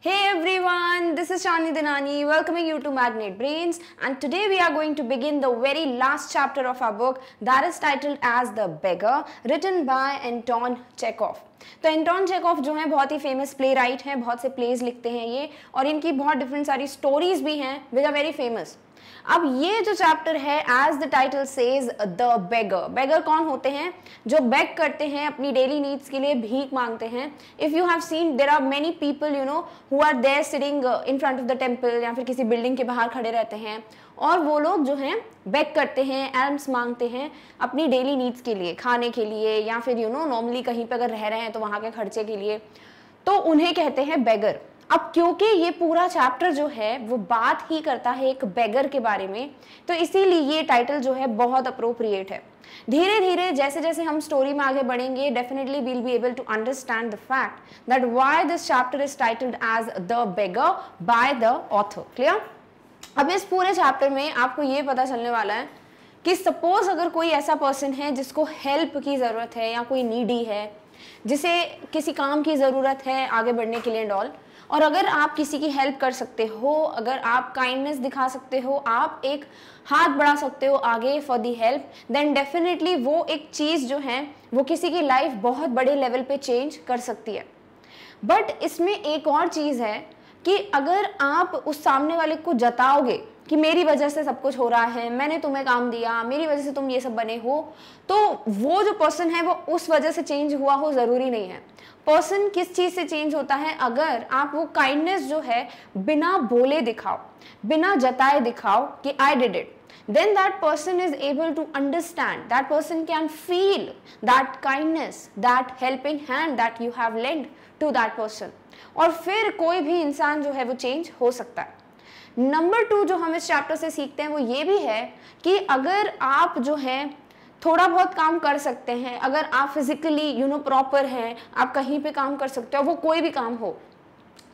Hey everyone, this is Shani Dinani welcoming you to Magnet Brains and today we are going to begin the very last chapter of our book that is titled as The Beggar written by Anton Chekhov. तो Anton Chekhov, जो है बहुत ही famous play right हैं बहुत से pledge लिखते हैं ये और इनकी बहुत डिफरेंट सारी स्टोरीज भी हैं विच आर वेरी फेमस अब ये जो चैप्टर है as the title says the beggar beggar कौन होते हैं जो बैग करते हैं अपनी डेली नीड्स के लिए भीख मांगते हैं if you have seen there are many people you know who are there sitting in front of the temple या फिर किसी बिल्डिंग के बाहर खड़े रहते हैं और वो लोग जो हैं बैग करते हैं एल्म्स मांगते हैं अपनी डेली नीड्स के लिए खाने के लिए या फिर यू नो नॉर्मली कहीं पर अगर रह रहे हैं तो वहाँ के खर्चे के लिए तो उन्हें कहते हैं बेगर अब क्योंकि ये पूरा चैप्टर जो है वो बात ही करता है एक बेगर के बारे में तो इसीलिए ये टाइटल जो है बहुत अप्रोप्रिएट है धीरे धीरे जैसे जैसे हम स्टोरी में आगे बढ़ेंगे definitely will be able to understand the fact that why this chapter is titled as the beggar by the author clear अब इस पूरे चैप्टर में आपको ये पता चलने वाला है कि सपोज अगर कोई ऐसा पर्सन है जिसको हेल्प की ज़रूरत है या कोई नीडी है जिसे किसी काम की ज़रूरत है आगे बढ़ने के लिए एंड ऑल और अगर आप किसी की हेल्प कर सकते हो अगर आप काइंडनेस दिखा सकते हो आप एक हाथ बढ़ा सकते हो आगे for the help then definitely वो एक चीज़ जो है वो किसी की लाइफ बहुत बड़े लेवल पे चेंज कर सकती है बट इसमें एक और चीज़ है कि अगर आप उस सामने वाले को जताओगे कि मेरी वजह से सब कुछ हो रहा है मैंने तुम्हें काम दिया मेरी वजह से तुम ये सब बने हो तो वो जो पर्सन है वो उस वजह से चेंज हुआ हो ज़रूरी नहीं है पर्सन किस चीज से चेंज होता है अगर आप वो काइंडनेस जो है बिना बोले दिखाओ बिना जताए दिखाओ कि I did it then that person is able to understand that person can feel that kindness that helping hand that you have lend to that person और फिर कोई भी इंसान जो है वो चेंज हो सकता है नंबर टू जो हम इस चैप्टर से सीखते हैं वो ये भी है कि अगर आप जो है थोड़ा बहुत काम कर सकते हैं अगर आप फिजिकली यू नो प्रॉपर हैं आप कहीं पे काम कर सकते हो वो कोई भी काम हो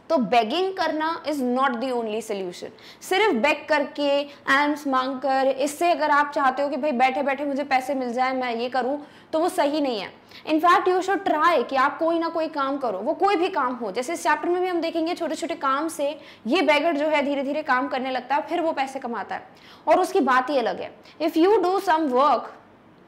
तो बेगिंग करना is not the only solution सिर्फ बेग करके एम्स मांग कर इससे अगर आप चाहते हो कि भाई बैठे बैठे मुझे पैसे मिल जाए मैं ये करूँ तो वो सही नहीं है इनफैक्ट यू शुड ट्राई कि आप कोई ना कोई काम करो वो कोई भी काम हो जैसे इस चैप्टर में भी हम देखेंगे छोटे छोटे काम से ये बैगर जो है धीरे धीरे काम करने लगता है फिर वो पैसे कमाता है और उसकी बात ही अलग है if you do some work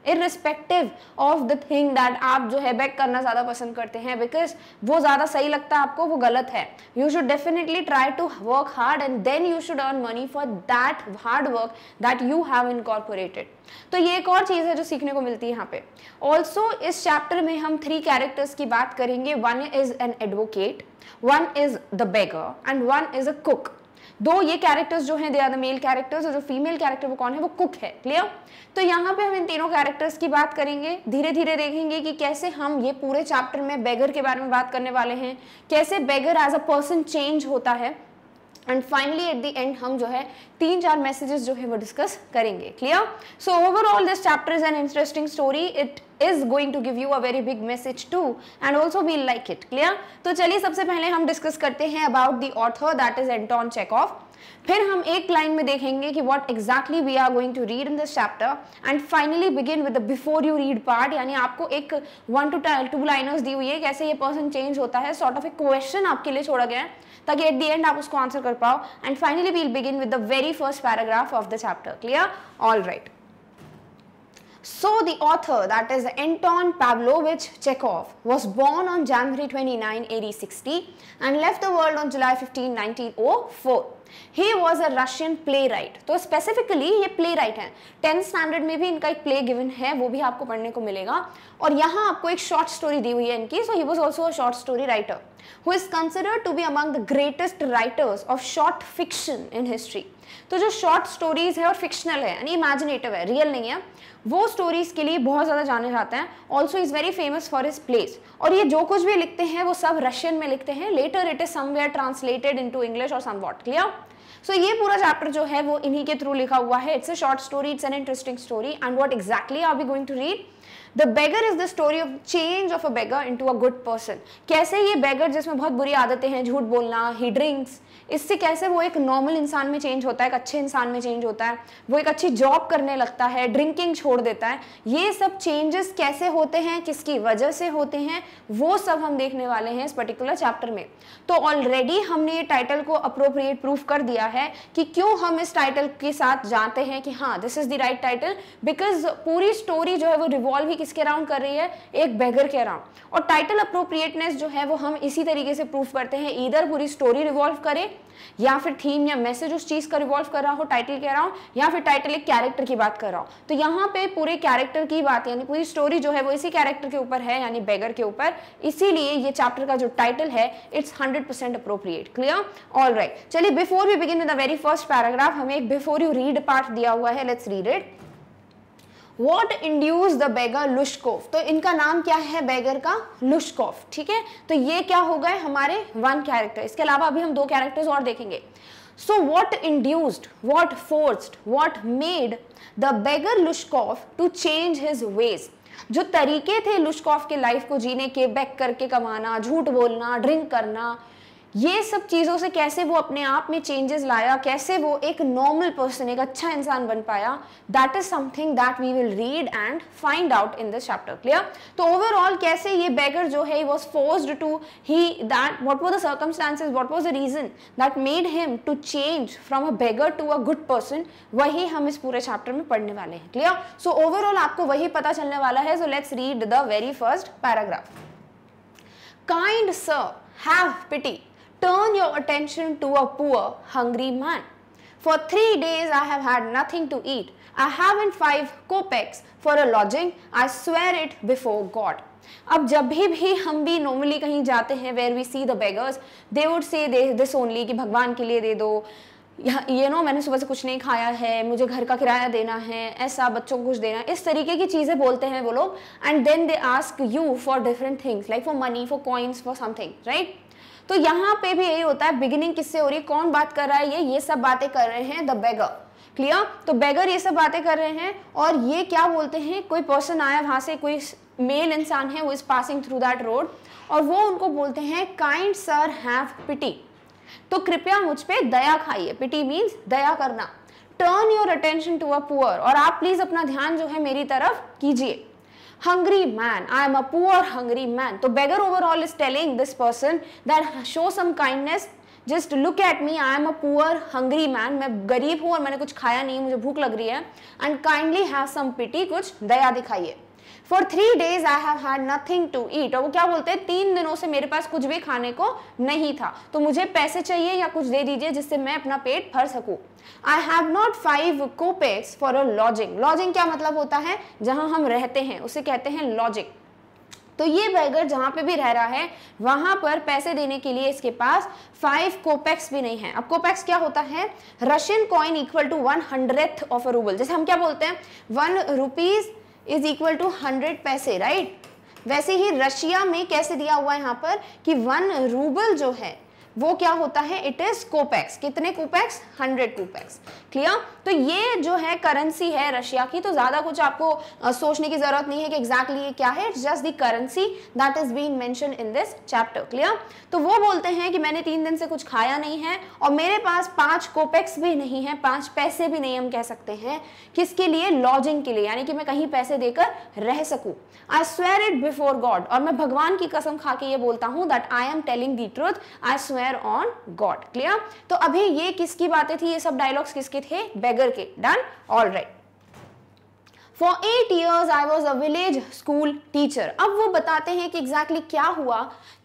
irrespective of the thing that आप जो है बैक करना ज़्यादा पसंद करते हैं बिकॉज वो ज़्यादा सही लगता है आपको वो गलत है you should definitely try to work hard and then you should earn money for that hard work that you have incorporated तो ये एक और चीज़ है जो सीखने को मिलती है यहाँ पे ऑल्सो इस चैप्टर में हम थ्री कैरेक्टर्स की बात करेंगे one is an advocate one is the beggar and one is a cook दो ये कैरेक्टर्स जो हैं they are the male characters और जो फीमेल कैरेक्टर वो कौन है वो कुक है क्लियर तो यहाँ पे हम इन तीनों कैरेक्टर्स की बात करेंगे धीरे धीरे देखेंगे कि कैसे हम ये पूरे चैप्टर में बेगर के बारे में बात करने वाले हैं कैसे beggar as a person change होता है and finally at the end हम जो है तीन चार मैसेजेस जो है वो डिस्कस करेंगे clear so overall this chapter is an interesting story it is going to give you a very big message to and also will like it clear तो चलिए सबसे पहले हम डिस्कस करते हैं about the author that is Anton of फिर हम एक लाइन में देखेंगे कि what exactly we are going to read in this chapter and finally begin with the before you read part यानी आपको एक वन टू टू लाइनर्स दी हुई है कैसे ये पर्सन चेंज होता है सॉर्ट ऑफ ए क्वेश्चन आपके लिए छोड़ा गया है ताकि एट द एंड आप उसको आंसर कर पाओ and finally will begin with the very first paragraph of the chapter clear all right So the author, that is Anton Pavlovich Chekhov, was born on January 29, 1860 and left the world on July 15, 1904. He was a Russian playwright तो specifically ये playwright है tenth standard में भी इनका एक play given है वो भी आपको पढ़ने को मिलेगा और यहाँ आपको एक शॉर्ट स्टोरी दी हुई है इनकी so he was also a short story writer who is considered to be among the greatest writers of short fiction in history तो जो शॉर्ट स्टोरीज है और फिक्शनल है यानी इमेजिनेटिव है रियल नहीं है वो स्टोरीज के लिए बहुत ज़्यादा जाने जाते हैं also is very famous for his plays और ये जो कुछ भी लिखते हैं वो सब रशियन में लिखते हैं later it is somewhere translated into English और somewhat clear so so, ये पूरा चैप्टर जो है वो इन्हीं के थ्रू लिखा हुआ है it's a short story it's an interesting story and what exactly are we going to read the beggar is the story of change of a beggar into a good person कैसे ये बेगर जिसमें बहुत बुरी आदतें हैं झूठ बोलना ही drinks इससे कैसे वो एक नॉर्मल इंसान में चेंज होता है एक अच्छे इंसान में चेंज होता है वो एक अच्छी जॉब करने लगता है ड्रिंकिंग छोड़ देता है ये सब चेंजेस कैसे होते हैं किसकी वजह से होते हैं वो सब हम देखने वाले हैं इस पर्टिकुलर चैप्टर में तो ऑलरेडी हमने ये टाइटल को अप्रोप्रिएट प्रूफ कर दिया है कि क्यों हम इस टाइटल के साथ जानते हैं कि हाँ this is the right title because पूरी स्टोरी जो है वो रिवॉल्व ही किसके अराउंड कर रही है एक बेगर के अराउंड और टाइटल अप्रोप्रिएटनेस जो है वो हम इसी तरीके से प्रूफ करते हैं इधर पूरी स्टोरी रिवॉल्व करें या फिर थीम या मैसेज उस चीज़ का रिवॉल्व कर रहा हो टाइटल कह रहा हूँ या फिर टाइटल एक कैरेक्टर की बात कर रहा हूँ तो यहाँ पे पूरे कैरेक्टर की बात यानी पूरी स्टोरी जो है वो इसी कैरेक्टर के ऊपर है यानी बेगर के ऊपर इसीलिए ये चैप्टर का जो टाइटल है it's hundred percent appropriate clear all चलिए before we begin with the very first paragraph हमें एक बिफोर यू रीड पार्ट दिया हुआ है let's read it what induced the beggar Lushkoff तो इनका नाम क्या है बेगर का लुश्कोफ ठीक है तो ये क्या हो गए हमारे वन कैरेक्टर इसके अलावा अभी हम दो कैरेक्टर्स और देखेंगे so what induced what forced what made the beggar Lushkoff to change his ways जो तरीके थे लुश्कोफ के लाइफ को जीने के बैक करके कमाना झूठ बोलना ड्रिंक करना ये सब चीज़ों से कैसे वो अपने आप में चेंजेस लाया कैसे वो एक नॉर्मल पर्सन एक अच्छा इंसान बन पाया that is something that we will read and find out in this chapter clear तो ओवरऑल कैसे ये बेगर जो है was forced to he that what were the circumstances what was the reason that made him to change from a beggar to a good person वही हम इस पूरे chapter में पढ़ने वाले हैं क्लियर सो ओवरऑल आपको वही पता चलने वाला है so let's read the very first paragraph kind sir have pity turn your attention to a poor, hungry man. For 3 days I have had nothing to eat. I haven't 5 kopecks for a lodging. I swear it before God. अब जब भी भी हम भी normally कहीं जाते हैं where we see the beggars they would say they this only कि भगवान के लिए दे दो ये नो मैंने सुबह से कुछ नहीं खाया है मुझे घर का किराया देना है ऐसा बच्चों को कुछ देना है इस तरीके की चीज़ें बोलते हैं वो लोग and then they ask you for different things like for money for coins for something right तो यहाँ पे भी यही होता है बिगिनिंग किससे हो रही है कौन बात कर रहा है ये ये सब बातें कर रहे हैं द बेगर क्लियर तो बेगर ये सब बातें कर रहे हैं और ये क्या बोलते हैं कोई पर्सन आया वहाँ से कोई मेल इंसान है वो is passing through that road और वो उनको बोलते हैं काइंड सर हैव पिटी तो कृपया मुझ पर दया खाइए पिटी मीन्स दया करना turn your attention to a poor और आप प्लीज़ अपना ध्यान जो है मेरी तरफ कीजिए hungry man i am a poor hungry man so beggar overall is telling this person that show some kindness just look at me i am a poor hungry man main gareeb hu aur maine kuch khaya nahi mujhe bhook lag rahi hai and kindly have some pity kuch daya dikhaiye for three days I have had nothing to eat और वो क्या बोलते हैं तीन दिनों से मेरे पास कुछ भी खाने को नहीं था तो मुझे पैसे चाहिए या कुछ दे दीजिए जिससे मैं अपना पेट भर सकूँ I have not five kopecks for a lodging lodging क्या मतलब होता है जहां हम रहते हैं उसे कहते हैं लॉजिंग तो ये बैगर जहां पे भी रह रहा है वहां पर पैसे देने के लिए इसके पास फाइव कोपैक्स भी नहीं है अब कोपैक्स क्या होता है Russian coin equal to one hundred of a rouble जैसे हम क्या बोलते हैं one rupees is equal to hundred पैसे राइट वैसे ही रशिया में कैसे दिया हुआ है यहाँ पर कि वन रूबल जो है वो क्या होता है इट इज कोपैक्स कितने कोपैक्स हंड्रेड कोपैक्स क्लियर तो ये जो है करेंसी है रशिया की तो ज्यादा कुछ आपको आ, सोचने की जरूरत नहीं है कि एग्जैक्टली exactly क्या है it's just the currency that is been mention in this chapter clear तो वो बोलते हैं कि मैंने तीन दिन से कुछ खाया नहीं है और मेरे पास पांच कोपैक्स भी नहीं है पांच पैसे भी नहीं हम कह सकते हैं किसके लिए लॉजिंग के लिए यानी कि मैं कहीं पैसे देकर रह सकू I swear it before God और मैं भगवान की कसम खा के ये बोलता हूँ that I am telling the truth I swear swear on God clear तो अभी ये किसकी बातें थी ये सब डायलॉग्स किसके थे बेगर के done all right for eight years I was a village school teacher अब वो बताते हैं कि एग्जैक्टली exactly क्या हुआ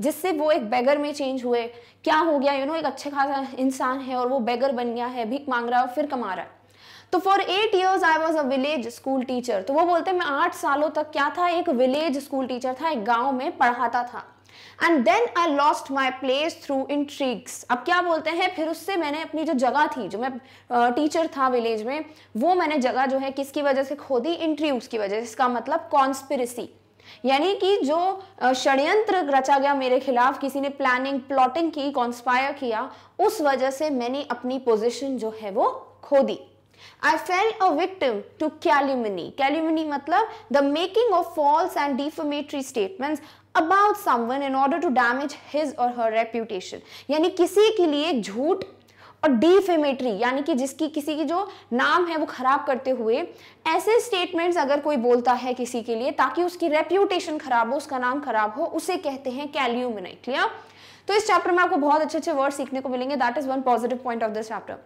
जिससे वो एक बेगर में चेंज हुए क्या हो गया यू you नो know, एक अच्छे खासा इंसान है और वो बेगर बन गया है भीख मांग रहा है फिर कमा रहा है तो for eight years I was a village school teacher तो वो बोलते हैं मैं आठ सालों तक क्या था एक विलेज स्कूल टीचर था एक गाँव में पढ़ाता था and then I lost my place through intrigues अब क्या बोलते हैं फिर उससे मैंने अपनी जो जगह थी जो मैं टीचर था विलेज में वो मैंने जगह जो है किसकी वजह से खो दी इंट्रीक्स की वजह से इसका मतलब कॉन्स्पिरसी यानी कि जो षड्यंत्र रचा गया मेरे खिलाफ किसी ने प्लानिंग प्लॉटिंग की कॉन्स्पायर किया उस वजह से मैंने अपनी पोजिशन जो है वो खो दी I fell a victim to calumny calumny मतलब the making of false and defamatory statements about someone in order to damage his और हर रेप्यूटेशन यानी किसी के लिए झूठ और डिफेमेटरी यानी कि जिसकी किसी की जो नाम है वो खराब करते हुए ऐसे स्टेटमेंट्स अगर कोई बोलता है किसी के लिए ताकि उसकी रेप्यूटेशन खराब हो उसका नाम खराब हो उसे कहते हैं कैल्यूमिनाइट क्लियर तो इस चैप्टर में आपको बहुत अच्छे अच्छे वर्ड सीखने को मिलेंगे that is one positive point of this chapter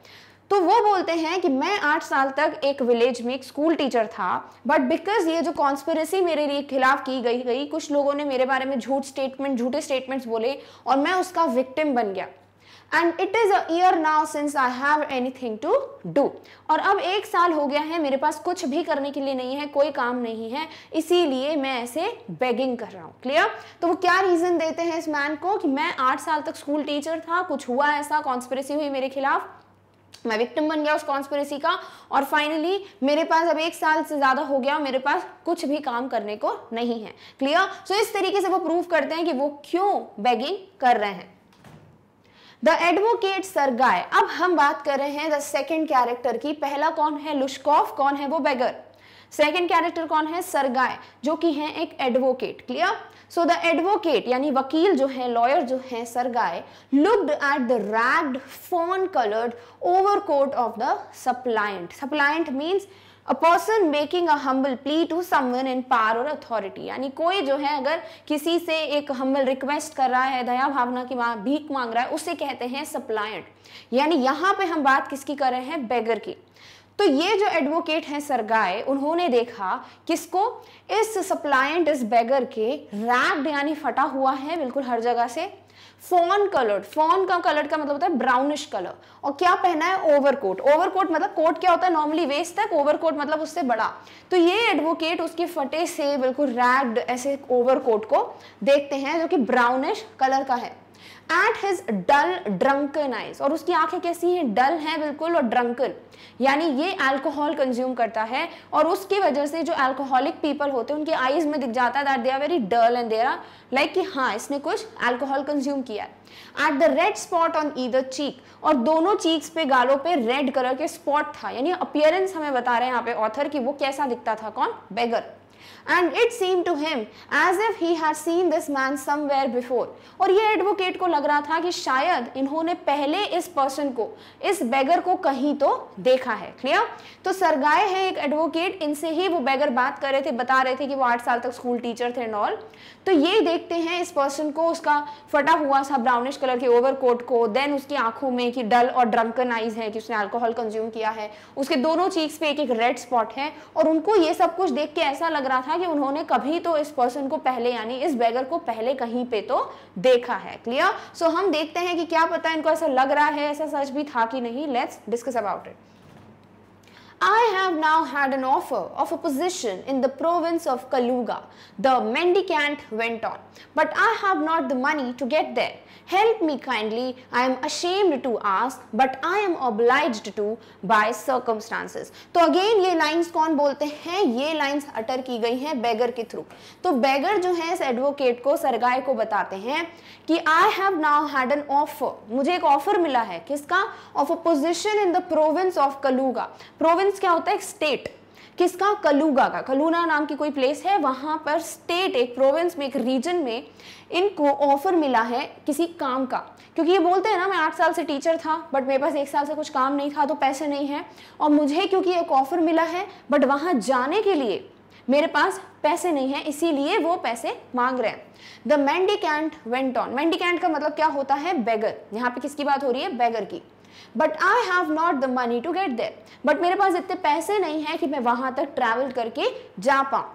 तो वो बोलते हैं कि मैं आठ साल तक एक विलेज में एक स्कूल टीचर था बट बिकॉज ये जो कॉन्स्परेसी मेरे लिए खिलाफ की गई गई कुछ लोगों ने मेरे बारे में झूठ स्टेटमेंट झूठे स्टेटमेंट्स बोले और मैं उसका विक्टिम बन गया and it is a now since I have anything to do और अब एक साल हो गया है मेरे पास कुछ भी करने के लिए नहीं है कोई काम नहीं है इसीलिए मैं ऐसे बेगिंग कर रहा हूँ क्लियर तो वो क्या रीज़न देते हैं इस मैन को कि मैं आठ साल तक स्कूल टीचर था कुछ हुआ ऐसा कॉन्स्परेसी हुई मेरे खिलाफ मैं विक्टिम बन गया उस कॉन्स्परेसी का और फाइनली मेरे पास अब एक साल से ज़्यादा हो गया मेरे पास कुछ भी काम करने को नहीं है क्लियर सो so, इस तरीके से वो प्रूव करते हैं कि वो क्यों बैगिंग कर रहे हैं द एडवोकेट सरगाय अब हम बात कर रहे हैं द सेकेंड कैरेक्टर की पहला कौन है लुश्कॉफ कौन है वो बेगर सेकेंड कैरेक्टर कौन है सरगाय जो कि है एक advocate clear so the advocate यानी वकील जो है लॉयर जो है Sergei looked at the ragged fawn coloured overcoat of the suppliant suppliant means a person making a humble plea to someone in power और अथॉरिटी यानी कोई जो है अगर किसी से एक हम्बल रिक्वेस्ट कर रहा है दया भावना की वहाँ भीख मांग रहा है उसे कहते हैं सप्लायंट यानी यहां पे हम बात किसकी कर रहे हैं बेगर की तो ये जो एडवोकेट हैं सरगाए उन्होंने देखा किसको इस सप्लायंट इस बेगर के रैग्ड यानी फटा हुआ है बिल्कुल हर जगह से फोन कलर्ड फोन का कलर का मतलब होता है ब्राउनिश कलर और क्या पहना है ओवरकोट ओवरकोट मतलब कोट क्या होता है नॉर्मली वेस्ट तक ओवरकोट मतलब उससे बड़ा तो ये एडवोकेट उसके फटे से बिल्कुल रैग्ड ऐसे ओवरकोट को देखते हैं जो कि ब्राउनिश कलर का है at his dull drunken eyes और उसकी आंखें कैसी हैं डल हैं बिल्कुल और ड्रंकन यानी ये अल्कोहल कंज्यूम करता है और उसकी वजह से जो अल्कोहलिक पीपल होते हैं उनकी आईज में दिख जाता है that they are very dull and they are like कि हाँ इसने कुछ अल्कोहल कंज्यूम किया है at the red spot on either cheek और दोनों चीक्स पे गालों पे रेड कलर के स्पॉट था यानी अपियरेंस हमें बता रहे हैं यहाँ पे ऑथर की वो कैसा दिखता था कौन beggar and it seem to him as if he had seen this man somewhere before और ये एडवोकेट को लग रहा था कि शायद इन्होंने पहले इस पर्सन को इस बेगर को कहीं तो देखा है क्लियर तो सरगाए है एक एडवोकेट इनसे ही वो बेगर बात कर रहे थे बता रहे थे कि वो आठ साल तक स्कूल टीचर थे एंड ऑल तो ये देखते हैं इस पर्सन को उसका फटा हुआ सा ब्राउनिश कलर के ओवर कोट को देन उसकी आंखों में कि डल और ड्रंकन आइज है कि उसने अल्कोहल कंज्यूम किया है उसके दोनों चीक्स पे एक एक रेड स्पॉट है और उनको ये सब कुछ देख के ऐसा लग रहा था होगा कि उन्होंने कभी तो इस पर्सन को पहले यानी इस बैगर को पहले कहीं पे तो देखा है क्लियर सो so, हम देखते हैं कि क्या पता इनको ऐसा लग रहा है ऐसा सच भी था कि नहीं let's discuss about it I have now had an offer of a position in the province of Kaluga, the mendicant went on, but I have not the money to get there. Help me kindly, I am ashamed to ask, but I am obliged to by circumstances. तो again ये lines कौन बोलते हैं ये lines अटर की गई हैं bagger के थ्रू तो बैगर जो है इस एडवोकेट को सरगाय को बताते हैं कि I have now had an offer मुझे एक ऑफर मिला है किसका of a position in the province of Kaluga province science क्या होता है स्टेट किसका कलूगा का कलूना नाम की कोई प्लेस है वहां पर स्टेट एक प्रोविंस में एक रीजन में इनको ऑफर मिला है किसी काम का क्योंकि ये बोलते हैं ना मैं आठ साल से टीचर था बट मेरे पास एक साल से कुछ काम नहीं था तो पैसे नहीं है और मुझे क्योंकि एक ऑफर मिला है बट वहां जाने के लिए मेरे पास पैसे नहीं है इसीलिए वो पैसे मांग रहे हैं the mendicant went on mendicant का मतलब क्या होता है बेगर यहाँ पे किसकी बात हो रही है बेगर की but I have not the money to get there but मेरे पास इतने पैसे नहीं हैं कि मैं वहाँ तक ट्रैवल करके जा पाऊँ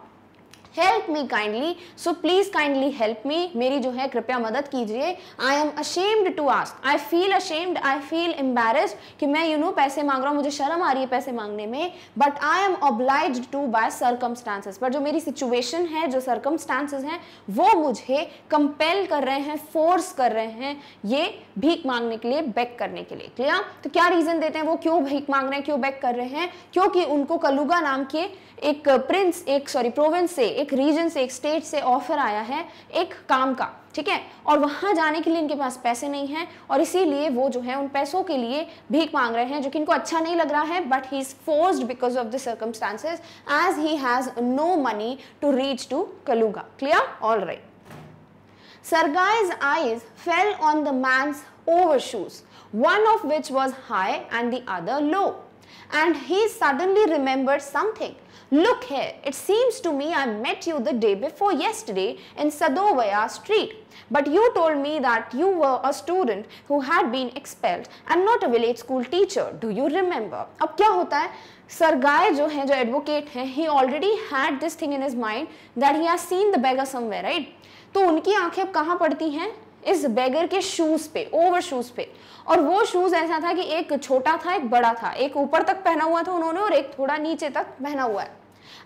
help me kindly so please kindly help me मेरी जो है कृपया मदद कीजिए I am ashamed to ask I feel ashamed I feel embarrassed कि मैं यू you नो know, पैसे मांग रहा हूँ मुझे शर्म आ रही है पैसे मांगने में but I am obliged to by circumstances पर जो मेरी सिचुएशन है जो सर्कमस्टांसेस हैं वो मुझे कंपेल कर रहे हैं फोर्स कर रहे हैं ये भीख मांगने के लिए बैक करने के लिए क्लियर तो क्या रीजन देते हैं वो क्यों भीख मांग रहे हैं क्यों बैक कर रहे हैं क्योंकि उनको कलुगा नाम के एक प्रिंस एक सॉरी प्रोविंस से एक रीजन से एक स्टेट से ऑफर आया है एक काम का ठीक है और वहाँ जाने के लिए इनके पास पैसे नहीं हैं और इसीलिए वो जो है उन पैसों के लिए भीख मांग रहे हैं जो कि इनको अच्छा नहीं लग रहा है but he is forced because of the circumstances as he has no money to reach to Kaluga clear all right Sargai's eyes fell on the man's overshoes, one of which was high and the other low. And he suddenly remembered something. Look here, it seems to me I met you the day before yesterday in Sadovaya street. But you told me that you were a student who had been expelled and not a village school teacher. Do you remember? अब क्या होता है सरगाय जो है जो advocate हैं he already had this thing in his mind that he has seen the beggar somewhere right तो उनकी आंखें अब कहाँ पड़ती हैं इस बेगर के शूज़ पे ओवर शूज़ पे और वो शूज़ ऐसा था कि एक छोटा था एक बड़ा था एक ऊपर तक पहना हुआ था उन्होंने और एक थोड़ा नीचे तक पहना हुआ है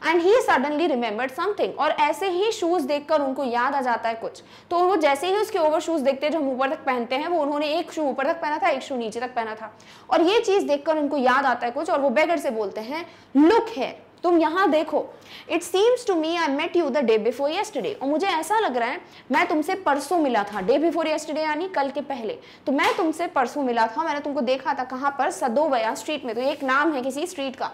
and he suddenly remembered something और ऐसे ही शूज देखकर उनको याद आ जाता है कुछ तो वो जैसे ही उसके ओवर शूज देखते हैं जो हम ऊपर तक पहनते हैं वो उन्होंने एक शू ऊपर तक पहना था एक शू नीचे तक पहना था और ये चीज देखकर उनको याद आता है कुछ और वो बेगर से बोलते हैं लुक है तुम यहां देखो it seems to me I met you the day before yesterday और मुझे ऐसा लग रहा है मैं तुमसे परसों मिला था डे बिफोर यस्टरडे यानी कल के पहले तो मैं तुमसे परसों मिला था मैंने तुमको देखा था कहाँ पर सदोवया स्ट्रीट में तो एक नाम है किसी स्ट्रीट का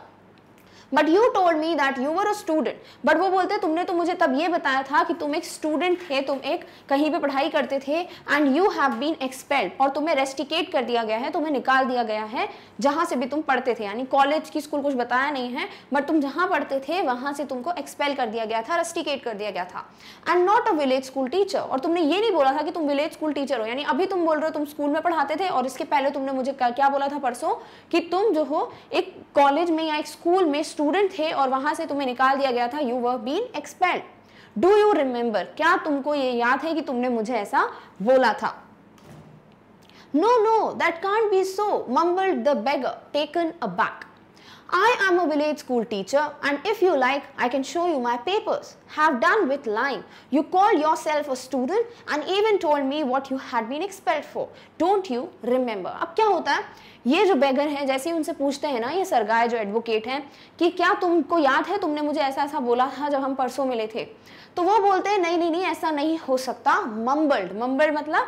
but you told me that you were a student but वो बोलते तुमने तो मुझे तब ये बताया था कि तुम एक स्टूडेंट थे तुम एक कहीं पे पढ़ाई करते थे and you have been expelled और तुम्हें रेस्टिकेट कर दिया गया है तुम्हें निकाल दिया गया है जहाँ से भी तुम पढ़ते थे यानी कॉलेज की स्कूल कुछ बताया नहीं है बट तुम जहाँ पढ़ते थे वहाँ से तुमको एक्सपेल कर दिया गया था रेस्टिकेट कर दिया गया था and not a village school teacher और तुमने ये नहीं बोला था कि तुम विलेज स्कूल टीचर हो यानी अभी तुम बोल रहे हो तुम स्कूल में पढ़ाते थे और इसके पहले तुमने मुझे क्या बोला था परसों कि तुम जो हो एक कॉलेज में या एक स्कूल में स्टूडेंट थे और वहाँ से तुम्हें निकाल दिया गया था you were been expelled do you remember क्या तुमको ये याद है कि तुमने मुझे ऐसा बोला था no no that can't be so mumbled the beggar taken aback I am a village school teacher and if you like, I can show you my papers. Have done with lying. You call yourself a student and even told me what you had been expelled for. Don't you remember? अब क्या होता है ये जो beggar हैं जैसे ही उनसे पूछते हैं ना ये सरगाय जो एडवोकेट हैं कि क्या तुमको याद है तुमने मुझे ऐसा ऐसा बोला था जब हम परसों मिले थे तो वो बोलते हैं नहीं नहीं नहीं ऐसा नहीं हो सकता मम्बल्ड मम्बल्ड मतलब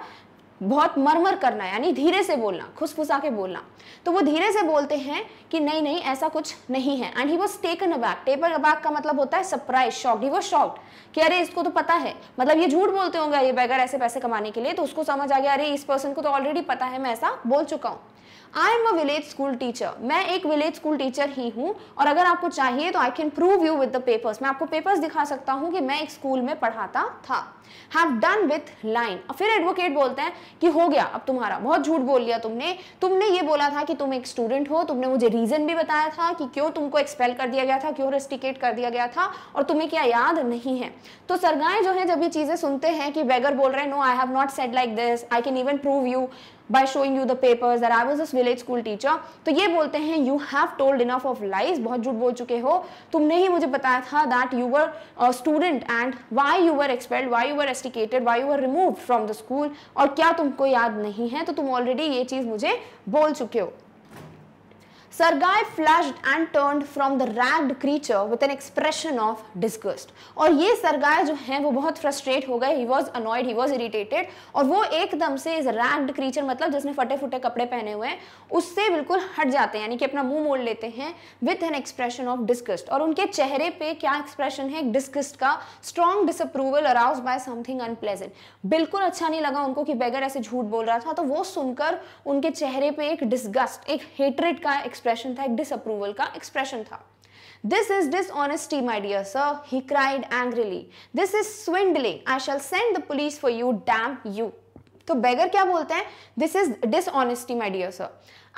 बहुत मरमर करना यानी धीरे से बोलना खुसफुसा के बोलना तो वो धीरे से बोलते हैं कि नहीं नहीं ऐसा कुछ नहीं है and he was taken aback टेपर अबैक का मतलब होता है surprise shock he was shock कि अरे इसको तो पता है मतलब ये झूठ बोलते होंगे ये बैगर ऐसे पैसे कमाने के लिए तो उसको समझ आ गया अरे इस पर्सन को तो ऑलरेडी पता है मैं ऐसा बोल चुका हूँ I am a village school teacher मैं एक विलेज स्कूल टीचर ही हूँ और अगर आपको चाहिए तो I can prove you with the papers मैं आपको पेपर्स दिखा सकता हूँ कि मैं एक स्कूल में पढ़ाता था हैव डन विथ लाइन फिर एडवोकेट बोलते हैं कि हो गया अब तुम्हारा बहुत झूठ बोल लिया तुमने तुमने ये बोला था कि तुम एक स्टूडेंट हो तुमने मुझे रीजन भी बताया था कि क्यों तुमको एक्सपेल कर दिया गया था क्यों रेस्टिकेट कर दिया गया था और तुम्हें क्या याद नहीं है तो सरगाएं जो है जब ये चीज़ें सुनते हैं कि बेगर बोल रहे हैं no I have not set like this I can even prove you by showing you the papers there I was as village school teacher तो ये बोलते हैं you have told enough of lies बहुत झूठ बोल चुके हो तुमने ही मुझे बताया था that you were student and why you were expelled why you were rusticated why you were remove from the school और क्या तुमको याद नहीं है तो तुम ऑलरेडी ये चीज़ मुझे बोल चुके हो Sergei flushed and turned from the ragged creature with an expression of disgust. और ये सरगाय जो है वो बहुत फ्रस्ट्रेट हो गए He was annoyed, he was irritated. और वो एकदम से इस ragged creature मतलब जिसने फटे फुटे कपड़े पहने हुए हैं उससे बिल्कुल हट जाते हैं यानी कि अपना मुंह मोड़ लेते हैं with an expression of disgust. और उनके चेहरे पे क्या एक्सप्रेशन है disgust का strong disapproval aroused by something unpleasant. बिल्कुल अच्छा नहीं लगा उनको कि बगैर ऐसे झूठ बोल रहा था तो वो सुनकर उनके चेहरे पे एक डिस्गस्ट एक hatred का एक्सप्रेशन था एक डिसअप्रूवल का एक्सप्रेशन था This is dishonesty, my dear sir, he cried angrily. This is swindling. I shall send the police for you, damn you. तो बेगर क्या बोलते हैं this is dishonesty my dear sir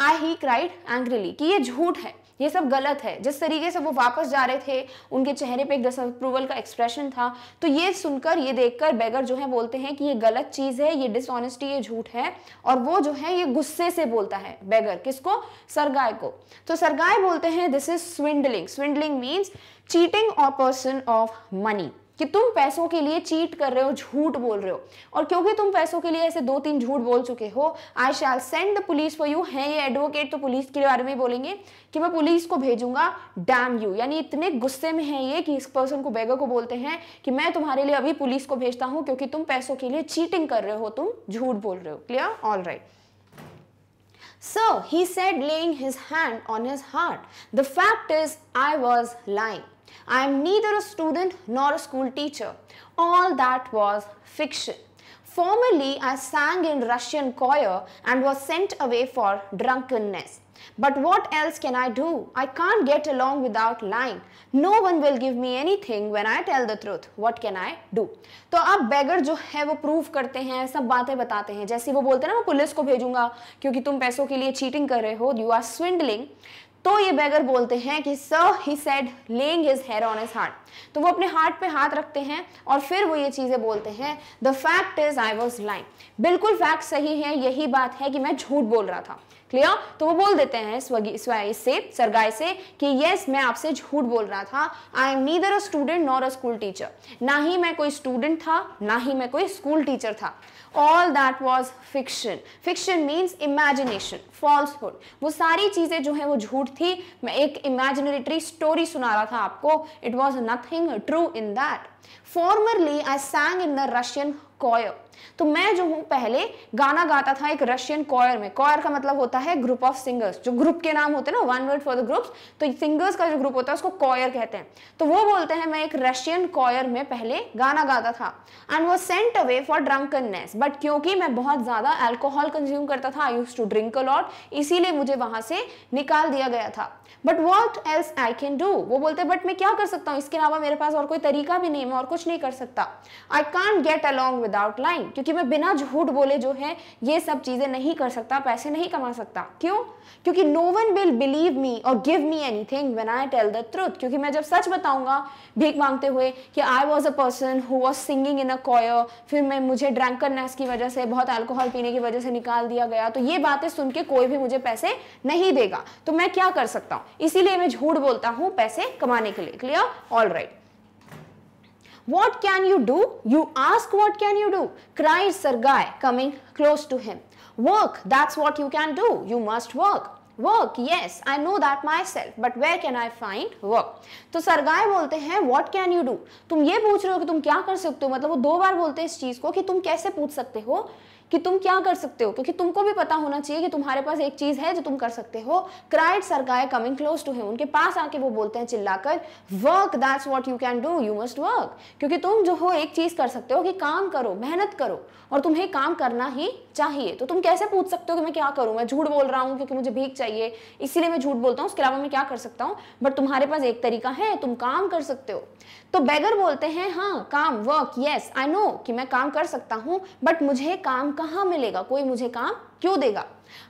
I he cried angrily कि ये झूठ है ये सब गलत है जिस तरीके से वो वापस जा रहे थे उनके चेहरे पे एक डिसअप्रूवल का एक्सप्रेशन था तो ये सुनकर ये देखकर बेगर जो है बोलते हैं कि ये गलत चीज़ है ये डिसऑनेस्टी ये झूठ है और वो जो है ये गुस्से से बोलता है बेगर किसको सरगाय को तो सरगाय बोलते हैं this is swindling swindling means cheating और पर्सन ऑफ मनी कि तुम पैसों के लिए चीट कर रहे हो झूठ बोल रहे हो और क्योंकि तुम पैसों के लिए ऐसे दो तीन झूठ बोल चुके हो I shall send the police for you है ये एडवोकेट तो पुलिस के बारे में बोलेंगे कि मैं पुलिस को भेजूंगा डैम यू यानी इतने गुस्से में है ये कि इस पर्सन को बेगर को बोलते हैं कि मैं तुम्हारे लिए अभी पुलिस को भेजता हूँ क्योंकि तुम पैसों के लिए चीटिंग कर रहे हो तुम झूठ बोल रहे हो clear all right So he said, laying his hand on his heart, The fact is, I was lying. I am neither a student nor a school teacher. All that was fiction. Formerly, I sang in Russian choir and was sent away for drunkenness. But what else can I do? I can't get along without lying. No one will give me anything when I tell the truth. What can I do? तो अब beggar जो है वो prove करते हैं सब बातें बताते हैं जैसे वो बोलते हैं ना मैं पुलिस को भेजूंगा क्योंकि तुम पैसों के लिए cheating कर रहे हो you are swindling. तो ये बेगर बोलते हैं कि sir he said laying his hair on his heart तो वो अपने हार्ट पे हाथ रखते हैं और फिर वो ये चीज़ें बोलते हैं the fact is I was lying बिल्कुल फैक्ट सही है यही बात है कि मैं झूठ बोल रहा था क्लियर तो वो बोल देते हैं से सरगाय से कि यस मैं आपसे झूठ बोल रहा था I am neither a student nor a school teacher ना ही मैं कोई स्टूडेंट था ना ही मैं कोई स्कूल टीचर था all that was fiction fiction means imagination falsehood वो सारी चीज़ें जो है वो झूठ थी मैं एक इमेजिनेटरी स्टोरी सुना रहा था आपको it was nothing true in that formerly I sang in the Russian choir तो मैं जो हूं पहले गाना गाता था एक रशियन कॉयर में कॉयर का मतलब होता है ग्रुप ऑफ सिंगर्स जो ग्रुप के नाम होते हैं ना one word for the groups तो सिंगर्स का जो ग्रुप होता है उसको कॉयर कहते हैं तो वो बोलते हैं मैं एक रशियन कॉयर में पहले गाना गाता था एंड वो sent away for drunkenness but क्योंकि मैं बहुत ज़्यादा एल्कोहल कंज्यूम करता था I use to drink a lot इसीलिए मुझे वहां से निकाल दिया गया था but what else I can do वो बोलते हैं बट मैं क्या कर सकता हूँ इसके अलावा मेरे पास और कोई तरीका भी नहीं मैं और कुछ नहीं कर सकता I can't get along without lying क्योंकि मैं बिना झूठ बोले जो है ये सब चीज़ें नहीं कर सकता पैसे नहीं कमा सकता क्यों क्योंकि no one will believe me और give me anything when I tell the truth क्योंकि मैं जब सच बताऊंगा भीख मांगते हुए कि I was a person who was singing in a choir फिर मैं मुझे ड्रंकननेस की वजह से बहुत अल्कोहल पीने की वजह से निकाल दिया गया तो ये बातें सुन के कोई भी मुझे पैसे नहीं देगा तो मैं क्या कर सकता हूँ इसीलिए मैं झूठ बोलता हूं पैसे कमाने के लिए clear all right what can you do you ask what can you do cry Sergei coming close to him work that's what you can do you must work work yes I know that myself but where can I find work तो Sergei बोलते हैं what can you do तुम ये पूछ रहे हो कि तुम क्या कर सकते हो मतलब वो दो बार बोलते हैं इस चीज को कि तुम कैसे पूछ सकते हो कि तुम क्या कर सकते हो क्योंकि तुमको भी पता होना चाहिए कि तुम्हारे पास एक चीज है जो तुम कर सकते हो cried guy coming close to him उनके पास आके वो बोलते हैं चिल्लाकर work that's what you can do you must work क्योंकि तुम जो हो एक चीज कर सकते हो कि काम करो मेहनत करो और तुम्हें काम करना ही चाहिए तो तुम कैसे पूछ सकते हो कि मैं क्या करूं मैं झूठ बोल रहा हूँ क्योंकि मुझे भीख चाहिए इसीलिए मैं झूठ बोलता हूँ उसके अलावा मैं क्या कर सकता हूँ बट तुम्हारे पास एक तरीका है तुम काम कर सकते हो तो बैगर बोलते हैं हाँ काम वर्क यस आई नो कि मैं काम कर सकता हूँ बट मुझे काम कहाँ मिलेगा कोई मुझे काम क्यों देगा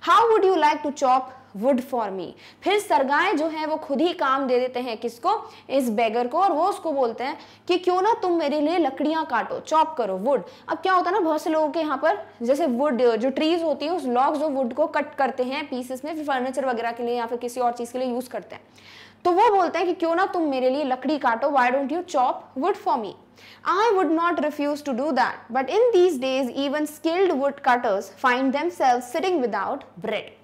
how would you like to chop wood for me फिर सरगाए जो है वो खुद ही काम दे देते हैं किसको इस बेगर को और वो उसको बोलते हैं कि क्यों ना तुम मेरे लिए लकड़ियां काटो चॉप करो वुड अब क्या होता है ना बहुत से लोगों के यहाँ पर जैसे वुड जो ट्रीज होती है उस लॉग्स जो वुड को कट करते हैं पीसेस में फिर फर्नीचर वगैरह के लिए या फिर किसी और चीज़ के लिए यूज़ करते हैं तो वो बोलते हैं कि क्यों ना तुम मेरे लिए लकड़ी काटो why don't you chop wood for me I would not refuse to do that but in these days even skilled wood cutters find themselves sitting without bread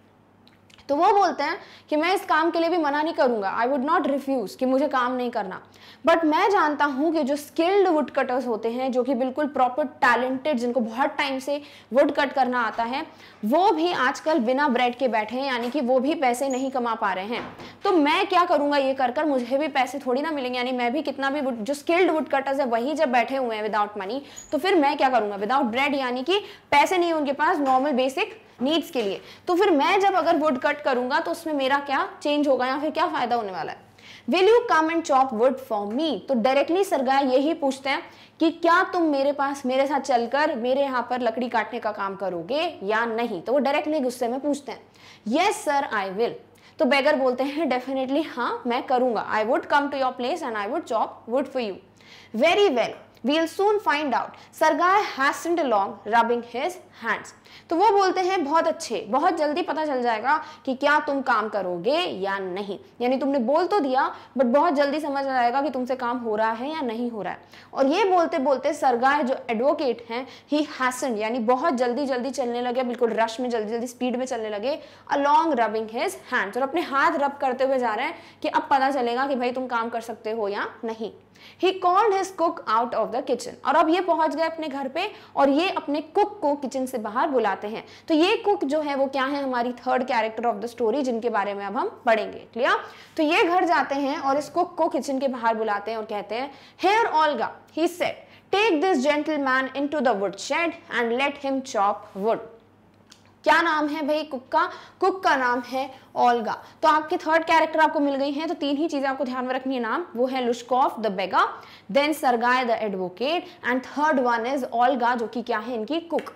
तो वो बोलते हैं कि मैं इस काम के लिए भी मना नहीं करूँगा आई वुड नॉट रिफ्यूज़ कि मुझे काम नहीं करना बट मैं जानता हूं कि जो स्किल्ड वुड कटर्स होते हैं जो कि बिल्कुल प्रॉपर टैलेंटेड जिनको बहुत टाइम से वुड कट करना आता है वो भी आजकल बिना ब्रेड के बैठे हैं यानी कि वो भी पैसे नहीं कमा पा रहे हैं तो मैं क्या करूंगा ये कर कर मुझे भी पैसे थोड़ी ना मिलेंगे यानी मैं भी कितना भी जो स्किल्ड वुड कटर्स है वही जब बैठे हुए हैं विदाउट मनी तो फिर मैं क्या करूँगा विदाउट ब्रेड यानी कि पैसे नहीं उनके पास नॉर्मल बेसिक नीड्स के लिए तो फिर मैं जब अगर वुड कट करूंगा तो उसमें मेरा क्या चेंज होगा या फिर क्या फायदा होने वाला है will you come and chop wood for me तो डायरेक्टली सरगा यही पूछते हैं कि क्या तुम मेरे पास मेरे साथ चलकर मेरे यहाँ पर लकड़ी काटने का काम करोगे या नहीं तो वो डायरेक्टली गुस्से में पूछते हैं ये सर आई विल तो बेगर बोलते हैं डेफिनेटली हाँ मैं करूंगा I would come to your place and I would chop wood for you very well soon find out Sergei sargai hastened along rubbing his तो वो बोलते हैं बहुत अच्छे बहुत जल्दी पता चल जाएगा कि क्या तुम काम करोगे या नहीं यानी तुमने बोल तो दिया बट बहुत जल्दी समझ आ जाएगा कि तुमसे काम हो रहा है या नहीं हो रहा है और ये बोलते बोलते सरगाह जो एडवोकेट हैं ही हैसन यानी बहुत जल्दी जल्दी चलने लगे बिल्कुल रश में जल्दी जल्दी स्पीड में चलने लगे अलॉन्ग रबिंग हिज हैंड्स और अपने हाथ रब करते हुए जा रहे हैं कि अब पता चलेगा कि भाई तुम काम कर सकते हो या नहीं he called his cook out of the kitchen और अब ये पहुंच गए अपने घर पे और ये अपने कुक को किचन से बाहर बुलाते हैं तो ये कुक जो है वो क्या है हमारी third character of the story जिनके बारे में अब हम पढ़ेंगे क्लियर तो ये घर जाते हैं और इस कुक को किचन के बाहर बुलाते हैं और कहते हैं here Olga he said take this gentleman into the wood shed and let him chop wood क्या नाम है भाई कुक का कुक का नाम है ओल्गा तो आपके थर्ड कैरेक्टर आपको मिल गई है तो तीन ही चीज़ें आपको ध्यान में रखनी है नाम वो है Lushkoff the beggar then Sergei the advocate and third one is Olga जो कि क्या है इनकी कुक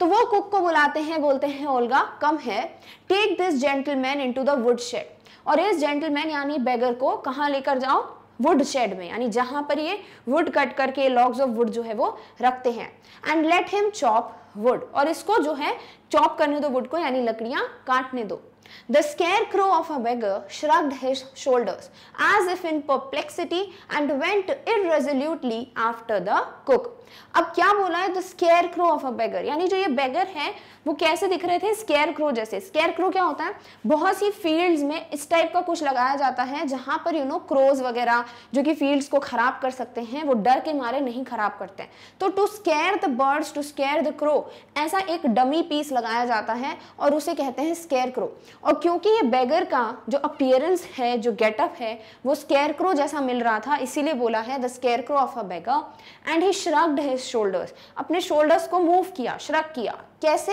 तो वो कुक को बुलाते हैं बोलते हैं Olga come here take this gentleman to the wood shed और इस जेंटलमैन यानी बेगर को कहाँ लेकर जाओ वुड शेड में यानी जहां पर ये वुड कट करके लॉग्स ऑफ वुड जो है वो रखते हैं and let him chop wood और इसको जो है चॉप करने दो वुड को यानी लकड़ियां काटने दो The scarecrow of a beggar shrugged his shoulders as if in perplexity and went irresolutely after the cook. अब क्या बोला है the scarecrow of a beggar यानी जो ये बेगर है वो कैसे दिख रहे थे स्केयर क्रो जैसे स्केयर क्रो क्या होता है बहुत सी फील्ड्स में इस टाइप का कुछ लगाया जाता है जहां पर यू नो क्रोज वगैरह जो कि फील्ड्स को खराब कर सकते हैं वो डर के मारे नहीं खराब करते हैं तो to scare the birds to scare the crow ऐसा एक डमी पीस लगाया जाता है और उसे कहते हैं स्केयर क्रो और क्योंकि ये बेगर का जो अपियरेंस है जो गेटअप है वो स्केयरक्रो जैसा मिल रहा था इसीलिए बोला है the scarecrow of a beggar and he shrugged his shoulders अपने शोल्डर्स को मूव किया श्रग किया कैसे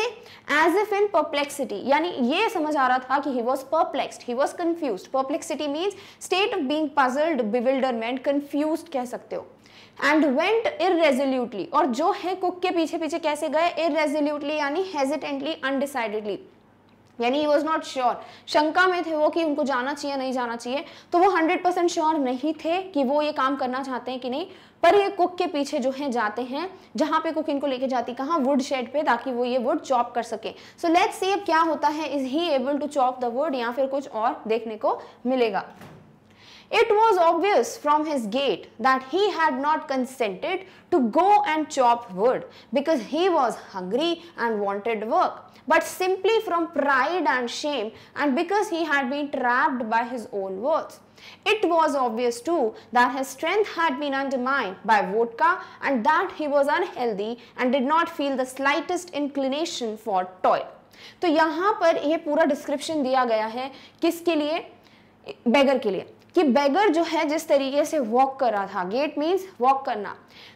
एज इफ इन परप्लेक्सिटी यानी ये समझ आ रहा था कि he was perplexed he was confuse perplexity means state of being puzzled bewilderment confuse कह सकते हो एंड वेंट इेजोल्यूटली और जो है कुक के पीछे पीछे कैसे गए इेजोल्यूटली यानी हेजिटेंटली अनडिसाइडेडली यानी ही वॉज नॉट श्योर शंका में थे वो कि उनको जाना चाहिए नहीं जाना चाहिए तो वो हंड्रेड परसेंट श्योर नहीं थे कि वो ये काम करना चाहते हैं कि नहीं पर ये कुक के पीछे जो है जाते हैं जहां पे कुक इनको लेके जाती कहाँ वुड शेड पे ताकि वो ये वुड चॉप कर सके सो लेट्स सी अब क्या होता है is he able to chop the wood या फिर कुछ और देखने को मिलेगा it was obvious from his gait that he had not consented to go and chop wood because he was hungry and wanted work but simply from pride and shame and because he had been trapped by his own words. It was obvious too that his strength had been undermined by vodka and that he was unhealthy and did not feel the slightest inclination for toil. तो यहाँ पर यह पूरा description दिया गया है किसके लिए बेगर के लिए कि बेगर जो है जिस तरीके से वॉक कर रहा था गेट मीन्स वॉक करना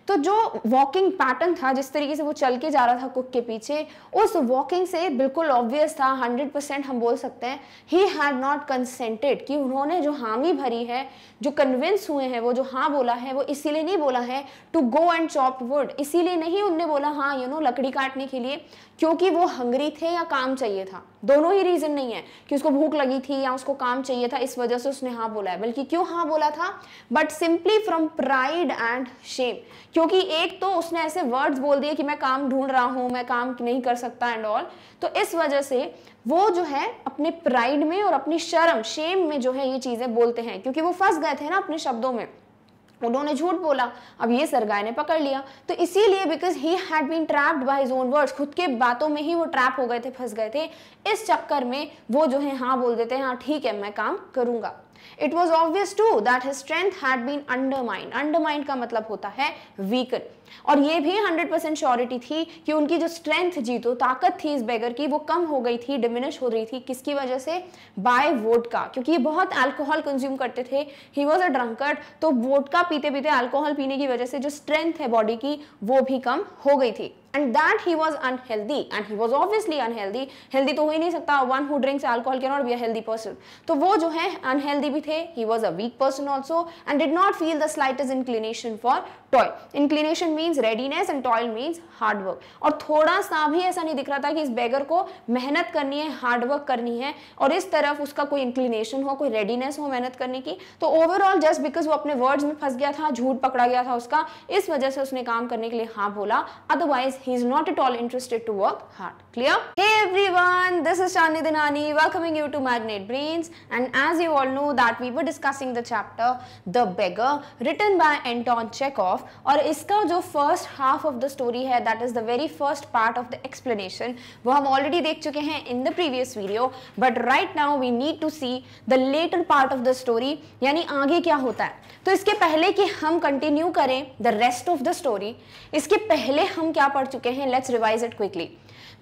तो जो वॉकिंग पैटर्न था जिस तरीके से वो चल के जा रहा था कुक के पीछे उस वॉकिंग से बिल्कुल ऑब्वियस था 100 परसेंट हम बोल सकते हैं ही हैड नॉट कंसेंटेड कि उन्होंने जो हामी भरी है जो कन्विंस हुए हैं वो जो हाँ बोला है वो इसीलिए नहीं बोला है to go and chop wood इसीलिए नहीं उनने बोला हाँ यू you नो know, लकड़ी काटने के लिए क्योंकि वो हंगरी थे या काम चाहिए था दोनों ही रीज़न नहीं है कि उसको भूख लगी थी या उसको काम चाहिए था इस वजह से उसने हाँ बोला है बल्कि क्यों हाँ बोला था but simply from pride and shame क्योंकि एक तो उसने ऐसे वर्ड्स बोल दिए कि मैं काम ढूंढ रहा हूं मैं काम नहीं कर सकता एंड ऑल तो इस वजह से वो जो है अपने प्राइड में और अपनी शर्म शेम में जो है ये चीज़ें बोलते हैं क्योंकि वो फंस गए थे ना अपने शब्दों में उन्होंने झूठ बोला अब ये सरगाय ने पकड़ लिया तो इसीलिए because he had been trapped by his own words खुद के बातों में ही वो ट्रैप हो गए थे फंस गए थे इस चक्कर में वो जो है हाँ बोल देते हैं हाँ ठीक है मैं काम करूंगा It was obvious too that his strength had been undermined. Undermined का मतलब होता है weaken. और ये भी 100 परसेंट श्योरिटी थी कि उनकी जो स्ट्रेंथ जी तो ताकत थी इस बेगर की वो कम हो गई थी डिमिनिश हो रही थी किसकी वजह से बाय वोट का क्योंकि ये बहुत अल्कोहल कंज्यूम करते थे ही वॉज अ ड्रंकर्ड तो वोट का पीते पीते अल्कोहल पीने की वजह से जो स्ट्रेंथ है बॉडी की वो भी कम हो गई थी and that he was unhealthy and he was obviously unhealthy healthy to तो हो ही nahi सकता one who drinks alcohol cannot be be healthy healthy person तो वो जो है अनहेल्दी भी थे was a weak person also and did not feel the slightest inclination for toil inclination means readiness and toil means hard work और थोड़ा सा भी ऐसा नहीं दिख रहा था कि इस बेगर को मेहनत करनी है हार्डवर्क करनी है और इस तरफ उसका कोई इंक्लिनेशन हो कोई रेडीनेस हो मेहनत करने की तो ओवरऑल जस्ट बिकॉज वो अपने वर्ड्स में फंस गया था झूठ पकड़ा गया था उसका इस वजह से उसने काम करने के लिए हाँ बोला otherwise he is not at all interested to work hard clear hey everyone everyone this is Shani Dinani welcoming you to Magnet and as you all know that we were discussing the chapter the The return by Anton Chekhov of और इसका जो first half of the story है that is the very first part of the explanation वो हम already देख चुके हैं इन the previous video but right now we need to see the latter part of the story यानी आगे क्या होता है तो इसके पहले कि हम कंटिन्यू करें the rest of the story इसके पहले हम क्या पढ़ चुके हैं लेट्स रिवाइज इट क्विकली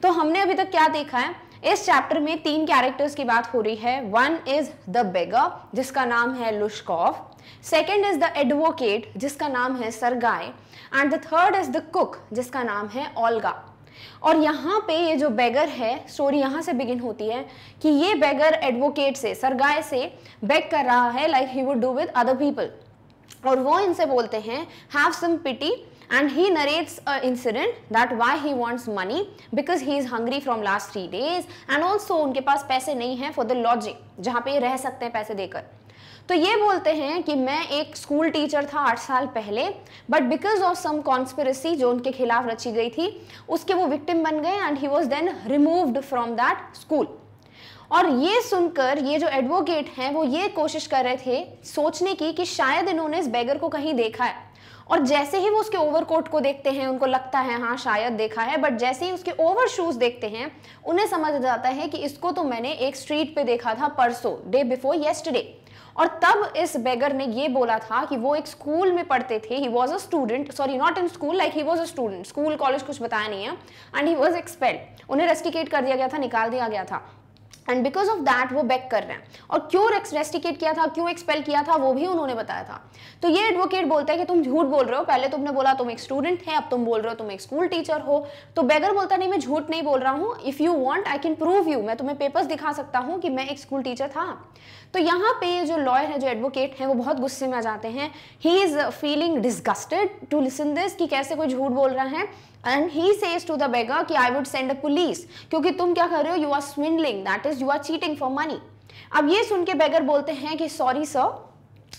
तो हमने अभी तक क्या देखा है इस चैप्टर में तीन कैरेक्टर्स की बात हो रही है वन इज द बेगर जिसका नाम है Lushkoff second is the advocate जिसका नाम है Sergei and the third is the cook जिसका नाम है ओल्गा और यहां पे ये जो बेगर है स्टोरी यहां से बिगिन होती है कि ये बेगर एडवोकेट से सरगाय से बेग कर रहा है like he would do with other people और वो इनसे बोलते हैं have some pity and he narrates a incident that why he wants money because he is hungry from last three days and also उनके पास पैसे नहीं है फॉर द lodging जहां पे रह सकते हैं पैसे देकर तो ये बोलते हैं कि मैं एक स्कूल टीचर था आठ साल पहले but because of some conspiracy जो उनके खिलाफ रची गई थी उसके वो विक्टिम बन गए and he was then removed from that school और ये सुनकर ये जो एडवोकेट हैं वो ये कोशिश कर रहे थे सोचने की कि शायद इन्होंने इस बेगर को कहीं देखा है और जैसे ही वो उसके ओवरकोट को देखते हैं उनको लगता है हाँ शायद देखा है बट जैसे ही उसके ओवर शूज देखते हैं उन्हें समझ जाता है कि इसको तो मैंने एक स्ट्रीट पे देखा था परसों डे बिफोर येस्टडे और तब इस बेगर ने ये बोला था कि वो एक स्कूल में पढ़ते थे he was a student sorry not in school like he was a student school college कुछ बताया नहीं है एंड ही वॉज एक्सपेल्ड उन्हें रेस्टिकेट कर दिया गया था निकाल दिया गया था एंड बिकॉज ऑफ दैट वो बैक कर रहे हैं और क्यों रेस्टिकेट किया था क्यों एक्सपेल किया था वो भी उन्होंने बताया था तो ये एडवोकेट बोलता है कि तुम झूठ बोल रहे हो पहले तुमने बोला तुम एक स्टूडेंट है अब तुम बोल रहे हो तुम एक स्कूल टीचर हो तो बेगर बोलता नहीं मैं झूठ नहीं बोल रहा हूँ if you want I can prove you मैं तुम्हें पेपर्स दिखा सकता हूँ कि मैं एक स्कूल टीचर था तो यहाँ पे जो लॉयर है जो एडवोकेट है वो बहुत गुस्से में आ जाते हैं he is feeling disgusted to listen this कि कैसे कोई झूठ बोल रहा है and he says to the beggar कि I would send a police क्योंकि तुम क्या कर रहे हो you are swindling that is you are cheating for money अब ये सुन के बेगर बोलते हैं कि sorry sir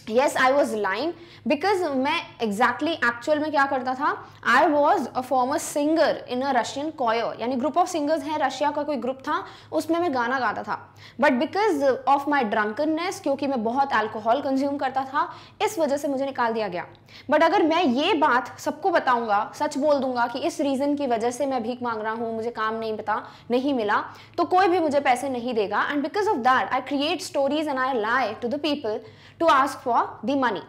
yes I was lying because मैं एग्जैक्टली exactly, एक्चुअल में क्या करता था आई was a former singer in a Russian choir यानी ग्रुप ऑफ सिंगर्स हैं रशिया का कोई ग्रुप था उसमें मैं गाना गाता था but because of my drunkenness क्योंकि मैं बहुत अल्कोहल कंज्यूम करता था इस वजह से मुझे निकाल दिया गया बट अगर मैं ये बात सबको बताऊंगा सच बोल दूंगा कि इस रीज़न की वजह से मैं भीख मांग रहा हूँ मुझे काम नहीं पता नहीं मिला तो कोई भी मुझे पैसे नहीं देगा and because of that I create stories and I lie to the people to ask for the money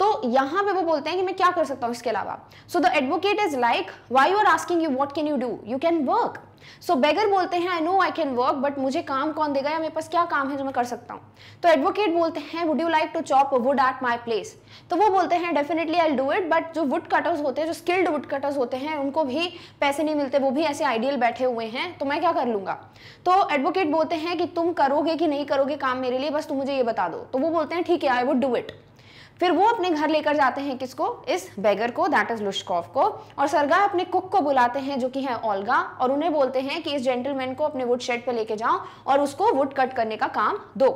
तो यहां पे वो बोलते हैं कि मैं क्या कर सकता हूं इसके अलावा so the advocate is like why you are asking you what can you do you can work so so, beggar बोलते हैं I know I can work but मुझे काम कौन देगा या मेरे पास क्या काम है जो मैं कर सकता हूँ तो एडवोकेट बोलते हैं would you like to chop wood at my place तो वो बोलते हैं definitely I do it but जो वुड कटर्स होते हैं जो स्किल्ड वुड कटर्स होते हैं उनको भी पैसे नहीं मिलते वो भी ऐसे आइडियल बैठे हुए हैं तो मैं क्या कर लूंगा तो एडवोकेट बोलते हैं कि तुम करोगे कि नहीं करोगे काम मेरे लिए बस तुम मुझे ये बता दो तो वो बोलते हैं ठीक है आई वुड डू इट फिर वो अपने घर लेकर जाते हैं किसको इस बेगर को दैट इज लुशकॉफ को और सरगा अपने कुक को बुलाते हैं जो कि है ओल्गा और उन्हें बोलते हैं कि इस जेंटलमैन को अपने वुड शेड पर लेके जाओ और उसको वुड कट करने का काम दो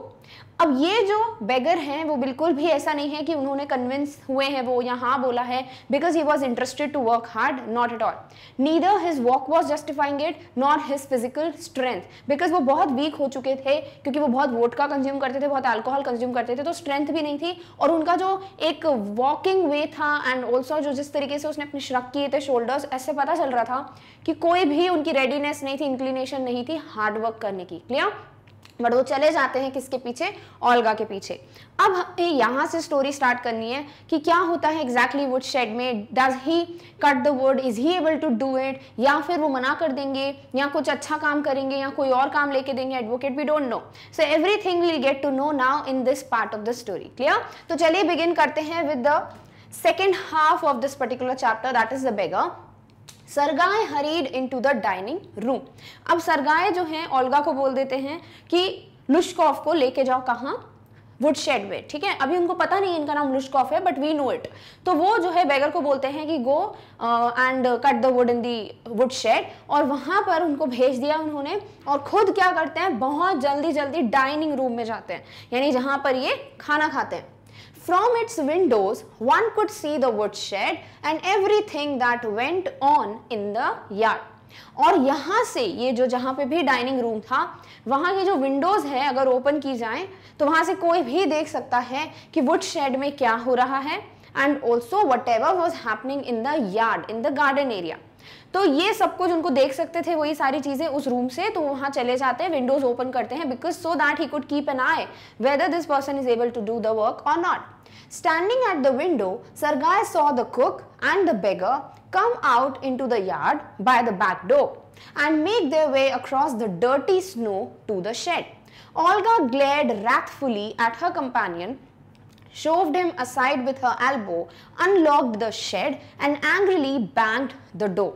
अब ये जो बेगर हैं वो बिल्कुल भी ऐसा नहीं है कि उन्होंने कन्विंस हुए हैं वो या हाँ बोला है because he was interested to work hard not at all neither his walk was justifying it not his physical strength because वो बहुत वीक हो चुके थे क्योंकि वो बहुत वोट का कंज्यूम करते थे बहुत अल्कोहल कंज्यूम करते थे तो स्ट्रेंथ भी नहीं थी और उनका जो एक वॉकिंग वे था एंड ऑल्सो जो जिस तरीके से उसने अपने श्रक किए थे शोल्डर्स ऐसे पता चल रहा था कि कोई भी उनकी रेडीनेस नहीं थी इंक्लिनेशन नहीं थी हार्डवर्क करने की क्लियर बट वो चले जाते हैं किसके पीछे ओल्गा के पीछे अब हमें यहाँ से स्टोरी स्टार्ट करनी है कि क्या होता है एग्जैक्टली वुड शेड में does he cut the wood is he able to do it या फिर वो मना कर देंगे या कुछ अच्छा काम करेंगे या कोई और काम लेके देंगे advocate we don't know so everything will get to know now in this part of the story clear तो चलिए बिगिन करते हैं with the second half of this particular chapter that is the beggar Sergei hurried into the dining room अब Sergei जो है Olga को बोल देते हैं कि लुश्कॉफ को लेके जाओ कहाँ वुडशेड में ठीक है अभी उनको पता नहीं इनका नाम लुश्कॉफ है बट वी नो इट तो वो जो है बेगर को बोलते हैं कि go and cut the wood in the woodshed और वहां पर उनको भेज दिया उन्होंने और खुद क्या करते हैं बहुत जल्दी जल्दी डाइनिंग रूम में जाते हैं यानी जहां पर ये खाना खाते हैं From its windows, one could see the woodshed and everything that went on in the yard. और यहाँ से ये जो जहाँ पे भी डाइनिंग रूम था वहाँ ये जो विंडोज़ है अगर ओपन की जाए तो वहाँ से कोई भी देख सकता है कि वुड शेड में क्या हो रहा है and also whatever was happening in the yard in the garden area तो ये सब कुछ उनको देख सकते थे वही सारी चीजें उस रूम से तो वहां चले जाते हैं विंडोज ओपन करते हैं because so that he could keep an eye whether this person is able to do the work और not standing at the window Sergei saw the cook and the beggar come out into the yard by the back door and make the way across the dirty snow to the shed Olga glared wrathfully at her companion shoved him aside with her elbow unlocked the shed and angrily banged the door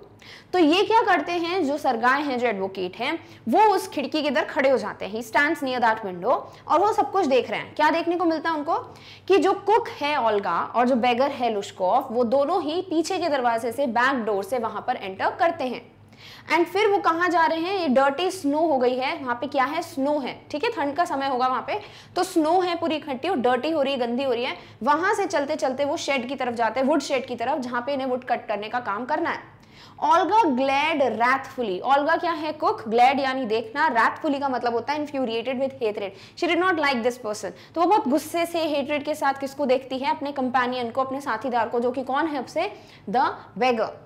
तो ये क्या करते हैं जो सरगाए हैं जो advocate हैं वो उस खिड़की के इधर खड़े हो जाते हैं स्टैंड नियर दैट विंडो और वो सब कुछ देख रहे हैं क्या देखने को मिलता है उनको कि जो कुक है ओल्गा और जो बेगर है लुश्कोव वो दोनों ही पीछे के दरवाजे से बैक डोर से वहां पर एंटर करते हैं एंड फिर वो कहा जा रहे हैं ये डर्टी स्नो हो गई है वहां पे क्या है स्नो है ठीक है ठंड का समय होगा वहां पे तो स्नो है पूरी इकट्ठी और डर्टी हो रही है गंदी हो रही है वहां से चलते चलते वो शेड की तरफ जाते हैं वुड शेड की तरफ जहां पे इन्हें वुड कट करने का काम करना है ऑलगा ग्लैड रैथफुली ऑलगा क्या है कुक ग्लैड यानी देखना रैथफुली का मतलब होता है infuriated with hatred she did not like this person तो वो बहुत गुस्से से हेटरेड के साथ किसको देखती है अपने कंपेनियन को अपने साथीदार को जो कि कौन है उससे the beggar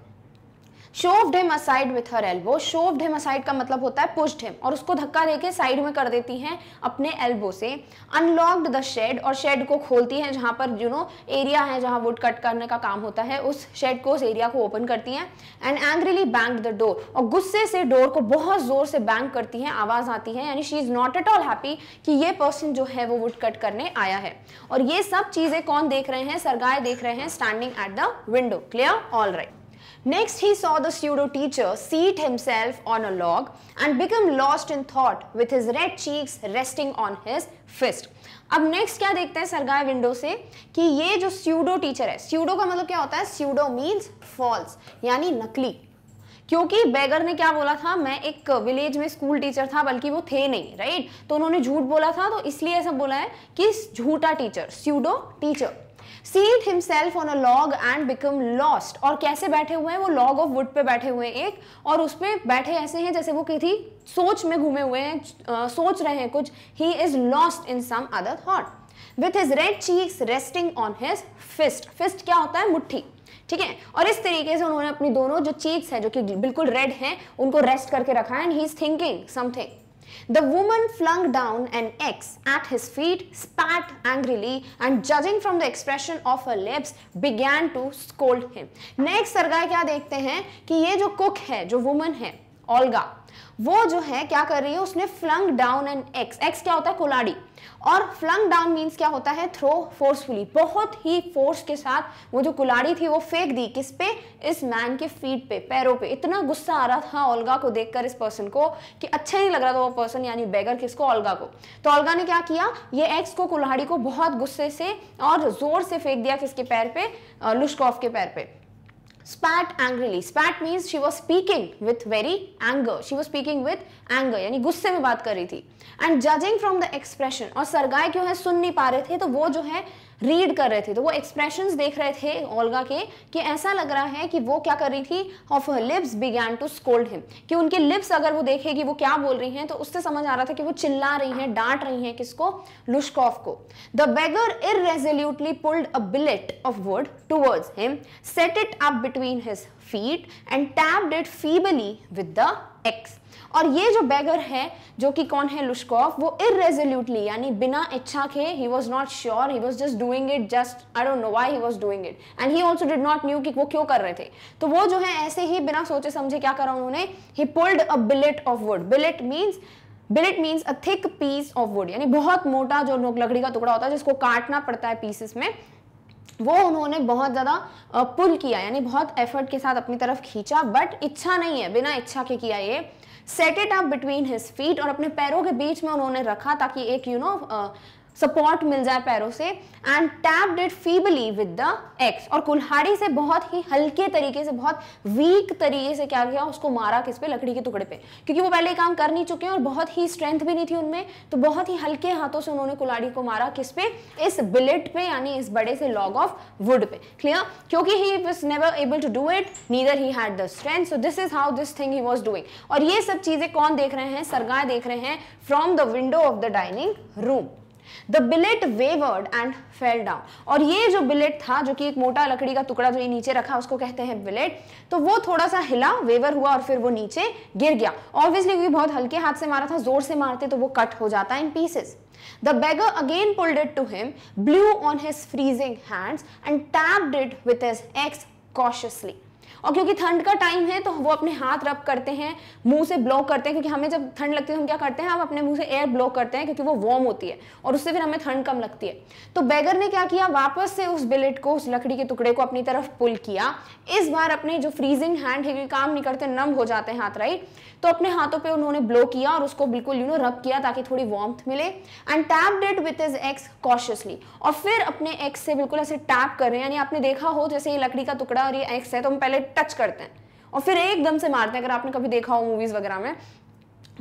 shoved him aside with her elbow shoved him aside का मतलब होता है pushed हिम और उसको धक्का देके साइड में कर देती हैं अपने एल्बो से अनलॉक्ड द शेड और शेड को खोलती हैं जहाँ पर यू नो एरिया है जहाँ वुड कट करने का काम होता है उस शेड को उस एरिया को ओपन करती हैं and angrily banged the door और गुस्से से डोर को बहुत जोर से बैंक करती हैं आवाज़ आती है यानी she is not at all happy कि ये पर्सन जो है वो वुड कट करने आया है और ये सब चीज़ें कौन देख रहे हैं सरगाए देख रहे हैं standing at the window clear all right Next, he saw the pseudo teacher seat himself on a log and become lost in thought with his red cheeks resting on his fist. अब next क्या देखते हैं सरगाय window से कि ये जो pseudo teacher है pseudo का मतलब क्या होता है स्यूडो मीन्स फॉल्स यानी नकली क्योंकि बेगर ने क्या बोला था मैं एक विलेज में स्कूल टीचर था बल्कि वो थे नहीं राइट तो उन्होंने झूठ बोला था तो इसलिए ऐसा बोला है कि झूठा teacher pseudo teacher sealed himself on a log and become lost और कैसे बैठे हुए हैं वो लॉग ऑफ वुड पे बैठे हुए हैं एक और उस पर बैठे ऐसे हैं जैसे वो किसी सोच में घूमे हुए हैं सोच रहे हैं कुछ he is lost in some other thought with his red cheeks resting on his fist fist क्या होता है मुट्ठी ठीक है और इस तरीके से उन्होंने अपनी दोनों जो चीक्स हैं जो कि बिल्कुल रेड हैं उनको रेस्ट करके रखा है and he is thinking something The woman flung down an x at his feet, spat angrily and judging from the expression of her lips began to scold him. Next Sergei क्या देखते हैं कि ये जो cook है जो woman है olga वो जो है क्या कर रही है उसने flung down and axe axe क्या होता है कोलाड़ी और फ्लंग डाउन मीन्स क्या होता है थ्रो फोर्सफुली बहुत ही फोर्स के साथ वो जो कुलाड़ी थी वो फेंक दी किस पे इस मैन के फीट पे पैरों पे इतना गुस्सा आ रहा था ओल्गा को देखकर इस पर्सन को कि अच्छा नहीं लग रहा था वो पर्सन यानी बेगर किसको ओल्गा को तो ओल्गा ने क्या किया ये एक्स को कुल्हाड़ी को बहुत गुस्से से और जोर से फेंक दिया किसके पैर पे लुशकॉफ के पैर पे spat angrily spat means she was speaking with very anger she was speaking with anger yani gusse mein baat kar rahi thi and judging from the expression aur Sergei kyun hai sun nahi pa rahe the to wo jo hai read कर रहे थे तो वो expression देख रहे थे Olga के कि ऐसा लग रहा है कि वो क्या कर रही थी of lips began to scold him कि उनके लिप्स अगर वो देखेगी वो क्या बोल रही हैं तो उससे समझ आ रहा था कि वो चिल्ला रही हैं डांट रही हैं किसको लुश्कॉफ को the beggar irresolutely pulled a billet of wood towards him set it up between his feet and tapped it feebly with the axe और ये जो बैगर है जो कि कौन है लुश्कॉफ वो इरेजोल्यूटली यानी बिना इच्छा के he was not sure he was just doing it just I don't know why he was doing it and he also did not knew कि वो क्यों कर रहे थे तो वो जो है ऐसे ही बिना सोचे समझे क्या करा उन्होंने he pulled a billet of wood billet means billet means a thick piece of wood यानी बहुत मोटा जो लकड़ी का टुकड़ा होता है जिसको काटना पड़ता है पीसेस में वो उन्होंने बहुत ज़्यादा पुल किया यानी बहुत एफर्ट के साथ अपनी तरफ खींचा बट इच्छा नहीं है बिना इच्छा के किया ये set it up between his feet और अपने पैरों के बीच में उन्होंने रखा ताकि एक you you know know, uh, support मिल जाए पैरों से and tapped feebly with the axe और कुल्हाड़ी से बहुत ही हल्के तरीके से बहुत वीक तरीके से क्या किया उसको मारा किस पे लकड़ी के टुकड़े पे क्योंकि वो पहले काम कर नहीं चुके हैं और बहुत ही स्ट्रेंथ भी नहीं थी उनमें तो बहुत ही हल्के हाथों से उन्होंने कुल्हाड़ी को मारा किस पे इस बिलेट पे यानी इस बड़े से लॉग ऑफ वुड पे क्लियर क्योंकि he was never able to do it neither he had the strength so this is how this thing he was doing और ये सब चीज़ें कौन देख रहे हैं सरगाए देख रहे हैं from the window of the dining room the billet wavered and fell down और ये जो बिलेट था जो कि एक मोटा लकड़ी का टुकड़ा जो ये नीचे रखा उसको कहते हैं बिलेट तो वो थोड़ा सा हिला वेवर हुआ और फिर वो नीचे गिर गया ऑब्वियसली वो बहुत हल्के हाथ से मारा था जोर से मारते तो वो कट हो जाता in pieces The beggar again pulled it to him, blew on his freezing hands, and tapped it with his axe cautiously. और क्योंकि ठंड का टाइम है तो वो अपने हाथ रब करते हैं मुंह से ब्लॉक करते हैं क्योंकि हमें जब ठंड लगती है तो हम क्या करते हैं हम अपने मुंह से एयर ब्लॉक करते हैं क्योंकि वो वार्म होती है और उससे फिर हमें ठंड कम लगती है तो बैगर ने क्या किया वापस से उस बिलेट को उस लकड़ी के टुकड़े को अपनी तरफ पुल किया इस बार अपने जो फ्रीजिंग हैंड है काम नहीं करते नम हो जाते हैं हाथ राइट तो अपने हाथों पर उन्होंने ब्लो किया और उसको बिल्कुल यू नो रब किया ताकि थोड़ी वार्म मिले and tapped with his axe cautiously और फिर अपने एक्स से बिल्कुल ऐसे टैप कर रहे हैं यानी आपने देखा हो जैसे ये लकड़ी का टुकड़ा और ये एक्स है तो हम पहले टच करते हैं और फिर एकदम से मारते हैं अगर आपने कभी देखा हो मूवीज वगैरह में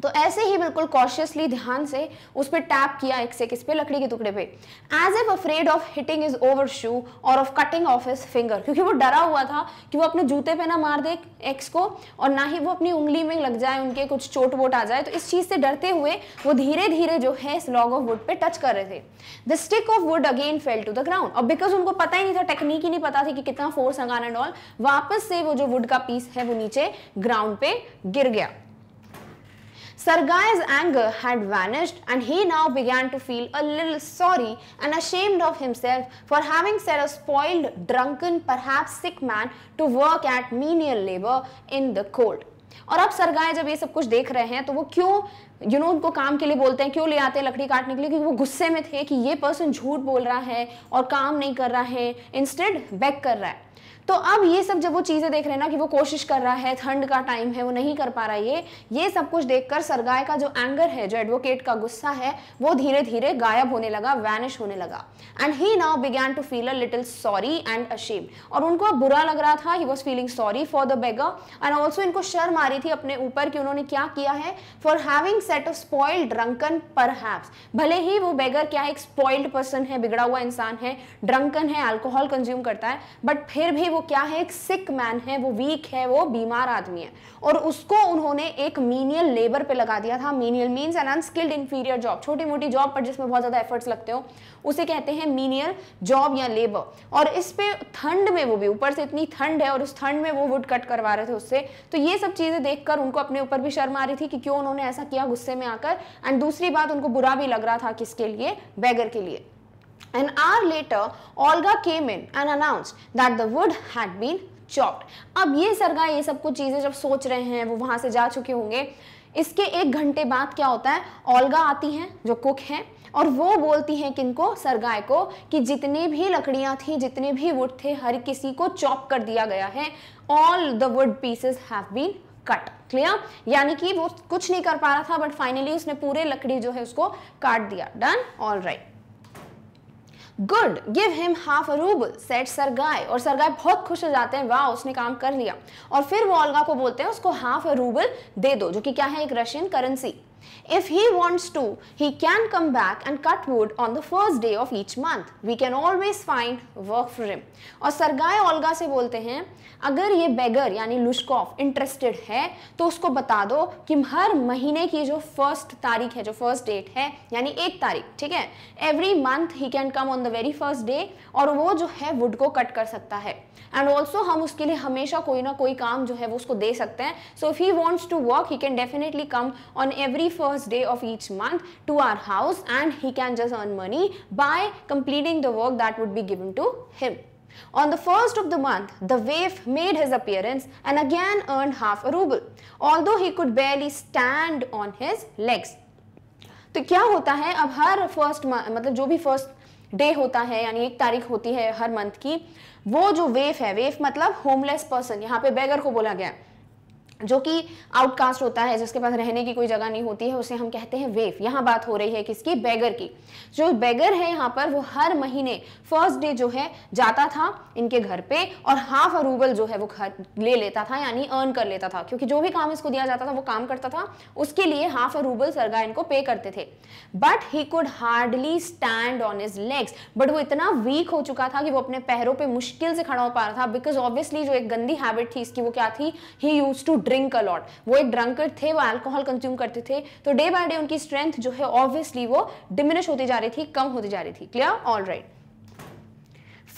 तो ऐसे ही बिल्कुल कॉशियसली ध्यान से उस पर टैप किया एक से किस पे लकड़ी के टुकड़े पे as if afraid of hitting his overshoe और of cutting off his finger क्योंकि वो डरा हुआ था कि वो अपने जूते पे ना मार दे एक्स को और ना ही वो अपनी उंगली में लग जाए उनके कुछ चोट वोट आ जाए तो इस चीज़ से डरते हुए वो धीरे धीरे जो है इस लॉग ऑफ वुड पे टच कर रहे थे the stick of wood again fell to the ground और बिकॉज उनको पता ही नहीं था टेक्निक ही नहीं पता थी कि कितना फोर्स लगाना एंड ऑल वापस से वो जो वुड का पीस है वो नीचे ग्राउंड पे गिर गया Sargai's anger had vanished and he now began to feel a little sorry and ashamed of himself for having set a spoiled, drunken, perhaps sick man to work at menial labor in the cold. और अब सरगाए जब ये सब कुछ देख रहे हैं तो वो क्यों यू you नो know, उनको काम के लिए बोलते हैं क्यों ले आते हैं लकड़ी काटने के लिए क्योंकि वो गुस्से में थे कि ये पर्सन झूठ बोल रहा है और काम नहीं कर रहा है इंस्टेड बैक कर रहा है तो अब ये सब जब वो चीज़ें देख रहे हैं ना कि वो कोशिश कर रहा है ठंड का टाइम है वो नहीं कर पा रहा ये ये सब कुछ देखकर सरगाय का जो एंगर है जो एडवोकेट का गुस्सा है वो धीरे धीरे गायब होने लगा वैनिश होने लगा and he now began to feel a little sorry and ashamed और उनको अब बुरा लग रहा था he was feeling sorry for the beggar and also इनको शर्म आ रही थी अपने ऊपर कि उन्होंने क्या किया है for having set of spoiled drunken पर भले ही वो बेगर क्या है एक स्पॉइल्ड पर्सन है बिगड़ा हुआ इंसान है ड्रंकन है एल्कोहल कंज्यूम करता है बट फिर भी वो वो क्या है एक सिक मैन है वो वीक है वो बीमार आदमी है और उसको उन्होंने एक मीनियल लेबर पे लगा दिया था menial means an unskilled inferior job छोटी मोटी जॉब पर जिसमें बहुत ज़्यादा एफर्ट्स लगते हो उसे कहते हैं मीनियल जॉब या लेबर और इस पे ठंड में वो भी ऊपर से इतनी ठंड है और उस ठंड में वो वुड कट करवा रहे थे उससे तो ये सब चीज़ें देखकर उनको अपने ऊपर भी शर्म आ रही थी कि क्यों उन्होंने ऐसा किया गुस्से में आकर एंड दूसरी बात उनको बुरा भी लग रहा था किसके लिए बैगर के लिए An hour later, Olga came in and announced that the wood had been chopped. ab ye sarga ye sab कुछ cheeze jab soch rahe hain wo wahan se ja chuke honge iske एक ghante baad kya hota hai olga aati hain jo cook hain और वो बोलती हैं किनको सरगाय को कि जितने भी लकड़ियां थी जितने भी वुड थे हर किसी को चॉप कर दिया गया है all the wood pieces have been cut clear यानी कि वो कुछ नहीं कर पा रहा था बट फाइनली उसने पूरे लकड़ी जो है उसको काट दिया done all right good give him half a rouble said Sergei और सरगाय बहुत खुश हो जाते हैं वाह उसने काम कर लिया और फिर वो ओल्गा को बोलते हैं उसको हाफ अ रूबल दे दो जो कि क्या है एक Russian currency If he wants to, he can come back and cut wood on the first day of each month. We can always find work for him. और सरगाय ओल्गा से बोलते हैं अगर ये बेगर यानी लुशकॉफ इंटरेस्टेड है तो उसको बता दो कि हर महीने की जो फर्स्ट तारीख है जो फर्स्ट डेट है यानी एक तारीख ठीक है every month he can come on the very first day और वो जो है वुड को कट कर सकता है एंड ऑल्सो हम उसके लिए हमेशा कोई ना कोई काम जो है वो उसको दे सकते हैं so if he wants to work he can definitely come on every first first day of each month to our house and he can just earn money by completing the work that would be given to him. On the first of the month, the waif made his appearance and again earned half a ruble, although he could barely stand on his legs. तो क्या होता है अब हर first मतलब जो भी first day होता है यानी एक तारीख होती है हर मंथ की वो जो वेफ है वेफ मतलब होमलेस पर्सन यहाँ पे बेगर को बोला गया है जो कि आउटकास्ट होता है जिसके पास रहने की कोई जगह नहीं होती है उसे हम कहते हैं वेफ यहाँ बात हो रही है किसकी बेगर की जो बेगर है यहाँ पर वो हर महीने फर्स्ट डे जो है जाता था इनके घर पे और हाफ अ रूबल जो है वो घर ले लेता था यानी अर्न कर लेता था क्योंकि जो भी काम इसको दिया जाता था वो काम करता था उसके लिए हाफ अ रूबल सरगा इनको पे करते थे but he could hardly stand on his legs but वो इतना वीक हो चुका था कि वो अपने पैरों पर मुश्किल से खड़ा हो पा रहा था बिकॉज ऑब्वियसली जो एक गंदी हैबिट थी इसकी वो क्या थी he use to drink a lot वो एक ड्रंकर थे वो अल्कोहल कंज्यूम करते थे तो डे बाय डे उनकी स्ट्रेंथ जो है ऑब्वियसली वो डिमिनिश होती जा रही थी कम होती जा रही थी clear all right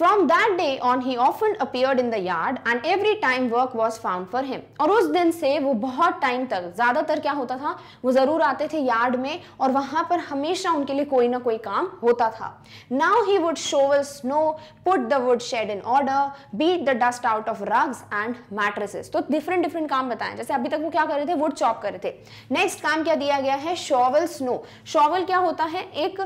From that day on he often appeared in the yard and every time work was found for him. और उस दिन से वो बहुत टाइम तक ज़्यादातर क्या होता था वो ज़रूर आते थे यार्ड में और वहाँ पर हमेशा उनके लिए कोई ना कोई काम होता था Now he would shovel snow, put the wood shed in order, beat the dust out of rugs and mattresses. तो different different काम बताएं जैसे अभी तक वो क्या कर रहे थे वुड चॉप कर रहे थे नेक्स्ट काम क्या दिया गया है शॉवल स्नो शॉवल क्या होता है एक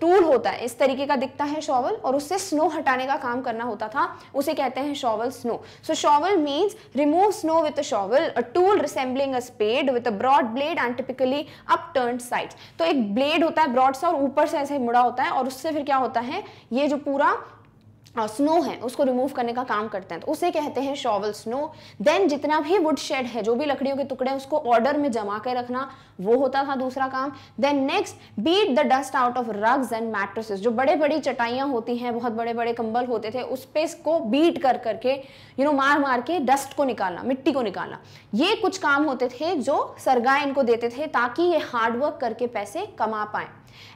टूल होता है इस तरीके का दिखता है शॉवल और उससे स्नो हटाने हटाने का काम करना होता था उसे कहते हैं shovel snow so shovel means remove snow with a shovel a tool resembling a spade with a broad blade and typically up turn side तो एक ब्लेड होता है ब्रॉड सा और ऊपर से ऐसे मुड़ा होता है और उससे फिर क्या होता है ये जो पूरा स्नो हाँ, है उसको रिमूव करने का काम करते हैं तो उसे कहते हैं शॉवल स्नो देन जितना भी वुड शेड है जो भी लकड़ियों के टुकड़े उसको ऑर्डर में जमा के रखना वो होता था दूसरा काम then next beat the dust out of rugs and mattresses जो बड़े बड़ी चटाइयां होती हैं बहुत बड़े बड़े कंबल होते थे उस पे इसको बीट कर करके यू नो मार मार के डस्ट को निकालना मिट्टी को निकालना ये कुछ काम होते थे जो सरगाए इनको देते थे ताकि ये हार्डवर्क करके पैसे कमा पाए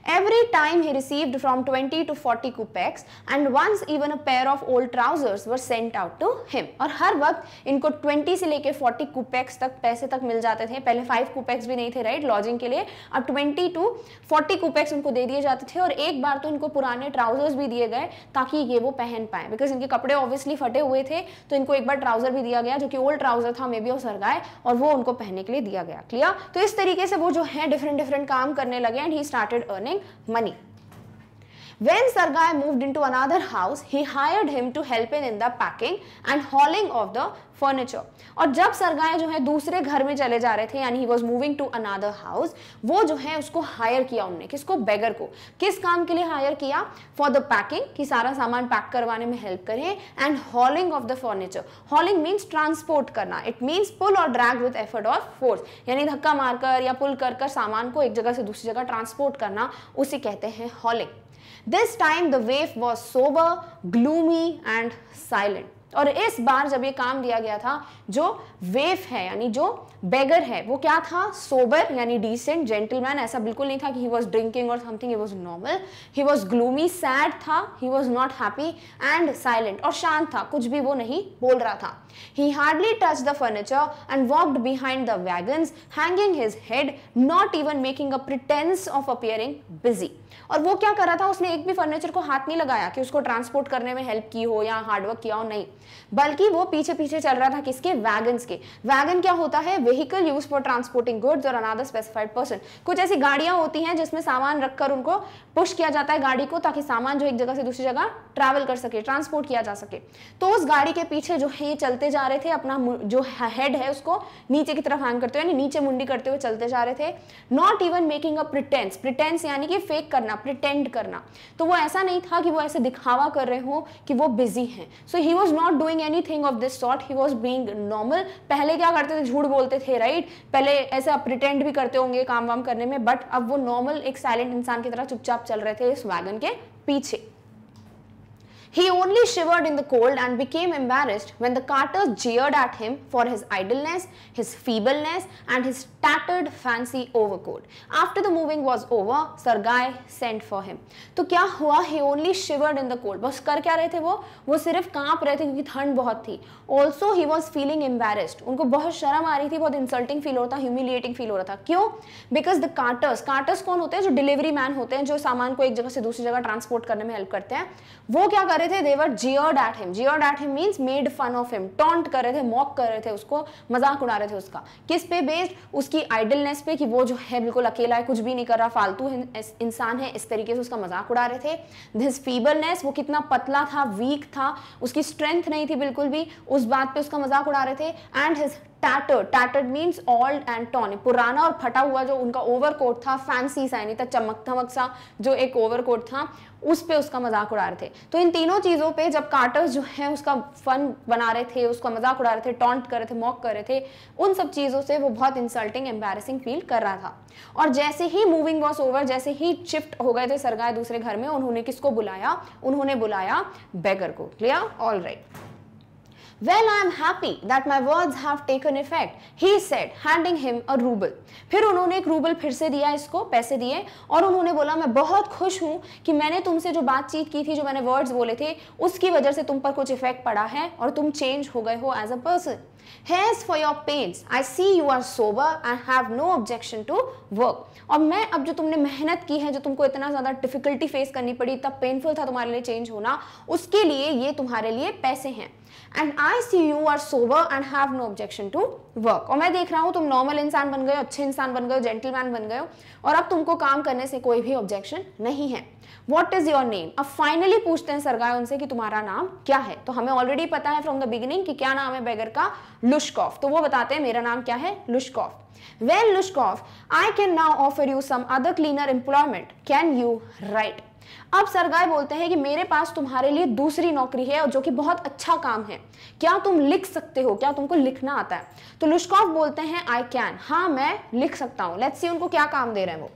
Every time he received from 20 to 40 kopecks and once even a pair of old trousers were sent out to him. और हर वक्त इनको 20 से लेके 40 kopecks तक पैसे तक मिल जाते थे पहले 5 kopecks भी नहीं थे राइट लॉजिंग के लिए अब 20 टू 40 kopecks उनको दे दिए जाते थे और एक बार तो इनको पुराने ट्राउजर्स भी दिए गए ताकि ये वो पहन पाए बिकॉज इनके कपड़े ऑब्वियसली फटे हुए थे तो इनको एक बार ट्राउजर भी दिया गया जो कि ओल्ड ट्राउजर था मे बी वो सरगाए और वो उनको पहनने के लिए दिया गया क्लियर तो इस तरीके से वो जो है डिफरेंट डिफरेंट काम करने लगे and he started earning money When Sargai moved into another house, he hired him to help him in the packing and hauling of the furniture. और जब सरगाए जो है दूसरे घर में चले जा रहे थे यानी he was moving to another house, वो जो है उसको हायर किया उनने किसको बेगर को किस काम के लिए हायर किया For the packing कि सारा सामान पैक करवाने में हेल्प करें and hauling of the furniture. Hauling means transport करना it means pull or drag with effort or force. यानी धक्का मारकर या पुल कर कर सामान को एक जगह से दूसरी जगह ट्रांसपोर्ट करना उसे कहते हैं hauling this time the wave was sober gloomy and silent और इस बार जब ये काम दिया गया था जो वेव है यानी जो बेगर है वो क्या था सोबर यानी डिसेंट जेंटलमैन ऐसा बिल्कुल नहीं था कि ही वॉज ड्रिंकिंग और something he was normal he was gloomy sad था he was not happy and silent और शांत था कुछ भी वो नहीं बोल रहा था he hardly touch the furniture and walked behind the wagon hanging his head not even making a pretence of appearing busy और वो क्या कर रहा था उसने एक भी फर्नीचर को हाथ नहीं लगाया कि उसको ट्रांसपोर्ट करने में हेल्प की हो या हार्डवर्क किया हो नहीं बल्कि वो पीछे पीछे चल रहा था किसके वैगन के वैगन क्या होता है vehicle use for transporting goods और अनादर स्पेसिफाइड पर्सन कुछ ऐसी गाड़ियां होती हैं जिसमें सामान रखकर उनको पुश किया जाता है गाड़ी को ताकि सामान जो एक जगह से दूसरी जगह ट्रैवल कर सके ट्रांसपोर्ट किया जा सके तो उस गाड़ी के पीछे जो है चलते जा रहे थे अपना जो हेड है उसको नीचे की तरफ हैंग करते हुए नीचे मुंडी करते हुए चलते जा रहे थे not even making a pretence pretence यानी कि फेक कर करना प्रिटेंड करना तो वो ऐसा नहीं था कि वो ऐसे दिखावा कर रहे हो कि वो बिजी हैं so he was not doing anything of this sort he was being normal पहले क्या करते थे झूठ बोलते थे राइट right? पहले ऐसे आप प्रिटेंड भी करते होंगे काम वाम करने में बट अब वो नॉर्मल एक साइलेंट इंसान की तरह चुपचाप चल रहे थे इस वैगन के पीछे He only shivered in the cold and became embarrassed when the carters jeered at him for his idleness, his feebleness and his tattered fancy overcoat. After the moving was over, Sir Guy sent for him. तो क्या हुआ He only shivered in the cold. बस कर क्या रहे थे वो वो सिर्फ कांप रहे थे क्योंकि ठंड बहुत थी also he was feeling embarrassed उनको बहुत शर्म आ रही थी बहुत इंसल्टिंग फील हो रहा था ह्यूमिलिएटिंग फील हो रहा था क्यों बिकॉज द कार्टर्स कार्टर्स कौन होते हैं जो डिलीवरी मैन होते हैं जो सामान को एक जगह से दूसरी जगह ट्रांसपोर्ट करने में हेल्प करते हैं वो क्या कर रहे थे देवर जियो that him Jio that him means made fun of him taunt कर रहे थे मॉक कर रहे थे उसको मजाक उड़ा रहे थे उसका किस पे बेस्ड उसकी आइडलनेस पे कि वो जो है बिल्कुल अकेला है कुछ भी नहीं कर रहा फालतू इंसान है इस तरीके से उसका मजाक उड़ा रहे थे दिस फीबलनेस वो कितना पतला था वीक था उसकी स्ट्रेंथ नहीं थी बिल्कुल भी उस बात पे उसका मजाक उड़ा रहे थे and his tattered tattered means old and torn पुराना और फटा हुआ जो उनका ओवर कोट था फैंसी सा यानी था चमक थमक सा जो एक ओवर कोट था उस पे उसका मजाक उड़ा रहे थे तो इन तीनों चीज़ों पे जब कार्टर्स जो है उसका फन बना रहे थे उसका मजाक उड़ा रहे थे टॉन्ट कर रहे थे मॉक कर रहे थे उन सब चीज़ों से वो बहुत इंसल्टिंग एम्बेसिंग फील कर रहा था और जैसे ही मूविंग वॉस ओवर जैसे ही शिफ्ट हो गए थे सरगाए दूसरे घर में उन्होंने किसको बुलाया उन्होंने बुलाया बेगर को clear all right Well, I am happy that my words have taken effect. He said, handing him a ruble. फिर उन्होंने एक रूबल फिर से दिया इसको पैसे दिए और उन्होंने बोला मैं बहुत खुश हूं कि मैंने तुमसे जो बातचीत की थी जो मैंने वर्ड्स बोले थे उसकी वजह से तुम पर कुछ इफेक्ट पड़ा है और तुम चेंज हो गए हो as a person has for your pains I see you are sober I have no objection to work और मैं अब जो तुमने मेहनत की है जो तुमको इतना ज़्यादा डिफिकल्टी फेस करनी पड़ी इतना पेनफुल था तुम्हारे लिए चेंज होना उसके लिए ये तुम्हारे लिए पैसे हैं and I see you are sober and have no objection to work और मैं देख रहा हूँ तुम नॉर्मल इंसान बन गए अच्छे इंसान बन गए जेंटलमैन बन गए और अब तुमको काम करने से कोई भी ऑब्जेक्शन नहीं है वॉट इज योर नेम अब फाइनली पूछते हैं सरगाय उनसे कि तुम्हारा नाम क्या है तो हमें ऑलरेडी पता है फ्रॉम द बिगिनिंग कि क्या नाम है बेगर का लुशकॉफ तो वो बताते हैं मेरा नाम क्या है Lushkov well Lushkov I can now offer you some other cleaner employment can you write अब सरगाय बोलते हैं कि मेरे पास तुम्हारे लिए दूसरी नौकरी है और जो कि बहुत अच्छा काम है क्या तुम लिख सकते हो क्या तुमको लिखना आता है तो लुश्कॉफ बोलते हैं आई कैन हाँ मैं लिख सकता हूँ लेट्स सी उनको क्या काम दे रहे हैं वो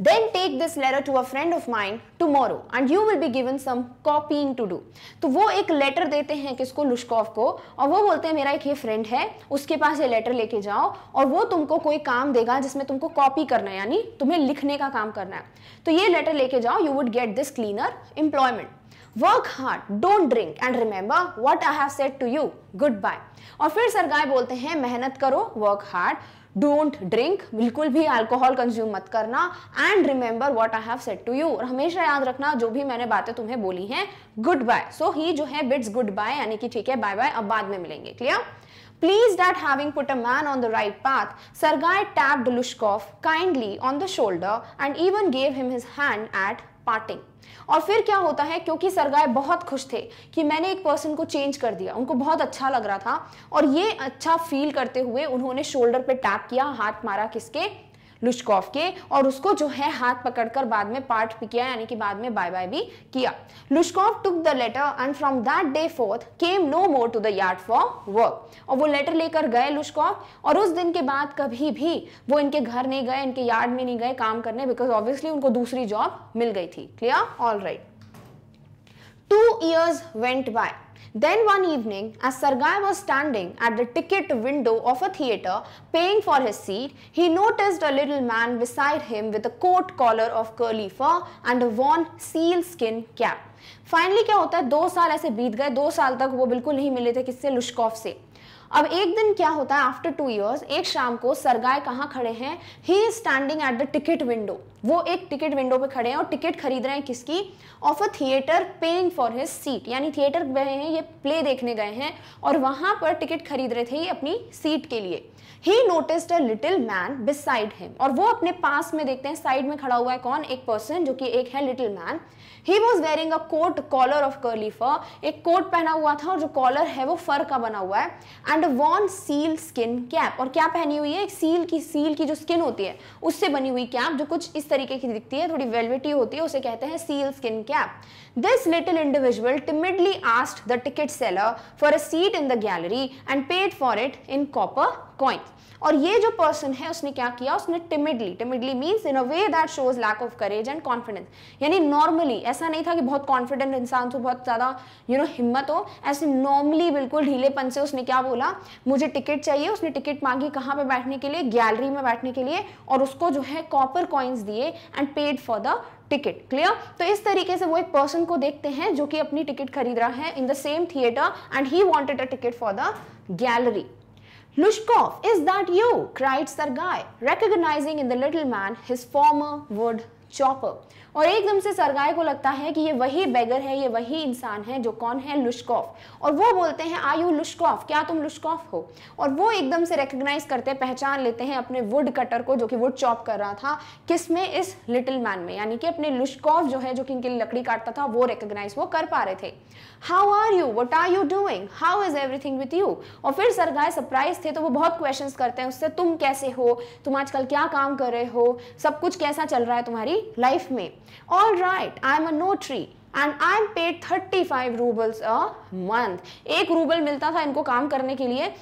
Then take this letter to a friend of mine tomorrow and you will be given some copying to do. तो वो एक लेटर देते हैं किसको लुश्कोव को और वो बोलते हैं मेरा एक ये फ्रेंड है उसके पास ये लेटर लेके जाओ और वो तुमको कोई काम देगा जिसमें तुमको कॉपी करना है यानी तुम्हें लिखने का काम करना है तो ये लेटर लेके जाओ you would get this cleaner employment work hard don't drink and remember what I have said to you goodbye और फिर सरगाय बोलते हैं मेहनत करो वर्क हार्ड डोंट ड्रिंक बिल्कुल भी अल्कोहल कंज्यूम मत करना and remember what I have said to you और हमेशा याद रखना जो भी मैंने बातें तुम्हें बोली हैं गुड बाय सो ही जो है बिट्स गुड बाय यानी कि ठीक है बाय बाय अब बाद में मिलेंगे clear Pleased at having put a man on the right path, Sergei tapped Lushkov kindly on the shoulder and even gave him his hand at parting. और फिर क्या होता है क्योंकि सरगाए बहुत खुश थे कि मैंने एक पर्सन को चेंज कर दिया उनको बहुत अच्छा लग रहा था और ये अच्छा फील करते हुए उन्होंने शोल्डर पे टैप किया हाथ मारा किसके लुशकॉफ के और उसको जो है हाथ पकड़कर बाद में पार्ट भी किया यानी कि बाद में बाय बाय भी किया Lushkov took the letter and from that day forth came no more to the yard for work और वो लेटर लेकर गए लुशकॉफ और उस दिन के बाद कभी भी वो इनके घर नहीं गए इनके यार्ड में नहीं गए काम करने बिकॉज ऑब्वियसली उनको दूसरी जॉब मिल गई थी clear all right two years went by Then one evening, as Sergei was standing at the ticket window of a theatre paying for his seat, he noticed a little man beside him with a coat collar of curly fur and a worn seal skin cap. Finally क्या होता है दो साल ऐसे बीत गए दो साल तक वो बिल्कुल नहीं मिले थे किससे लुश्कॉफ से अब एक दिन क्या होता है आफ्टर टू ईयर्स एक शाम को सरगाय कहाँ खड़े हैं he is standing at the ticket window वो एक टिकट विंडो पे खड़े हैं और टिकट खरीद रहे हैं किसकी of a theatre paying for his seat यानी थिएटर गए हैं ये प्ले देखने गए हैं और वहां पर टिकट खरीद रहे थे ये अपनी सीट के लिए he notice a little man beside him और वो अपने पास में देखते हैं साइड में खड़ा हुआ है कौन एक पर्सन जो कि एक है little man he was wearing a coat collar of curly fur एक कोट पहना हुआ था और जो कॉलर है वो फर का बना हुआ है and worn seal skin cap और क्या पहनी हुई है एक सील की सील की जो स्किन होती है उससे बनी हुई कैप जो कुछ इस तरीके की दिखती है थोड़ी वेलवेटी होती है उसे कहते हैं seal skin cap this little individual timidly asked the ticket seller for a seat in the gallery and paid for it in copper coin और ये जो पर्सन है उसने क्या किया उसने timidly timidly means in a way that shows lack of courage and confidence यानी normally ऐसा नहीं था कि बहुत कॉन्फिडेंट इंसान हो बहुत ज़्यादा यू नो हिम्मत हो ऐसे नॉर्मली बिल्कुल ढीलेपन से उसने क्या बोला मुझे टिकट चाहिए उसने टिकट मांगी कहाँ पे बैठने के लिए गैलरी में बैठने के लिए और उसको जो है कॉपर कॉइन्स दिए and paid for the ticket clear तो इस तरीके से वो एक पर्सन को देखते हैं जो कि अपनी टिकट खरीद रहा है in the same theatre and he wanted a ticket for the gallery Lushkov, is that you? cried Sergei, recognizing in the little man his former wood chopper. और एकदम से सरगाय को लगता है कि ये वही बेगर है ये वही इंसान है जो कौन है लुश्कॉफ और वो बोलते हैं आयु लुश्कॉफ क्या तुम लुश्कॉफ हो और वो एकदम से रिकग्नाइज करते पहचान लेते हैं अपने वुड कटर को जो कि वुड चॉप कर रहा था किस में इस लिटिल मैन में यानी कि अपने लुश्कॉफ जो है जो कि इनके लकड़ी काटता था वो रिकग्नाइज वो कर पा रहे थे how are you what are you doing how is everything with you और फिर सर गाय सरप्राइज थे तो वो बहुत क्वेश्चन करते हैं उससे तुम कैसे हो तुम आजकल क्या काम कर रहे हो सब कुछ कैसा चल रहा है तुम्हारी लाइफ में all right I am a tree and I am paid thirty five roubles a month एक रूबल मिलता था इनको काम करने के लिए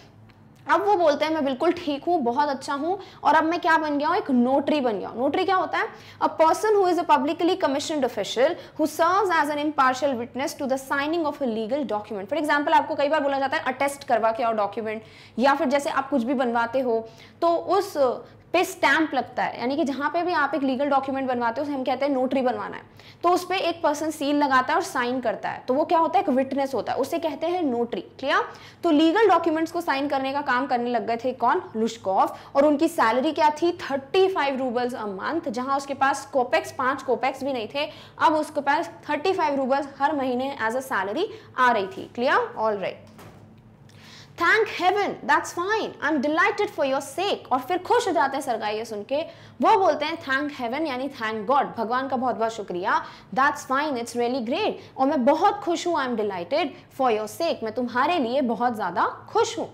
अब वो बोलते हैं मैं बिल्कुल ठीक हूँ बहुत अच्छा हूँ और अब मैं क्या बन गया हूँ एक नोटरी बन गया हूँ नोटरी क्या होता है a person who is a publicly commission official who serves as an impartial witness to the signing of a legal document for example आपको कई बार बोला जाता है अटेस्ट करवा के और डॉक्यूमेंट या फिर जैसे आप कुछ भी बनवाते हो तो उस पे स्टैंप लगता है यानी कि जहां पे भी आप एक लीगल डॉक्यूमेंट बनवाते हो हम कहते हैं नोटरी बनवाना है तो उस पर एक पर्सन सील लगाता है और साइन करता है तो वो क्या होता है एक विटनेस होता है उसे कहते हैं नोटरी क्लियर तो लीगल डॉक्यूमेंट्स को साइन करने का काम करने लग गए थे कौन लुशकॉफ और उनकी सैलरी क्या थी thirty five roubles a month जहां उसके पास कोपेक्स पांच कोपेक्स भी नहीं थे अब उसके पास थर्टी फाइव रूबल्स हर महीने एज अ सैलरी आ रही थी clear all right thank heaven that's fine I am delighted for your sake और फिर खुश हो जाते हैं सरगाई ये सुन के वो बोलते हैं थैंक हेवन यानी थैंक गॉड भगवान का बहुत बहुत शुक्रिया that's fine it's really great और मैं बहुत खुश हूँ I am delighted for your sake मैं तुम्हारे लिए बहुत ज़्यादा खुश हूँ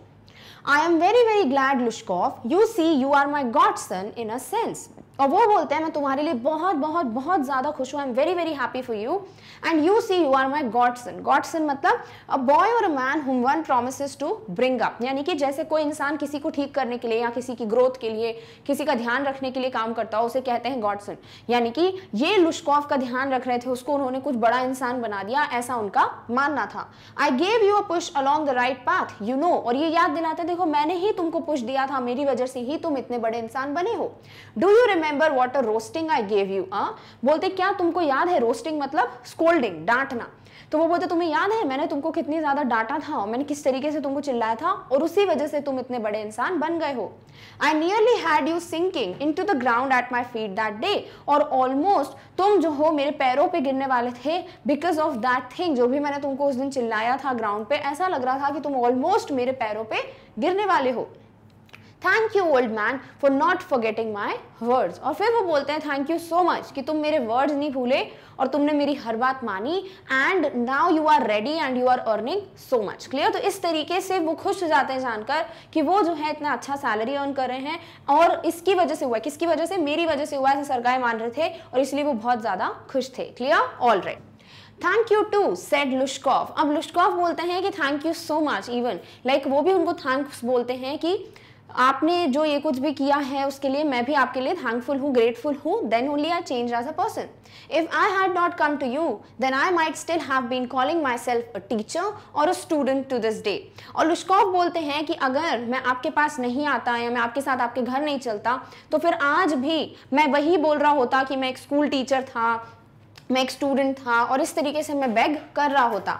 I am very very glad Lushkov you see you are my godson in a sense और वो बोलते हैं मैं तुम्हारे लिए बहुत बहुत बहुत ज़्यादा खुश हूँ I am very very happy for you and you see you are my godson godson मतलब अ बॉय और a man whom one promise to bring up यानी कि जैसे कोई इंसान किसी को ठीक करने के लिए या किसी की ग्रोथ के लिए किसी का ध्यान रखने के लिए काम करता हो उसे कहते हैं गॉडसन यानी कि ये लुश्कॉफ का ध्यान रख रहे थे उसको उन्होंने कुछ बड़ा इंसान बना दिया ऐसा उनका मानना था I gave you a push along the right path you know और ये याद दिलाते देखो मैंने ही तुमको पुश दिया था मेरी वजह से ही तुम इतने बड़े इंसान बने हो do you remember remember what a roasting I gave you हाँ बोलते क्या तुमको याद है रोस्टिंग मतलब स्कोल्डिंग डांटना तो वो बोलते तुम्हें याद है मैंने तुमको कितनी ज़्यादा डांटा था मैंने किस तरीके से तुमको चिल्लाया था और उसी वजह से तुम इतने बड़े इंसान बन गए हो I nearly had you sinking into the ground at my feet that day और ऑलमोस्ट तुम जो हो मेरे पैरों पे गिरने वाले थे बिकॉज ऑफ दैट थिंग जो भी मैंने तुमको उस दिन चिल्लाया था ग्राउंड पे ऐसा लग रहा था कि तुम ऑलमोस्ट मेरे पैरों पे गिरने वाले हो thank you old man for not forgetting my words और फिर वो बोलते हैं थैंक यू सो मच कि तुम मेरे वर्ड्स नहीं भूले और तुमने मेरी हर बात मानी and now you are ready and you are earning so much clear तो इस तरीके से वो खुश हो जाते हैं जानकर कि वो जो है इतना अच्छा सैलरी अर्न कर रहे हैं और इसकी वजह से हुआ किसकी वजह से मेरी वजह से हुआ ऐसे सरकार मान रहे थे और इसलिए वो बहुत ज़्यादा खुश थे clear all right thank you too said Lushkov अब लुश्कॉफ बोलते हैं कि thank you so much even like वो भी उनको थैंक्स बोलते हैं कि आपने जो ये कुछ भी किया है उसके लिए मैं भी आपके लिए थैंकफुल हूँ ग्रेटफुल हूँ then only I change as a person if I had not come to you then I might still have been calling myself a teacher और a student to this day और Lushkov बोलते हैं कि अगर मैं आपके पास नहीं आता या मैं आपके साथ आपके घर नहीं चलता तो फिर आज भी मैं वही बोल रहा होता कि मैं एक स्कूल टीचर था मैं एक स्टूडेंट था और इस तरीके से मैं बैग कर रहा होता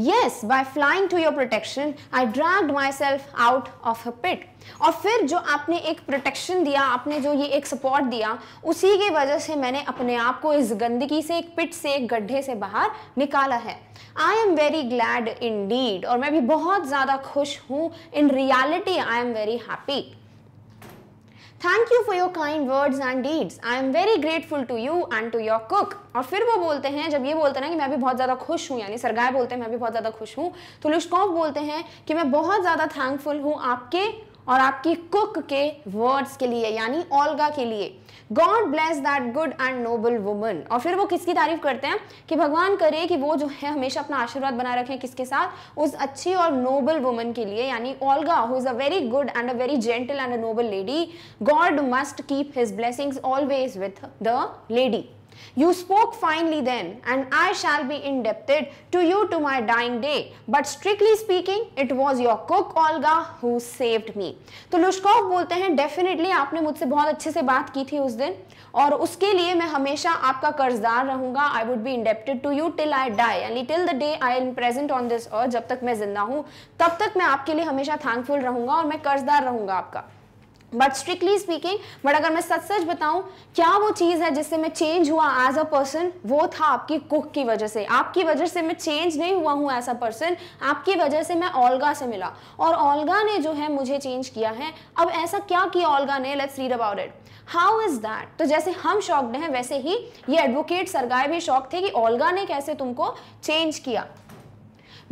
yes by flying to your protection I dragged myself out of a pit और फिर जो आपने एक प्रोटेक्शन दिया आपने जो ये एक सपोर्ट दिया उसी की वजह से मैंने अपने आप को इस गंदगी से एक पिट से एक गड्ढे से बाहर निकाला है I am very glad indeed और मैं भी बहुत ज़्यादा खुश हूँ in reality I am very happy thank you for your kind words and deeds I am very grateful to you and to your cook और फिर वो बोलते हैं जब ये बोलते हैं ना कि मैं भी बहुत ज़्यादा खुश हूँ यानी सरगाय बोलते हैं मैं भी बहुत ज़्यादा खुश हूँ तो लुश्कोव बोलते हैं कि मैं बहुत ज़्यादा थैंकफुल हूँ आपके और आपकी कुक के वर्ड्स के लिए यानी ओल्गा के लिए God bless that good and noble woman और फिर वो किसकी तारीफ करते हैं कि भगवान करे कि वो जो है हमेशा अपना आशीर्वाद बना रखें किसके साथ उस अच्छी और नोबल वुमन के लिए यानी Olga who is a very good and a very gentle and a noble lady God must keep his blessings always with the lady You spoke finely then, and I shall be indebted to you to my dying day. But strictly speaking, it was your cook Olga who saved me. तो लुशकॉव बोलते हैं definitely आपने मुझसे बहुत अच्छे से बात की थी उस दिन और उसके लिए मैं हमेशा आपका कर्जदार रहूंगा I would be indebted to you till I die यानी till the day I am present on this earth जब तक मैं जिंदा हूं तब तक मैं आपके लिए हमेशा थैंकफुल रहूंगा और मैं कर्जदार रहूंगा आपका बट स्ट्रिक्टली स्पीकिंग बट अगर मैं सच सच बताऊं क्या वो चीज़ है जिससे मैं चेंज हुआ एज अ पर्सन वो था आपकी कुक की वजह से आपकी वजह से मैं चेंज नहीं हुआ हूं एज अ पर्सन आपकी वजह से मैं ओल्गा से मिला और ओल्गा ने जो है मुझे चेंज किया है अब ऐसा क्या किया ओल्गा ने let's read about it how is that तो जैसे हम शॉक्ड हैं वैसे ही ये एडवोकेट सरगाय भी शॉक थे कि ओल्गा ने कैसे तुमको चेंज किया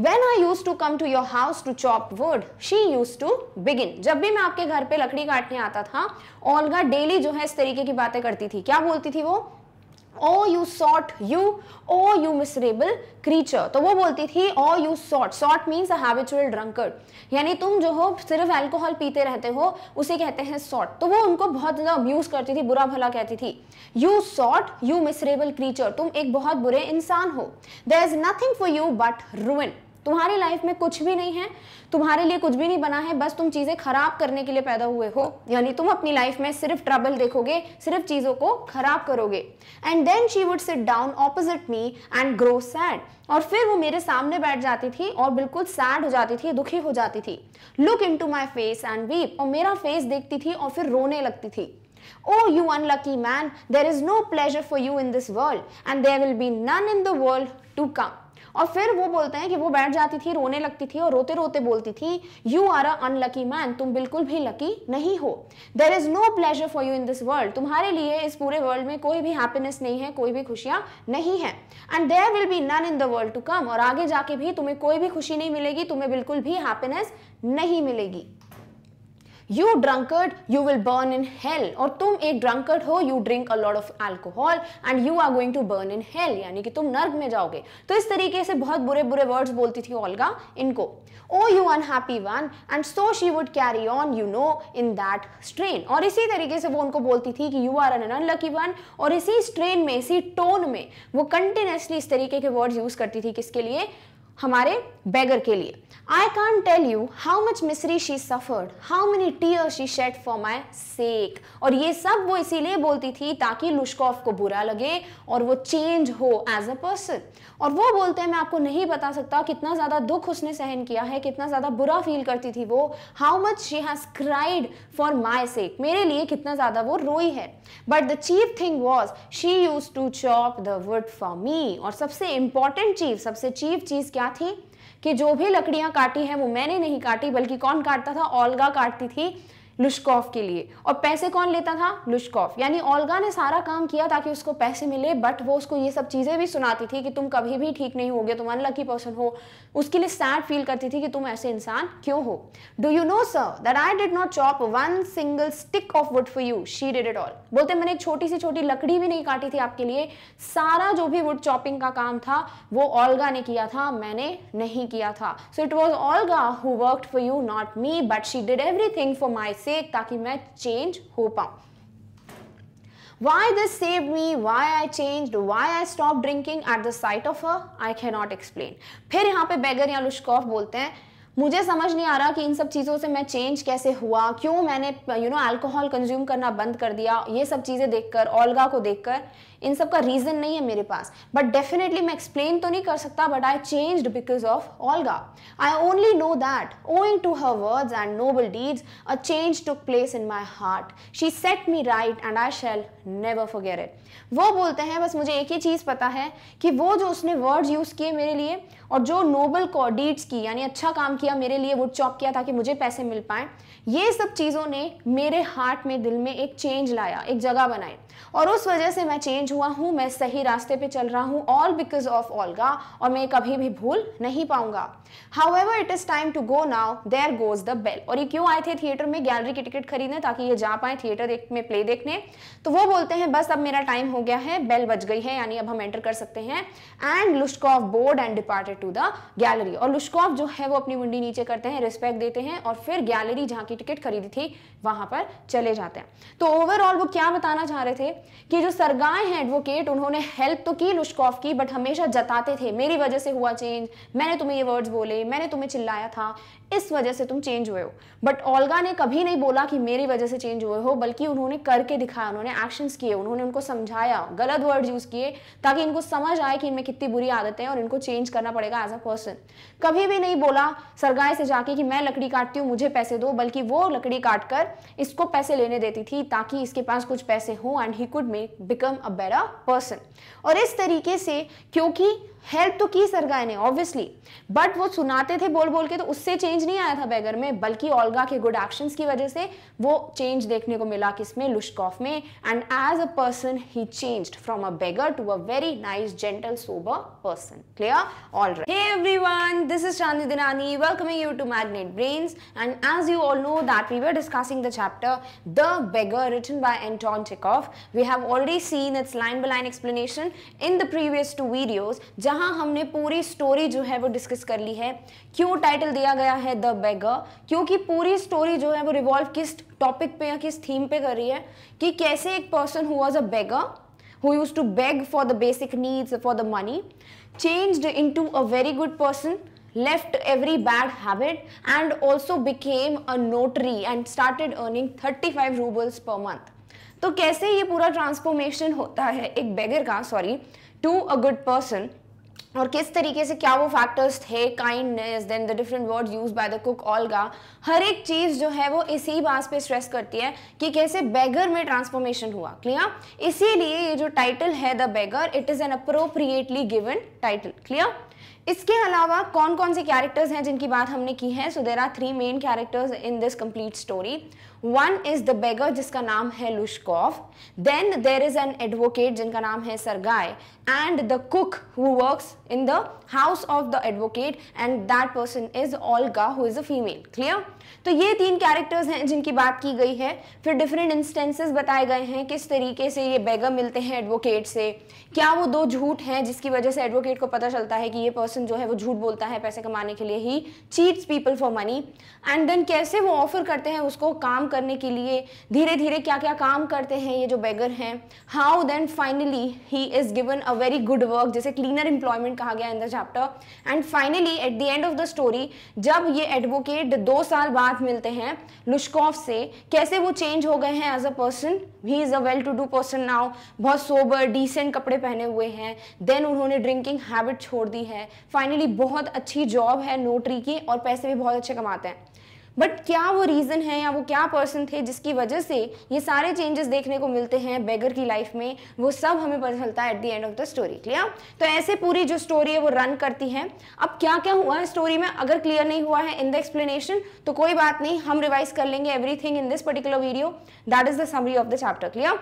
When I used to come to your house to chop wood, she used to begin. जब भी मैं आपके घर पे लकड़ी काटने आता था ऑलगा डेली जो है इस तरीके की बातें करती थी क्या बोलती थी वो oh you sot you oh you miserable creature तो वो बोलती थी oh you sot sot means habitual drunkard यानी तुम जो हो सिर्फ एल्कोहल पीते रहते हो उसे कहते हैं सॉट तो वो उनको बहुत ज़्यादा अब्यूज करती थी बुरा भला कहती थी you sot you miserable creature तुम एक बहुत बुरे इंसान हो there is nothing for you but ruin तुम्हारी लाइफ में कुछ भी नहीं है तुम्हारे लिए कुछ भी नहीं बना है बस तुम चीज़ें खराब करने के लिए पैदा हुए हो यानी तुम अपनी लाइफ में सिर्फ ट्रबल देखोगे सिर्फ चीज़ों को खराब करोगे and then she would sit down opposite me and grow sad और फिर वो मेरे सामने बैठ जाती थी और बिल्कुल सैड हो जाती थी दुखी हो जाती थी look into my face and weep और मेरा फेस देखती थी और फिर रोने लगती थी Oh, you unlucky man there is no pleasure for you in this world and there will be none in the world to come और फिर वो बोलते हैं कि वो बैठ जाती थी रोने लगती थी और रोते रोते बोलती थी you are a unlucky man तुम बिल्कुल भी लकी नहीं हो there is no pleasure for you in this world तुम्हारे लिए इस पूरे वर्ल्ड में कोई भी हैप्पीनेस नहीं है कोई भी खुशियां नहीं है and there will be none in the world to come और आगे जाके भी तुम्हें कोई भी खुशी नहीं मिलेगी तुम्हें बिल्कुल भी हैप्पीनेस नहीं मिलेगी you drunkard you will burn in hell और तुम एक ड्रंकर्ड हो you drink a lot of alcohol and you are going to burn in hell यानी कि तुम नर्क में जाओगे तो इस तरीके से बहुत बुरे बुरे वर्ड्स बोलती थी ओल्गा इनको oh you unhappy one and so she would carry on you know in that strain और इसी तरीके से वो उनको बोलती थी कि you are an unlucky one और इसी स्ट्रेन में इसी टोन में वो कंटिन्यूसली इस तरीके के वर्ड्स यूज करती थी किसके लिए हमारे बेगर के लिए I can't tell you how much misery she suffered, how many tears she shed for my sake. और ये सब वो इसीलिए बोलती थी ताकि लुशकॉफ को बुरा लगे और वो चेंज हो एज अ पर्सन और वो बोलते हैं मैं आपको नहीं बता सकता कितना ज़्यादा दुख उसने सहन किया है कितना ज़्यादा बुरा फील करती थी वो how much she has cried for my sake मेरे लिए कितना ज़्यादा वो रोई है but the chief thing was she use to chop the wood for me और सबसे इंपॉर्टेंट चीज सबसे चीफ चीज़ क्या थी कि जो भी लकड़ियां काटी हैं वो मैंने नहीं काटी बल्कि कौन काटता था ओल्गा काटती थी लुशकॉफ के लिए और पैसे कौन लेता था लुशकॉफ यानी ओल्गा ने सारा काम किया ताकि उसको पैसे मिले बट वो उसको ये सब चीज़ें भी सुनाती थी कि तुम कभी भी ठीक नहीं होगे तुम अनलकी पर्सन हो उसके लिए सैड फील करती थी कि तुम ऐसे इंसान क्यों हो do you know sir that I did not chop one single stick of wood for you she did it all बोलते मैंने एक छोटी सी छोटी लकड़ी भी नहीं काटी थी आपके लिए सारा जो भी वुड चॉपिंग का काम था वो ओल्गा ने किया था मैंने नहीं किया था so it was Olga who work for you not me but she did everything for my से ताकि मैं चेंज हो पाऊँ Why this saved me, why I changed, why I stopped drinking at the sight of her, I cannot explain. फिर यहाँ पे बेगर या लुशकॉफ बोलते हैं मुझे समझ नहीं आ रहा कि इन सब चीज़ों से मैं चेंज कैसे हुआ क्यों मैंने यू नो अल्कोहल कंज्यूम करना बंद कर दिया ये सब चीज़ें देखकर ओल्गा को देखकर इन सब का रीज़न नहीं है मेरे पास बट डेफिनेटली मैं एक्सप्लेन तो नहीं कर सकता but I changed because of Olga I only know that owing to her words and noble deeds a change took place in my heart she set me right and I shall never forget it वो बोलते हैं बस मुझे एक ही चीज़ पता है कि वो जो उसने वर्ड्स यूज़ किए मेरे लिए और जो नोबल कॉडीट्स की यानी अच्छा काम किया मेरे लिए वो चॉप किया ताकि मुझे पैसे मिल पाए ये सब चीज़ों ने मेरे हार्ट में दिल में एक चेंज लाया एक जगह बनाई और उस वजह से मैं चेंज हुआ हूँ मैं सही रास्ते पे चल रहा हूँ ऑल बिकॉज ऑफ ऑलगा और मैं कभी भी भूल नहीं पाऊंगा however it is time to go now there goes the bell और ये क्यों आए थे थिएटर में गैलरी की टिकट खरीदने ताकि ये जा पाए थिएटर देख, में प्ले देखने तो वो बोलते हैं बस अब मेरा टाइम हो गया है बेल बज गई है यानी अब हम एंटर कर सकते हैं and Lushkoff board and departed to the gallery और लुश्कॉफ जो है वो अपनी मुंडी नीचे करते हैं रिस्पेक्ट देते हैं और फिर गैलरी जहाँ की टिकट खरीदी थी वहां पर चले जाते हैं तो ओवरऑल वो क्या बताना चाह रहे थे थे कि जो सरगाए हैं एडवोकेट उन्होंने हेल्प तो की लुश्कॉफ की बट हमेशा जताते थे मेरी वजह से हुआ चेंज मैंने तुम्हें ये वर्ड्स बोले मैंने तुम्हें चिल्लाया था इस वजह से तुम चेंज हुए हो बट ओल्गा ने कभी नहीं बोला कि मेरी वजह से चेंज हुए हो बल्कि उन्होंने करके दिखाया उन्होंने एक्शंस किए उन्होंने उनको समझाया गलत वर्ड यूज़ किए ताकि इनको समझ आए कि इनमें कितनी बुरी आदतें हैं और इनको चेंज करना पड़ेगा एज अ पर्सन कभी भी नहीं बोला सरगाए से जाके कि मैं लकड़ी काटती हूँ मुझे पैसे दो बल्कि वो लकड़ी काट कर इसको पैसे लेने देती थी ताकि इसके पास कुछ पैसे हों and he could make become a better person और इस तरीके से क्योंकि हेल्प तो की सरगाय ने ऑब्वियसली बट वो सुनाते थे बोल बोल के तो उससे चेंज नहीं आया था बैगर में बल्कि ओल्गा के गुड एक्शंस की वजह से वो चेंज देखने को मिला किसमें लुश्कॉफ में and as a person he change from a beggar to a very nice gentle sober person clear all right hey everyone this is Chandi Dinani welcoming you to magnet brains and as you all know that we were discussing the chapter the beggar written by Anton टिकॉफ we have already seen its line by line explanation in the previous two videos जहां यहां हमने पूरी story जो है वो discuss कर ली है क्यों टाइटल दिया गया है द बेगर क्योंकि पूरी स्टोरी जो है वो रिवॉल्व किस टॉपिक पे या किस थीम पे कर रही है कि कैसे एक person who was a beggar who use to beg for the basic needs for the money changed into a very good person left every bad habit and also became a notary and started earning thirty five roubles per month तो कैसे ये पूरा transformation होता है एक beggar का sorry to a good person और किस तरीके से क्या वो फैक्टर्स थे kindness then the different word use by the cook Olga her एक चीज़ जो है वो इसी बात पे स्ट्रेस करती है कि कैसे बेगर में ट्रांसफॉर्मेशन हुआ क्लियर इसीलिए ये जो टाइटल है the beggar it is an appropriately given title clear इसके अलावा कौन कौन से कैरेक्टर्स हैं जिनकी बात हमने की है so there are three main characters in this complete story one is the beggar जिसका नाम है Lushkoff then there is an advocate जिनका नाम है Sergei and the cook who works in the house of the advocate and that person is Olga who is a female clear तो ये तीन characters हैं जिनकी बात की गई है फिर डिफरेंट इंस्टेंसेस बताए गए हैं किस तरीके से ये बेगर मिलते हैं एडवोकेट से क्या वो दो झूठ हैं जिसकी वजह से एडवोकेट को पता चलता है कि ये पर्सन जो है वो झूठ बोलता है पैसे कमाने के लिए he cheats people for money and then कैसे वो ऑफर करते हैं उसको काम करने के लिए धीरे धीरे क्या क्या काम करते हैं ये जो बेगर हैं how then finally he is given a very good work जैसे क्लीनर इंप्लॉयमेंट कहा गया in the chapter and finally at the end of the story जब ये एडवोकेट दो साल बाद मिलते हैं लुश्कॉफ से कैसे वो चेंज हो गए हैं as a person he is a well to do person now बहुत सोबर डिसेंट कपड़े पहने हुए हैं देन उन्होंने ड्रिंकिंग हैबिट छोड़ दी है फाइनली बहुत अच्छी जॉब है नोटरी की और पैसे भी बहुत अच्छे कमाते हैं बट क्या वो रीज़न है या वो क्या पर्सन थे जिसकी वजह से ये सारे चेंजेस देखने को मिलते हैं बेगर की लाइफ में वो सब हमें पता चलता है at the end of the story clear तो ऐसे पूरी जो स्टोरी है वो रन करती है अब क्या क्या हुआ है स्टोरी में अगर क्लियर नहीं हुआ है इन द एक्सप्लेनेशन तो कोई बात नहीं हम रिवाइज कर लेंगे everything in this particular video that is the summary of the chapter clear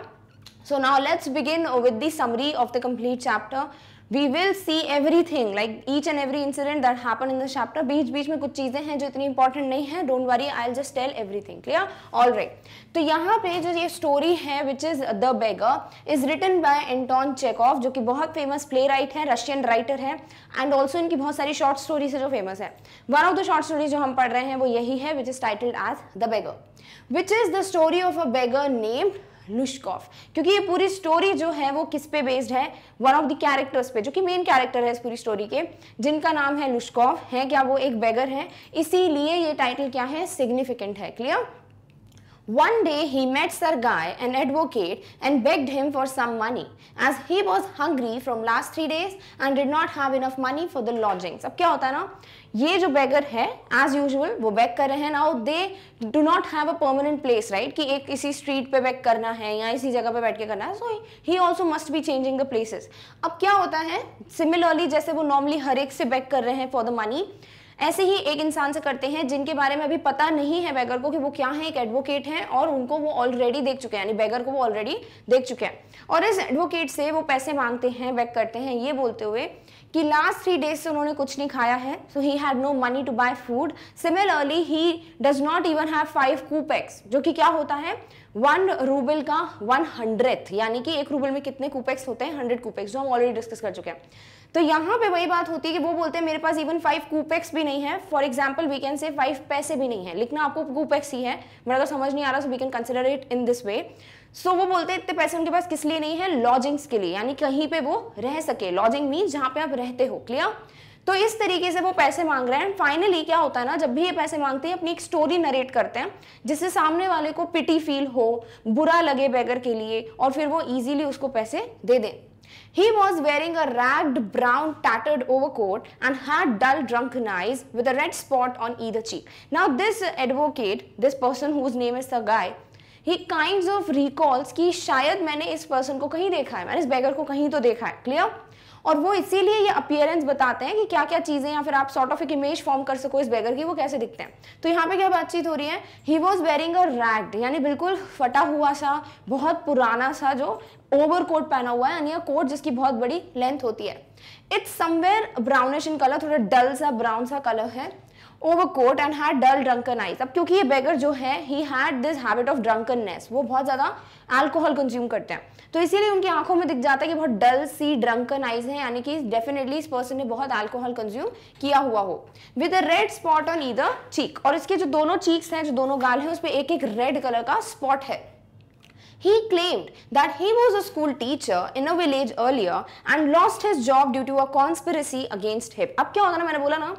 so now let's begin with the summary of the complete chapter we will see everything like each and every incident that happen in the chapter बीच बीच में कुछ चीज़ें हैं जो इतनी important नहीं है don't worry I just tell everything clear all right तो यहाँ पे जो ये स्टोरी है which is the beggar is written by Anton Chekhov जो कि बहुत फेमस प्ले राइट है रशियन राइटर है एंड ऑल्सो इनकी बहुत सारी शॉर्ट स्टोरीज है जो फेमस है one of the short stories जो हम पढ़ रहे हैं वो यही है which is titled as the beggar which is the story of a beggar named Lushkoff क्योंकि ये पूरी स्टोरी जो है वो किस पे बेस्ड है वन ऑफ द कैरेक्टर्स पे जो कि मेन कैरेक्टर है इस पूरी स्टोरी के जिनका नाम है लुशकॉफ है क्या वो एक बेगर है इसीलिए ये टाइटल क्या है सिग्निफिकेंट है clear One day he met Sergei, an advocate, and begged him for some money, as he was hungry from last three days and did not have enough money for the lodgings. अब क्या होता है ना ये जो bagger है as usual वो back कर रहे हैं now they do not have a permanent place right कि एक इसी स्ट्रीट पे बैक करना है या इसी जगह पे बैठ के करना है so he also must be changing the places अब क्या होता है सिमिलरली जैसे वो नॉर्मली हर एक से बैक कर रहे हैं फॉर द मनी ऐसे ही एक इंसान से करते हैं जिनके बारे में अभी पता नहीं है बैगर को कि वो क्या है एक एडवोकेट है और उनको वो ऑलरेडी देख चुके हैं यानी बैगर को वो ऑलरेडी देख चुके हैं और इस एडवोकेट से वो पैसे मांगते हैं बैक करते हैं ये बोलते हुए कि लास्ट थ्री डेज से उन्होंने कुछ नहीं खाया है so he had no money to buy food similarly he does not even have five kopecks जो कि क्या होता है वन रूबल का वन हंड्रेड यानी कि एक रूबल में कितने कूपेक्स होते हैं हंड्रेड कूपेक्स जो हम ऑलरेडी डिस्कस कर चुके हैं तो यहाँ पे वही बात होती है कि वो बोलते हैं मेरे पास इवन फाइव कूपेक्स भी नहीं है for example we can say five पैसे भी नहीं है लिखना आपको कूपेक्स ही है मैं अगर तो समझ नहीं आ रहा so we can consider it in this way so so, वो बोलते इतने पैसे उनके पास किस लिए नहीं है लॉजिंग्स के लिए यानी कहीं पे वो रह सके लॉजिंग मीन जहां पे आप रहते हो क्लियर तो इस तरीके से वो पैसे मांग रहे हैं एंड फाइनली क्या होता है ना जब भी ये पैसे मांगते हैं अपनी एक स्टोरी नरेट करते हैं जिससे सामने वाले को पिटी फील हो बुरा लगे बेगर के लिए और फिर वो ईजिली उसको पैसे दे दें He was wearing a ragged, brown, tattered overcoat and had dull, drunken eyes with a red spot on either cheek. Now, this advocate, this person whose name is Sagai, he kind of recalls कि शायद मैंने इस person को कहीं देखा है मैंने इस बेगर को कहीं तो देखा है क्लियर और वो इसीलिए ये अपियरेंस बताते हैं कि क्या क्या चीज़ें या फिर आप सॉर्ट ऑफ एक इमेज फॉर्म कर सको इस बेगर की वो कैसे दिखते हैं तो यहाँ पे क्या बातचीत हो रही है he was wearing a ragged यानी बिल्कुल फटा हुआ सा बहुत पुराना सा जो ओवर कोट पहना हुआ है यानी कोट जिसकी बहुत बड़ी लेंथ होती है it's somewhere brownish in colour थोड़ा डल सा ब्राउन सा कलर है overcoat and had dull drunken eyes अब क्योंकि ये beggar जो है he had this habit of drunkenness वो बहुत ज़्यादा alcohol consume करते हैं तो इसीलिए उनकी आंखों में दिख जाता है कि बहुत dull सी drunken eyes हैं यानी कि definitely इस person ने बहुत alcohol consume किया हुआ हो with a red spot on either cheek और इसके जो दोनों cheeks हैं जो दोनों गाल हैं उस पर एक एक red कलर का spot है He claimed that he was a school teacher in a village earlier and lost his job due to a conspiracy against him. अब क्या होता ना मैंने बोला ना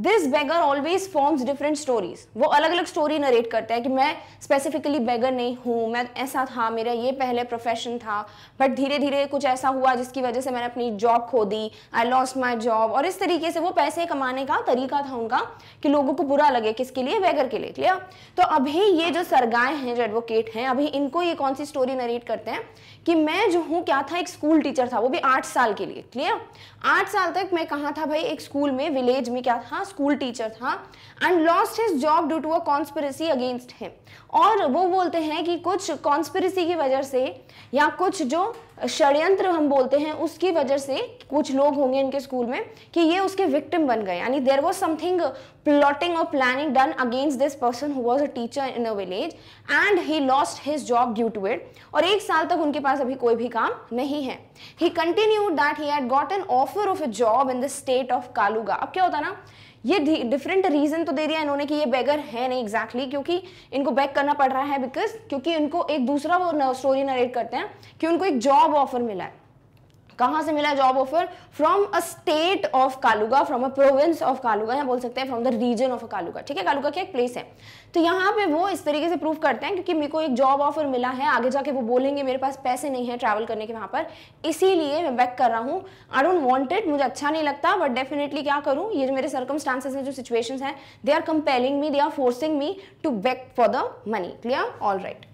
this beggar always forms different stories वो अलग अलग स्टोरी नरेट करता है कि मैं स्पेसिफिकली बेगर नहीं हूँ मैं ऐसा था मेरा ये पहले प्रोफेशन था बट धीरे धीरे कुछ ऐसा हुआ जिसकी वजह से मैंने अपनी जॉब खो दी आई लॉस माई जॉब और इस तरीके से वो पैसे कमाने का तरीका था उनका कि लोगों को बुरा लगे किसके लिए बेगर के लिए क्लियर तो अभी ये जो सरगाएं हैं जो एडवोकेट हैं अभी इनको ये कौन सी स्टोरी नरेट करते हैं कि मैं जो हूँ क्या था एक स्कूल टीचर था वो भी आठ साल के लिए क्लियर आठ साल तक मैं कहाँ था भाई एक स्कूल में विलेज में क्या था स्कूल टीचर था and lost his job due to a conspiracy against him और वो बोलते हैं कि कुछ कॉन्स्पिरसी की वजह से या कुछ जो षड्यंत्र हम बोलते हैं उसकी वजह से कुछ लोग होंगे इनके स्कूल में कि ये उसके विक्टिम बन गए यानी देर वॉज समथिंग प्लॉटिंग और planning done against this person who was a teacher in a village and he lost his job due to it और एक साल तक उनके पास अभी कोई भी काम नहीं है he continue that he had got an offer of a job in the state of Kaluga अब क्या होता ना ये डिफरेंट रीज़न तो दे दिया इन्होंने कि ये बेगर है नहीं एग्जैक्टली exactly, क्योंकि इनको बैक करना पड़ रहा है बिकॉज क्योंकि इनको एक दूसरा वो स्टोरी नरेट करते हैं कि उनको एक जॉब ऑफर मिला है कहाँ से मिला job offer from a state of Kaluga from a province of Kaluga या बोल सकते हैं from the region of Kaluga ठीक है कालुगा क्या एक प्लेस है तो यहाँ पे वो इस तरीके से प्रूव करते हैं क्योंकि मेरे को एक जॉब ऑफर मिला है आगे जाके वो बोलेंगे मेरे पास पैसे नहीं है ट्रैवल करने के वहाँ पर इसीलिए मैं बैक कर रहा हूँ आई डोंट वॉन्ट इट मुझे अच्छा नहीं लगता बट डेफिनेटली क्या करूँ ये जो मेरे सर्कमस्टांसेस हैं जो सिचुएशन है they are compelling me they are forcing me to beg for the money clear all right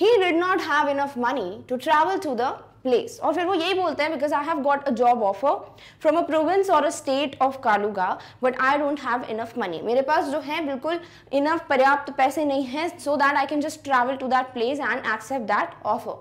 he did not have enough money to travel to the place और फिर वो यही बोलते हैं because I have got a job offer from a province or a state of Kaluga but I don't have enough money मेरे पास जो है बिल्कुल enough पर्याप्त पैसे नहीं हैं so that I can just travel to that place and accept that offer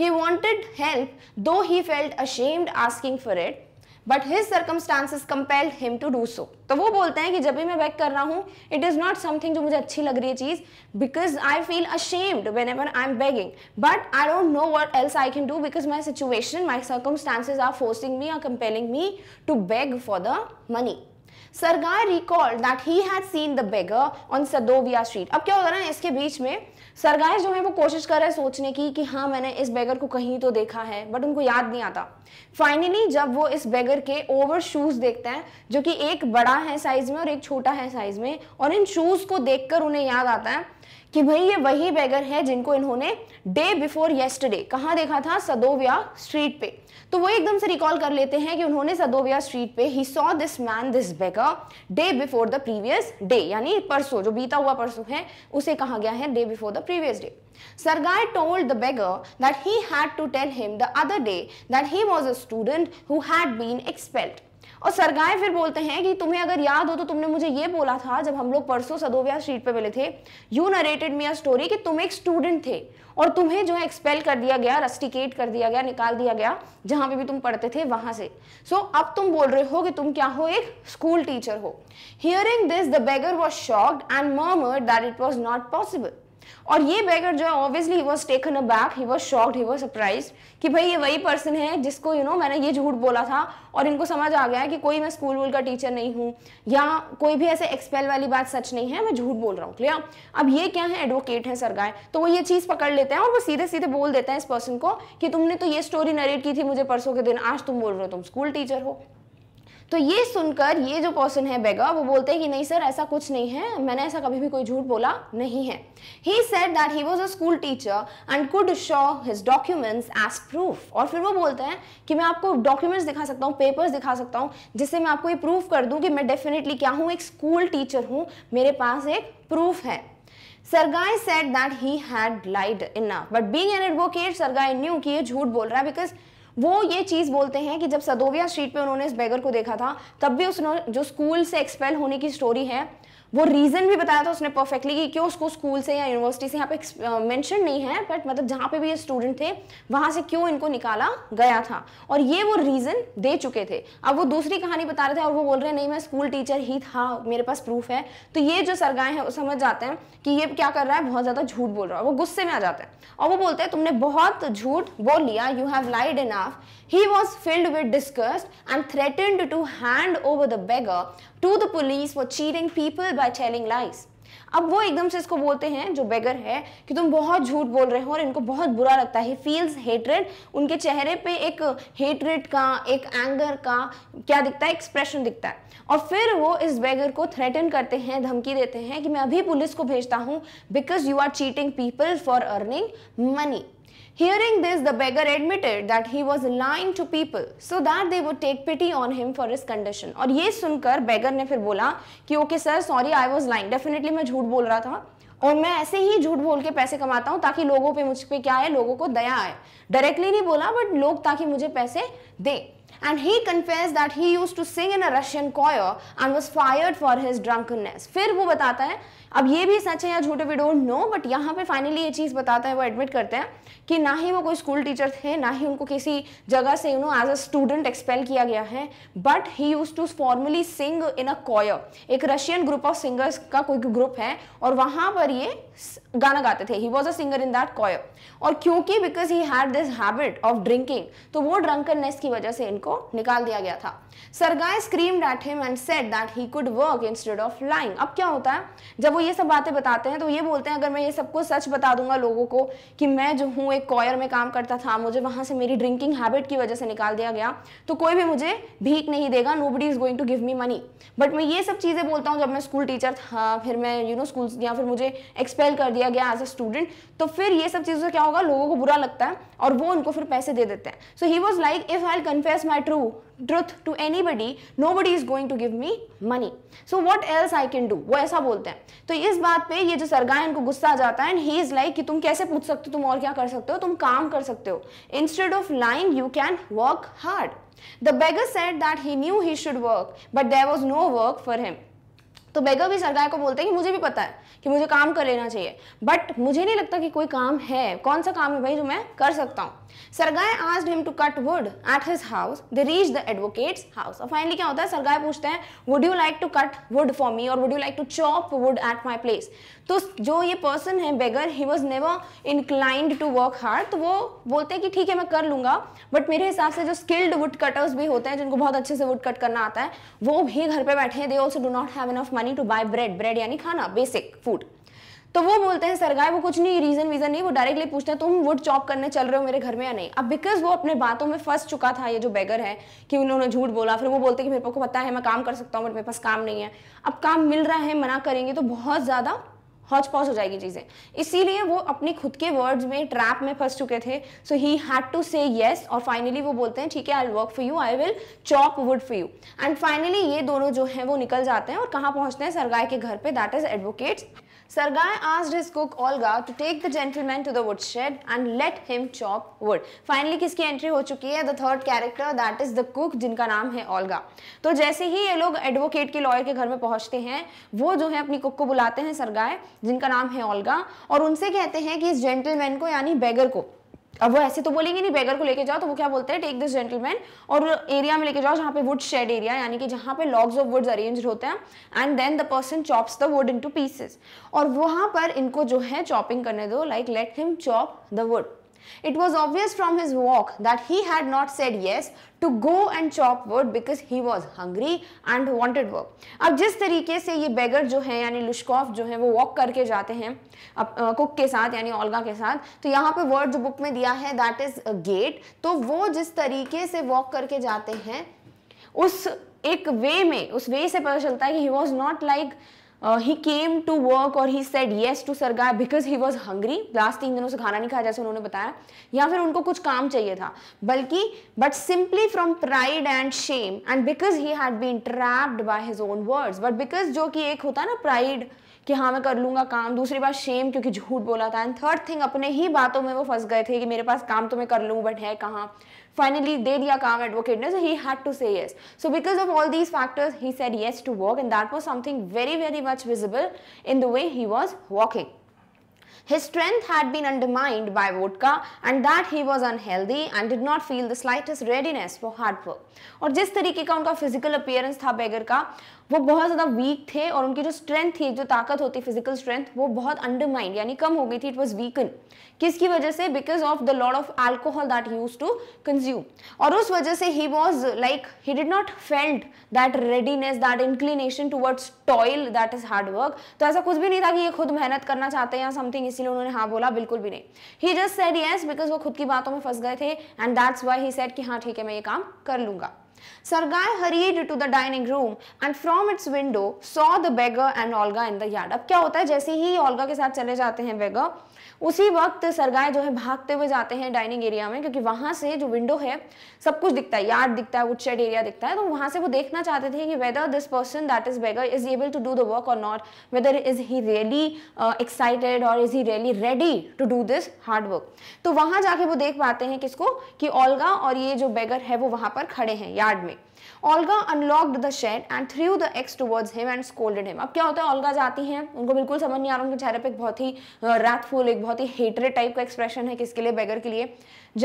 he wanted help though he felt ashamed asking for it but his circumstances compelled him to do so तो वो बोलते हैं कि जब भी मैं back कर रहा हूँ इट इज़ नॉट समथिंग जो मुझे अच्छी लग रही है चीज़ because I feel ashamed whenever I am begging but I don't know what else I can do because my situation my circumstances are forcing me are compelling me to beg for the money Sergei recall that he had seen the beggar on Sadovya street अब क्या हो होगा ना इसके बीच में sir जो है वो कोशिश कर रहे हैं सोचने की कि हाँ मैंने इस बेगर को कहीं तो देखा है बट उनको याद नहीं आता फाइनली जब वो इस बेगर के ओवर शूज देखते हैं जो कि एक बड़ा है साइज में और एक छोटा है साइज में और इन शूज को देखकर उन्हें याद आता है कि भाई ये वही बेगर है जिनको इन्होंने डे बिफोर येस्टरडे कहाँ देखा था सदोविया स्ट्रीट पे तो वो एकदम से रिकॉल कर लेते हैं कि उन्होंने सदोविया स्ट्रीट पे he saw this man this beggar day before the previous day यानी परसों जो बीता हुआ परसों है उसे कहा गया है day before the previous day Sergei told the beggar that he had to tell him the other day that he was a student who had been expelled और सरगाए फिर बोलते हैं कि तुम्हें अगर याद हो तो तुमने मुझे ये बोला था जब हम लोग परसों सदोव्या स्ट्रीट पे मिले थे you narrated me a story कि तुम एक स्टूडेंट थे और तुम्हें जो है एक्सपेल कर दिया गया रस्टिकेट कर दिया गया निकाल दिया गया जहां पे भी तुम पढ़ते थे वहां से सो so, अब तुम बोल रहे हो कि तुम क्या हो एक स्कूल टीचर हो hearing this the beggar was shocked and murmured that it was not possible और ये बेगर जो है obviously he was taken aback he was shocked he was surprise कि भाई ये वही पर्सन है जिसको यू you नो know, मैंने ये झूठ बोला था और इनको समझ आ गया है कि कोई मैं स्कूल वूल का टीचर नहीं हूँ या कोई भी ऐसे एक्सपेल वाली बात सच नहीं है मैं झूठ बोल रहा हूँ क्लियर अब ये क्या है एडवोकेट है सर गाय तो वो ये चीज़ पकड़ लेते हैं और वो सीधे सीधे बोल देते हैं इस पर्सन को कि तुमने तो ये स्टोरी नरेट की थी मुझे परसों के दिन आज तुम बोल रहे हो तुम स्कूल टीचर हो तो ये सुनकर ये जो पर्सन है बेगा वो बोलते हैं कि नहीं सर ऐसा कुछ नहीं है मैंने ऐसा कभी भी कोई झूठ बोला नहीं है he said that he was a school teacher and could show his documents as proof और फिर वो बोलते हैं कि मैं आपको डॉक्यूमेंट्स दिखा सकता हूँ पेपर्स दिखा सकता हूँ जिससे मैं आपको ये प्रूफ कर दूँ कि मैं डेफिनेटली क्या हूँ एक स्कूल टीचर हूँ मेरे पास एक प्रूफ है Sergei said that he had lied enough but being an advocate Sergei knew कि ये झूठ बोल रहा है बिकॉज वो ये चीज़ बोलते हैं कि जब सदोविया स्ट्रीट पे उन्होंने इस बेगर को देखा था तब भी उसने जो स्कूल से एक्सपेल होने की स्टोरी है वो रीज़न भी बताया था उसने परफेक्टली कि क्यों उसको स्कूल से या यूनिवर्सिटी से यहाँ पे मेंशन नहीं है बट मतलब जहाँ पे भी ये स्टूडेंट थे वहां से क्यों इनको निकाला गया था और ये वो रीज़न दे चुके थे अब वो दूसरी कहानी बता रहे थे और वो बोल रहे हैं नहीं मैं स्कूल टीचर ही था मेरे पास प्रूफ है तो ये जो सरगाएं हैं वो समझ जाते हैं कि ये क्या कर रहा है बहुत ज़्यादा झूठ बोल रहा है वो गुस्से में आ जाते हैं और वो बोलते हैं तुमने बहुत झूठ बोल लिया you have lied enough He was filled with disgust and threatened to hand over the beggar to the police for cheating people by telling lies. अब वो एकदम से इसको बोलते हैं जो बेगर है कि तुम बहुत झूठ बोल रहे हो और इनको बहुत बुरा लगता है फील्स हेटरेड उनके चेहरे पे एक हेटरेड का एक एंगर का क्या दिखता है एक्सप्रेशन दिखता है और फिर वो इस बेगर को थ्रेटन करते हैं धमकी देते हैं कि मैं अभी पुलिस को भेजता हूँ because you are cheating people for earning money Hearing this, the beggar admitted that he was lying to people so that they would take pity on him for his condition. और ये सुनकर beggar ने फिर बोला कि okay sir, sorry I was lying. Definitely मैं झूठ बोल रहा था और मैं ऐसे ही झूठ बोल के पैसे कमाता हूँ ताकि लोगों पे मुझ पर क्या है लोगों को दया आए डायरेक्टली नहीं बोला बट लोग ताकि मुझे पैसे दें and he confessed that he used to sing in a Russian choir and was fired for his drunkenness. fir wo batata hai अब ये भी सच है या झूठे वी डोंट नो बट यहाँ पे फाइनली ये चीज़ बताता है वो एडमिट करते हैं कि ना ही वो कोई स्कूल टीचर थे ना ही उनको किसी जगह से you know as a student expel किया गया है but he use to formerly sing in a choir एक रशियन ग्रुप ऑफ सिंगर्स का कोई ग्रुप है और वहाँ पर ये गाना गाते थे he was a singer in that कॉय और क्योंकि because he had this habit of drinking तो वो ड्रंकननेस की वजह से इनको निकाल दिया गया था Sergei scream that him and said that he could work instead of lying अब क्या होता है जब वो ये सब बातें बताते हैं तो ये बोलते हैं अगर मैं ये सबको सच बता दूंगा लोगों को कि मैं जो हूँ एक कॉयर में काम करता था मुझे वहां से मेरी ड्रिंकिंग हैबिट की वजह से निकाल दिया गया तो कोई भी मुझे भीख नहीं देगा nobody is going to give me money but मैं ये सब चीज़ें बोलता हूँ जब मैं स्कूल टीचर था फिर मैं यू नो स्कूल या फिर मुझे एक्सपेल कर दिया दिया गया एज अ स्टूडेंट तो फिर ये सब चीज़ों क्या होगा लोगों को बुरा लगता है और वो उनको फिर पैसे दे देते हैं so he was like if I confess my true truth to anybody nobody is going to give me money so what else I can do वो ऐसा बोलते हैं तो इस बात पर ये जो सरगाय इनको गुस्सा आ जाता है एंड ही इज लाइक कि तुम कैसे पूछ सकते हो तुम और क्या कर सकते हो तुम काम कर सकते हो instead of line you can work hard the beggar said that he knew he should work but there was no work for him तो बेगर भी सरकार को बोलते हैं कि मुझे भी पता है कि मुझे काम कर लेना चाहिए बट मुझे नहीं लगता कि कोई काम है कौन सा काम है भाई जो मैं कर सकता हूँ सरगाय आज him to cut wood at his house the reach the advocate's house और फाइनली क्या होता है सरगाय पूछते हैं would you like to cut wood for me और would you like to chop wood at my place तो जो ये पर्सन है beggar he was never inclined to work hard तो वो बोलते हैं कि ठीक है मैं कर लूंगा बट मेरे हिसाब से जो स्किल्ड वुड कटर्स भी होते हैं जिनको बहुत अच्छे से वुड कट करना आता है वो भी घर पर बैठे हैं they also do not have enough money to buy bread bread यानी खाना बेसिक फूड तो वो बोलते हैं सरगाय वो कुछ नहीं रीजन वीजन नहीं वो डायरेक्टली पूछते हैं तुम वुड चॉप करने चल रहे हो मेरे घर में या नहीं अब बिकॉज वो अपने बातों में फंस चुका था ये जो बेगर है कि उन्होंने झूठ बोला फिर वो बोलते हैं कि मेरे को पता है मैं काम कर सकता हूँ बट मेरे पास काम नहीं है अब काम मिल रहा है मना करेंगे तो बहुत ज़्यादा हॉच हो जाएगी चीज़ें इसीलिए वो अपने खुद के वर्ड्स में ट्रैप में फंस चुके थे so he had to say yes और फाइनली वो बोलते हैं ठीक है I work for you I will chop wood for you and finally ये दोनों जो है वो निकल जाते हैं और कहाँ पहुंचते हैं सरगाय के घर पे that is advocate's Sergei asked his cook Olga to take the gentleman to the woodshed and let him chop wood. Finally किसकी एंट्री हो चुकी है the third character that is the cook जिनका नाम है ओल्गा तो जैसे ही ये लोग एडवोकेट के लॉयर के घर में पहुंचते हैं वो जो है अपनी कुक को बुलाते हैं सरगाय जिनका नाम है ओल्गा और उनसे कहते हैं कि इस जेंटलमैन को यानी बेगर को अब वो ऐसे तो बोलेंगे नहीं बेगर को लेके जाओ तो वो क्या बोलते हैं टेक दिस जेंटलमैन और एरिया में लेके जाओ जहाँ पे वुड शेड एरिया यानी कि जहाँ पे लॉग्स ऑफ वुड्स अरेंज होते हैं and then the person chops the wood into pieces और वहाँ पर इनको जो है चॉपिंग करने दो like let him chop the wood It was obvious from his walk that he had not said yes to go and chop wood because he was hungry and wanted work. अब जिस तरीके से ये बेगर जो है यानी लुश्कॉफ जो है वो वॉक करके जाते हैं अप, आ, कुक के साथ यानी ओल्गा के साथ तो यहाँ पे वर्ड जो बुक में दिया है दैट इज़ गेट तो वो जिस तरीके से वॉक करके जाते हैं उस एक वे में उस वे से पता चलता है कि he was not like uh, he came to work और he said yes to Sergei because he was hungry last तीन दिनों से खाना नहीं खाया जैसे उन्होंने बताया या फिर उनको कुछ काम चाहिए था बल्कि but simply from pride and shame and because he had been trapped by his own words but because जो कि एक होता है ना pride कि हाँ मैं कर लूँगा काम दूसरी बात शेम क्योंकि झूठ बोला था एंड थर्ड थिंग अपने ही बातों में वो फंस गए थे कि मेरे पास काम तो मैं कर लूँ बट है कहाँ Finally, de diya kaam advocate ne so he had to say yes. So because of all these factors, he said yes to work and that was something very very much visible in the way he was walking. His strength had been undermined by vodka and that he was unhealthy and did not feel the slightest readiness for hard work. aur jis tarike ka unka physical appearance tha beggar ka वो बहुत ज़्यादा week थे और उनकी जो strength थी जो ताकत होती फिजिकल स्ट्रेंथ वो बहुत अंडरमाइंड यानी कम हो गई थी इट वॉज वीकन किसकी वजह से because of the lord of alcohol that used to consume और उस वजह से he was like he did not felt that readiness that inclination towards toil that is hard work तो ऐसा कुछ भी नहीं था कि ये खुद मेहनत करना चाहते हैं या समथिंग इसीलिए उन्होंने हाँ बोला बिल्कुल भी नहीं he just said yes because वो खुद की बातों में फंस गए थे and that's why he said कि हाँ ठीक है मैं ये काम कर लूंगा Sir Guy hurried to the dining room and from its window saw the beggar and Olga in the yard. अब क्या होता है जैसे ही ओल्गा के साथ चले जाते हैं बेगर उसी वक्त सरगाय जो है भागते हुए जाते हैं डाइनिंग एरिया में क्योंकि वहां से जो विंडो है सब कुछ दिखता है यार्ड दिखता है वुड शेड एरिया दिखता है तो वहां से वो देखना चाहते थे कि whether this person that is beggar is able to do the work और not whether is he really excited और is he really ready to do this hard work तो वहां जाके वो देख पाते हैं किसको कि ओल्गा और ये जो बेगर है वो वहां पर खड़े हैं यार्ड गार्ड में Olga unlocked the shed and threw the axe towards him and scolded him अब क्या होता है ओल्गा जाती हैं उनको बिल्कुल समझ नहीं आ रहा उनके चेहरे पे एक बहुत ही रातफुल एक बहुत ही हेटरेड टाइप का एक्सप्रेशन है किसके लिए बेगर के लिए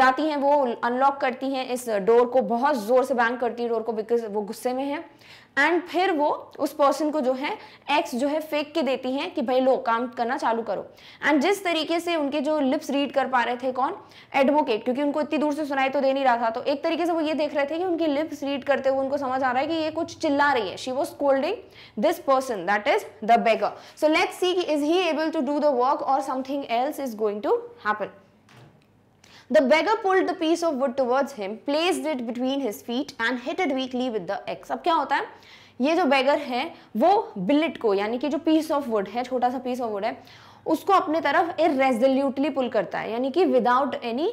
जाती हैं वो अनलॉक करती हैं इस डोर को बहुत जोर से बैंग करती है डोर को बिकॉज वो गुस्से में है एंड फिर वो उस पर्सन को जो है एक्स जो है फेंक के देती हैं कि भाई लो काम करना चालू करो एंड जिस तरीके से उनके जो लिप्स रीड कर पा रहे थे कौन एडवोकेट क्योंकि उनको इतनी दूर से सुनाई तो दे नहीं रहा था तो एक तरीके से वो ये देख रहे थे कि उनकी लिप्स रीड करते हुए उनको समझ आ रहा है कि ये कुछ चिल्ला रही है she was scolding this person that is the beggar so let's see is he able to do the work और something else is going to happen The beggar pulled the piece of wood towards him, placed it between his feet and hit it weakly with the axe. अब क्या होता है ये जो बेगर है वो bill rate को यानी कि जो पीस ऑफ वुड है छोटा सा पीस ऑफ वुड है उसको अपने तरफ इरेजोल्यूटली पुल करता है यानी कि without any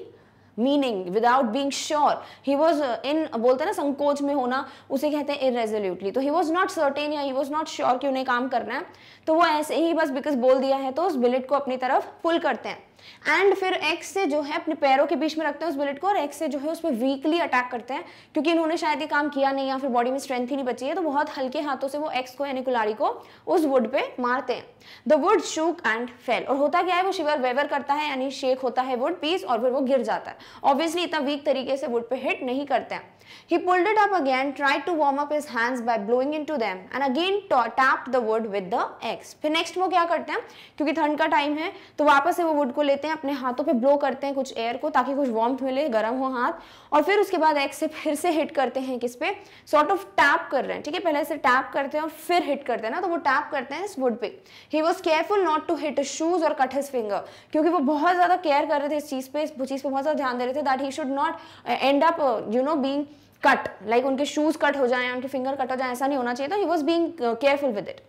meaning without being sure he was in बोलते हैं ना संकोच में होना उसे कहते हैं इरेजोल्यूटली तो ही वॉज नॉट सर्टेन या ही वॉज नॉट श्योर कि उन्हें काम करना है तो वो ऐसे ही बस बिकॉज बोल दिया है तो उस बिलेट को अपनी तरफ पुल करते हैं एंड फिर एक्स से जो है अपने पैरों के बीच में रखते हैं उस बुलेट को और एक्स से जो है उस पर वीकली अटैक करते हैं क्योंकि इन्होंने शायद ये काम किया नहीं या फिर बॉडी में स्ट्रेंथ ही नहीं बची है तो बहुत हल्के हाथों से वो एक्स को यानी कुलारी को उस वुड पे मारते हैं the wood shook and fell और होता क्या है वो शिवर वेवर करता है यानी शेक होता है वुड पीस और फिर वो गिर जाता है ऑब्वियसली इतना वीक तरीके से वुड पे हिट नहीं करते हैं He pulled it up again, tried to warm up his hands by blowing into them, and again tapped the wood with the axe. फिर नेक्स्ट वो क्या करते हैं क्योंकि ठंड का टाइम है तो वापस से वो वुड को ले लेते हैं अपने हाथों पे ब्लो करते हैं कुछ एयर को ताकि कुछ वार्म मिले गर्म हो हाथ और फिर उसके बाद एग से फिर से हिट करते हैं किस पे सॉर्ट ऑफ टैप कर रहे हैं ठीक है पहले से टैप करते हैं और फिर हिट करते हैं ना तो वो टैप करते हैं इस वुड पे he was careful not to hit shoes और कट हिज फिंगर क्योंकि वो बहुत ज़्यादा केयर कर रहे थे इस चीज़ पे इस चीज़ पे बहुत ज़्यादा ध्यान दे रहे थे that he should not end up you know being cut like उनके शूज़ कट हो जाए उनके फिंगर कट हो जाए ऐसा नहीं होना चाहिए तो he was being careful with it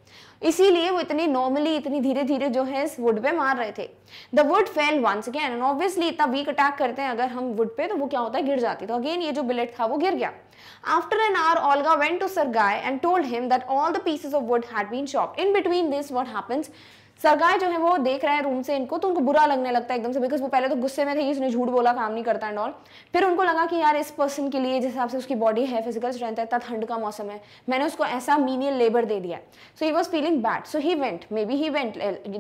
इसीलिए वो इतनी नॉर्मली इतनी धीरे धीरे जो है इस वुड पे मार रहे थे the wood fell once again and obviously इतना वीक अटैक करते हैं अगर हम वुड पे तो वो क्या होता है गिर जाती तो अगेन ये जो बुलेट था वो गिर गया After an hour, Olga went to Sergei and told him that all the pieces of wood had been chopped. In between this, what happens? सरकार जो है वो देख रहे हैं रूम से इनको तो उनको बुरा लगने लगता है एकदम से बिकॉज वो पहले तो गुस्से में थे इसने झूठ बोला काम नहीं करता एंड ऑल फिर उनको लगा कि यार इस पर्सन के लिए जिस हिसाब से उसकी बॉडी है फिजिकल स्ट्रेंथ है इतना ठंड का मौसम है मैंने उसको ऐसा मीनियल लेबर दे दिया so he was feeling bad so he went maybe he went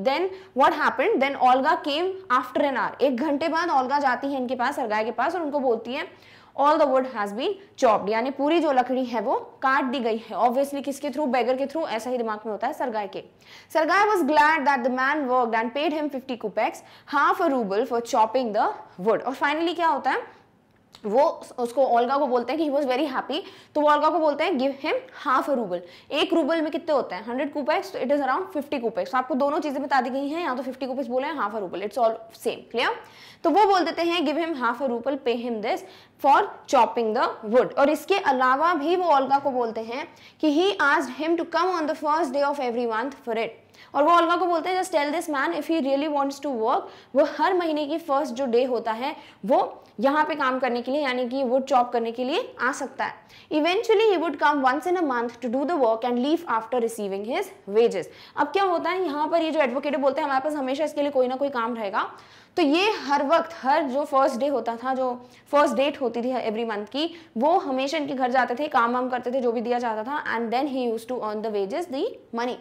then what happen then Olga came after an hour एक घंटे बाद ऑलगा जाती है इनके पास सरगाय के पास और उनको बोलती है all the wood has been chopped यानी पूरी जो लकड़ी है वो काट दी गई है ऑब्वियसली किसके थ्रू बेगर के थ्रू ऐसा ही दिमाग में होता है सरगाय के Sergei was glad that the man work and paid him fifty kopecks half a rouble for chopping the wood और फाइनली क्या होता है वो उसको ओल्गा को बोलते हैं कि ही वॉज वेरी हैप्पी तो वो ओल्गा को बोलते हैं give him half a rouble एक रूबल में कितने होते हैं हंड्रेड कूपेक्स तो it is around fifty kopecks आपको दोनों चीज़ें बता दी गई हैं या तो फिफ्टी कूपेक्स बोले हैं half a rouble it's all same clear तो वो बोल देते हैं give him half a rouble pay him this for chopping the wood और इसके अलावा भी वो ओल्गा को बोलते हैं कि ही आज him to come on the first day of every month for it और वो ओल्गा को बोलते हैं just tell this man if he really wants to work वो हर महीने की फर्स्ट जो डे होता है वो यहाँ पे काम करने के लिए यानी कि वुड चॉप करने के लिए आ सकता है eventually he would come once in a month to do the work and leave after receiving his wages अब क्या होता है यहाँ पर ये जो एडवोकेट बोलते हैं हमारे पास हमेशा इसके लिए कोई ना कोई काम रहेगा तो ये हर वक्त हर जो फर्स्ट डे होता था जो फर्स्ट डेट होती थी एवरी मंथ की वो हमेशा इनके घर जाते थे काम वाम करते थे जो भी दिया जाता था and then he use to earn the wages the money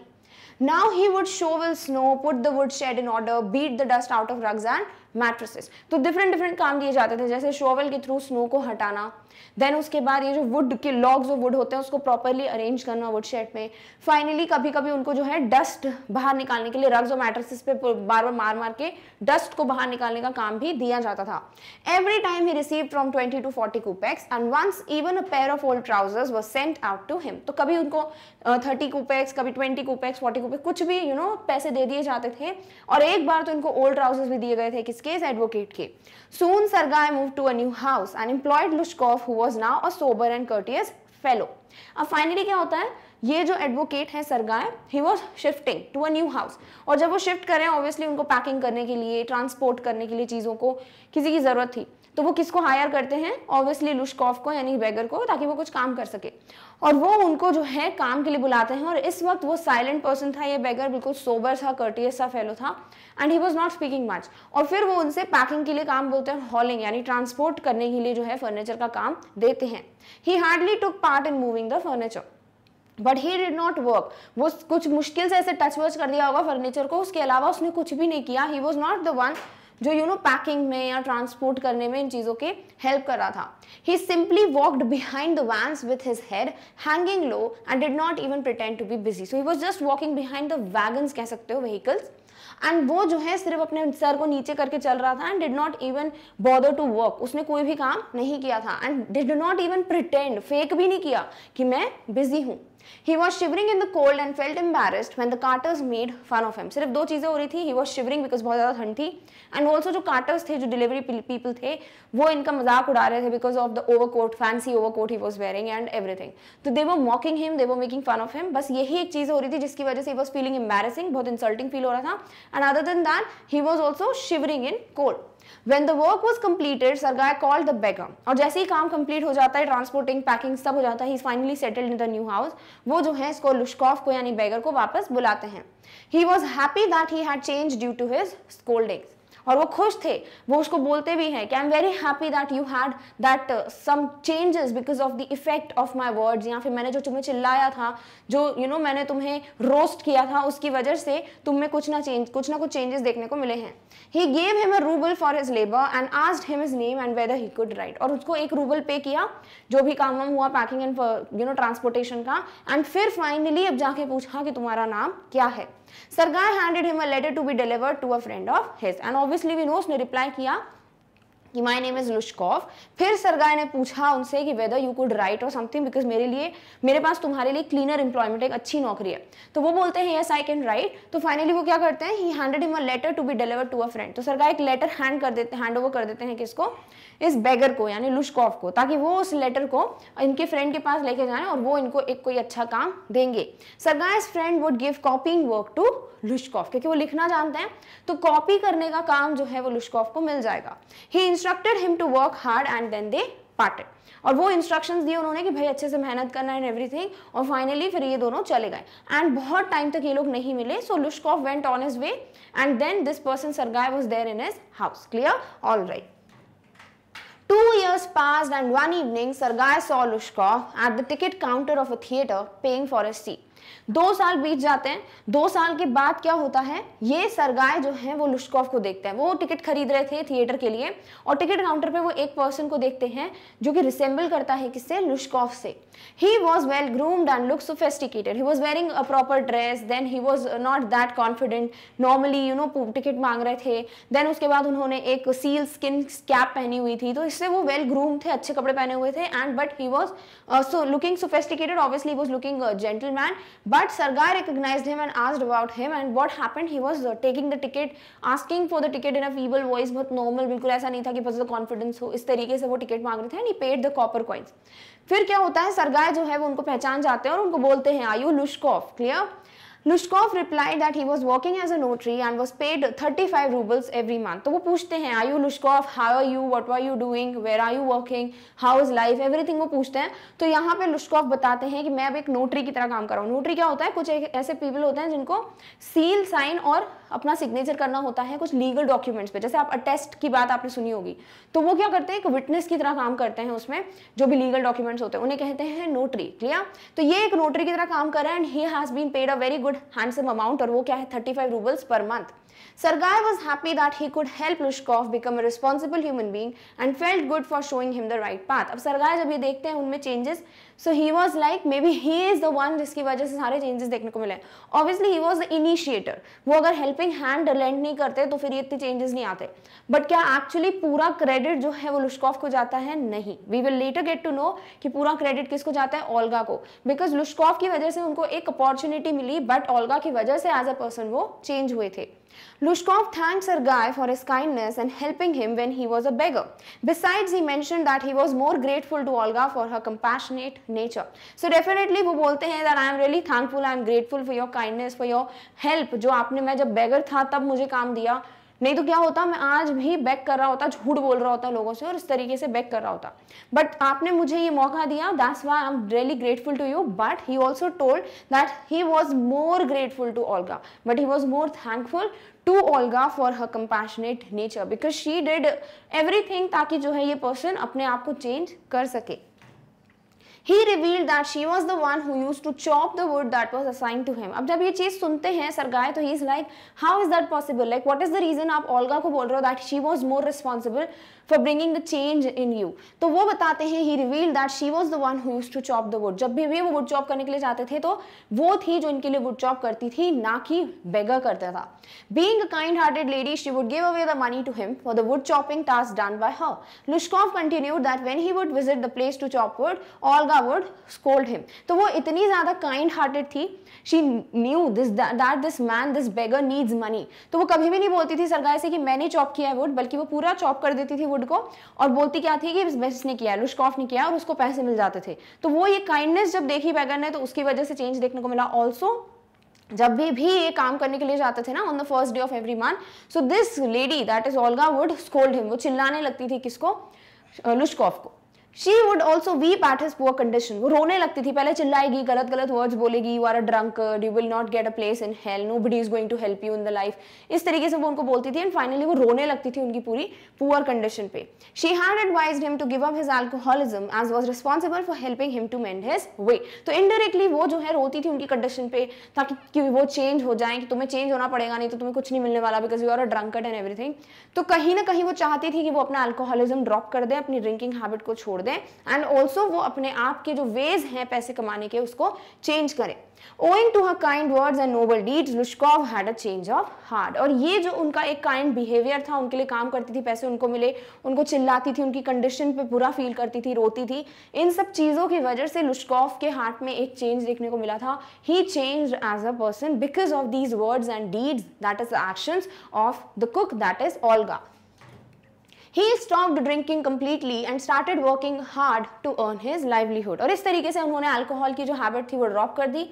Now he would shovel snow, put the woodshed in order, beat the dust out of rugs and mattresses. तो different different काम किए जाते थे जैसे shovel के through snow को हटाना then उसके बाद ये जो वुड के लॉग्स और वुड होते हैं उसको प्रॉपरली अरेंज करना वुड शेड में फाइनली कभी कभी उनको जो है डस्ट बाहर निकालने के लिए रग्स और मैट्रेसेस पे बार बार मार मार के डस्ट को बाहर निकालने का काम भी दिया जाता था every time he receive from twenty to forty kopecks and once even a pair of old trousers were sent out to him तो कभी उनको थर्टी कूपैक्स कभी ट्वेंटी कूपैक्स फोर्टी कूपैक्स कुछ भी यू you नो know, पैसे दे दिए जाते थे और एक बार तो इनको ओल्ड ट्राउजर्स भी दिए गए थे किसके एडवोकेट के soon Sergei move to a new house and employed Lushkoff of who was now a sober and courteous fellow अब फाइनली क्या होता है ये जो एडवोकेट है Sergei he was shifting to a new house और जब वो शिफ्ट करें ऑब्वियसली उनको पैकिंग करने के लिए ट्रांसपोर्ट करने के लिए चीज़ों को किसी की ज़रूरत थी तो वो किसको हायर करते हैं ऑब्वियसली लुशकॉफ को यानी बेगर को ताकि वो कुछ काम कर सके और वो उनको जो है काम के लिए बुलाते हैं और इस वक्त वो साइलेंट पर्सन था ये बेगर बिल्कुल सोबर सा कर्टियस सा फेलो था and he was not speaking much और फिर वो उनसे पैकिंग के लिए काम बोलते हैं हॉलिंग यानी ट्रांसपोर्ट करने के लिए जो है फर्नीचर का काम देते हैं he hardly took part in moving the furniture but he did not work वो कुछ मुश्किल से ऐसे टच वच कर दिया होगा फर्नीचर को उसके अलावा उसने कुछ भी नहीं किया he was not the one जो यू नो पैकिंग में या ट्रांसपोर्ट करने में इन चीज़ों के हेल्प कर रहा था he simply walked behind the with his head hanging low and did not even pretend to be busy so he was just walking behind the wagons कह सकते हो व्हीकल्स एंड वो जो है सिर्फ अपने सर को नीचे करके चल रहा था and did not even bother to work उसने कोई भी काम नहीं किया था and did not even pretend fake भी नहीं किया कि मैं बिजी हूँ He was shivering in the cold and felt embarrassed when the carters made fun of him. सिर्फ दो चीज़ें हो रही थी ही वॉज शिवरिंग बिकॉज बहुत ज़्यादा ठंड थी एंड ऑल्सो जो कार्टर्स थे जो डिलीवरी पीपल थे वो इनका मजाक उड़ा रहे थे because of the overcoat fancy overcoat he was wearing and everything तो दे वो मॉकिंग हिम दे वो मेकिंग फन ऑफ हिम बस यही एक चीज़ हो रही थी जिसकी वजह से वॉज फीलिंग एम्बेरसिंग बहुत इंसल्टिंग फील हो रहा था and other than that he was also shivering in cold When the work was completed, Sargai called the beggar. और जैसे ही काम complete हो जाता है transporting, packing सब हो जाता है, he finally settled in the new house. वो जो है इसको लुशकॉफ को यानी beggar को वापस बुलाते हैं. He was happy that he had changed due to his scoldings. और वो खुश थे वो उसको बोलते भी हैं कि I am very happy that you had that some changes because of the effect of my words या फिर मैंने जो तुम्हें चिल्लाया था जो यू you नो know, मैंने तुम्हें रोस्ट किया था उसकी वजह से तुम्हें कुछ ना चेंज कुछ ना कुछ चेंजेस देखने को मिले हैं he gave him a rouble for his labour and asked him his name and whether he could write और उसको एक रूबल पे किया जो भी काम वाम हुआ packing and you know transportation का एंड फिर फाइनली अब जाके पूछा कि तुम्हारा नाम क्या है Sargai handed him a letter to be delivered to a friend of his and obviously we know reply किया कि माय नेम इज़ लुशकॉफ फिर सरगाय ने पूछा उनसे कि वेदर यू कुड राइट और समथिंग बिकॉज मेरे लिए मेरे पास तुम्हारे लिए क्लीनर एम्प्लॉयमेंट एक अच्छी नौकरी है तो वो बोलते हैं यस आई कैन राइट तो फाइनली वो क्या करते हैं he handed him a letter to be deliver to a friend तो सरगाय एक लेटर हैंड कर देते हैंड ओवर कर देते हैं किसको इस बेगर को यानी लुशकॉफ को ताकि वो उस लेटर को इनके फ्रेंड के पास लेके जाए और वो इनको एक कोई अच्छा काम देंगे Sergei friend would give copying work to Lushkoff क्योंकि वो लिखना जानते हैं तो कॉपी करने का काम जो है वो लुशकॉफ को मिल जाएगा he instructed him to work hard and then they parted और वो इंस्ट्रक्शंस दिए उन्होंने कि भाई अच्छे से मेहनत करना एंड एवरीथिंग और फाइनली फिर ये दोनों चले गए एंड बहुत टाइम तक ये लोग नहीं मिले so Lushkoff went on his way and then this person Sergei was there in his house clear all right Two years passed and one evening Sergei saw Lushkov at the ticket counter of a theater paying for his seat. दो साल बीत जाते हैं दो साल के बाद क्या होता है ये सरगाय जो है वो लुश्कोव को देखते हैं वो टिकट खरीद रहे थे थिएटर के लिए और टिकट काउंटर पे वो एक पर्सन को देखते हैं जो कि रिसेंबल करता है किससे लुश्कोव से he was well groomed and look sophisticated he was wearing a proper dress then he was not that confident normally you know ticket मांग रहे थे देन उसके बाद उन्होंने एक सील स्किन कैप पहनी हुई थी तो इससे वो वेल ग्रूम थे अच्छे कपड़े पहने हुए थे and but he was so looking sophisticated obviously was looking gentleman But Sargai recognized him and asked about him and what happened he was uh, taking the ticket asking for the ticket in a feeble voice बहुत normal बिल्कुल ऐसा नहीं था कि बस confidence हो इस तरीके से वो टिकट मांग रहे थे and he paid the copper coins फिर क्या होता है सरगाय जो है वो उनको पहचान जाते हैं और उनको बोलते हैं आयु Lushkov clear Lushkov reply that he was working as a notary and was paid thirty five roubles every month तो वो पूछते हैं I you Lushkov how are you what are you doing where are you working how is life everything वो पूछते हैं तो यहाँ पे लुश्कोव बताते हैं कि मैं अब एक नोटरी की तरह काम कर रहा हूँ नोटरी क्या होता है कुछ ऐसे पीपल होते हैं जिनको सील साइन और अपना सिग्नेचर करना होता है कुछ लीगल डॉक्यूमेंट्स पे जैसे आप अटेस्ट की बात आपने सुनी होगी तो वो क्या करते हैं एक विटनेस की तरह काम करते हैं उसमें जो भी लीगल डॉक्यूमेंट्स होते हैं उन्हें कहते हैं नोटरी क्लियर तो ये एक नोटरी की तरह काम कर रहा है and he has been paid a very good handsome amount और वो क्या है thirty five roubles per month Sergei was happy that he could help Lushkov become a responsible human being and felt good for showing him the right path. अब सरगाय जब ये देखते हैं उनमें changes so he was like maybe he is the one जिसकी वजह से सारे चेंजेस देखने को मिले obviously he was the initiator वो अगर हेल्पिंग हैंड लेंड नहीं करते तो फिर इतने चेंजेस नहीं आते बट क्या एक्चुअली पूरा क्रेडिट जो है वो लुश्कॉफ को जाता है नहीं we will later get to know कि पूरा क्रेडिट किसको जाता है ओल्गा को बिकॉज लुश्कॉफ की वजह से उनको एक अपॉर्चुनिटी मिली बट ओल्गा की वजह से एज अ पर्सन वो चेंज हुए थे Lushkov thanked Sergei for his kindness and helping him when he was a beggar. Besides, he mentioned that he was more grateful to Olga for her compassionate nature so definitely वो बोलते हैं that I am really thankful I am grateful for your kindness for your help जो आपने मैं जब बेगर था तब मुझे काम दिया नहीं तो क्या होता मैं आज भी बैक कर रहा होता झूठ बोल रहा होता लोगों से और इस तरीके से बैक कर रहा होता बट आपने मुझे ये मौका दिया that's why I am really grateful to you but he also told that he was more grateful to Olga but he was more thankful to Olga for her compassionate nature because she did everything ताकि जो है ये person अपने आप को change कर सके he reveal that she was the one who use to chop the wood that was assign to him अब जब ये चीज़ सुनते हैं सरगाए तो he is like how is that possible like what is the reason आप Olga को बोल रहे हो that she was more responsible for bringing the change in you तो वो बताते हैं he reveal that she was the one who use to chop the wood जब भी वे वो वुड चॉप करने के लिए जाते थे तो वो थी जो इनके लिए वुड चॉप करती थी ना कि बेगर करता था being kind hearted lady she would give away the money to him for the wood chopping task done by her Lushkov continue that when he would visit the place to chop wood Olga would scold him तो वो इतनी ज़्यादा kind hearted थी she knew this that this man this beggar needs money तो वो कभी भी नहीं बोलती थी सरकार से कि मैंने चॉप किया है वुड बल्कि वो पूरा चॉप कर देती थी वुड को और बोलती क्या थी कि बेस्ट ने किया लुशकॉफ ने किया और उसको पैसे मिल जाते थे तो वो ये काइंडनेस जब देखी बैगर ने तो उसकी वजह से चेंज देखने को मिला ऑल्सो जब भी भी ये काम करने के लिए जाते थे ना on the first day of every month so this lady that is Olga would scold him वो चिल्लाने लगती थी किसको लुशकॉफ को she would also weep at his poor condition वो रोने लगती थी पहले चिल्लाएगी गलत गलत वर्ड्स बोलेगी you are a drunk you will not get a place in hell nobody is going to help you in the life इस तरीके से वो उनको बोलती थी एंड फाइनली वो रोने लगती थी उनकी पूरी पुअर कंडीशन पे she had advise him to give up his alcoholism as was responsible for helping him to mend his way तो इनडायरेक्टली वो जो है रोती थी उनकी कंडीशन पे ताकि कि वो चेंज हो जाए कि तुम्हें चेंज होना पड़ेगा नहीं तो तुम्हें कुछ नहीं मिलने वाला because you are a drunkard and everything तो कहीं ना कहीं वो चाहती थी कि वो अपना एल्कोहलिज्म ड्रॉप कर दे अपनी ड्रिंकिंग हैबिट को छोड़ दें एंड ऑल्सो वो अपने आप के जो वेज हैं पैसे कमाने के उसको चेंज करें owing to her kind words and noble deeds Lushkov had a change of heart और ये जो उनका एक काइंड बिहेवियर था उनके लिए काम करती थी पैसे उनको मिले उनको चिल्लाती थी उनकी कंडीशन पे बुरा फील करती थी रोती थी इन सब चीज़ों की वजह से लुश्कॉव के हार्ट में एक चेंज देखने को मिला था he change as a person because of these words and deeds that is actions of the cook that is Olga he stopped drinking completely and started working hard to earn his livelihood और इस तरीके से उन्होंने alcohol की जो habit थी वो drop कर दी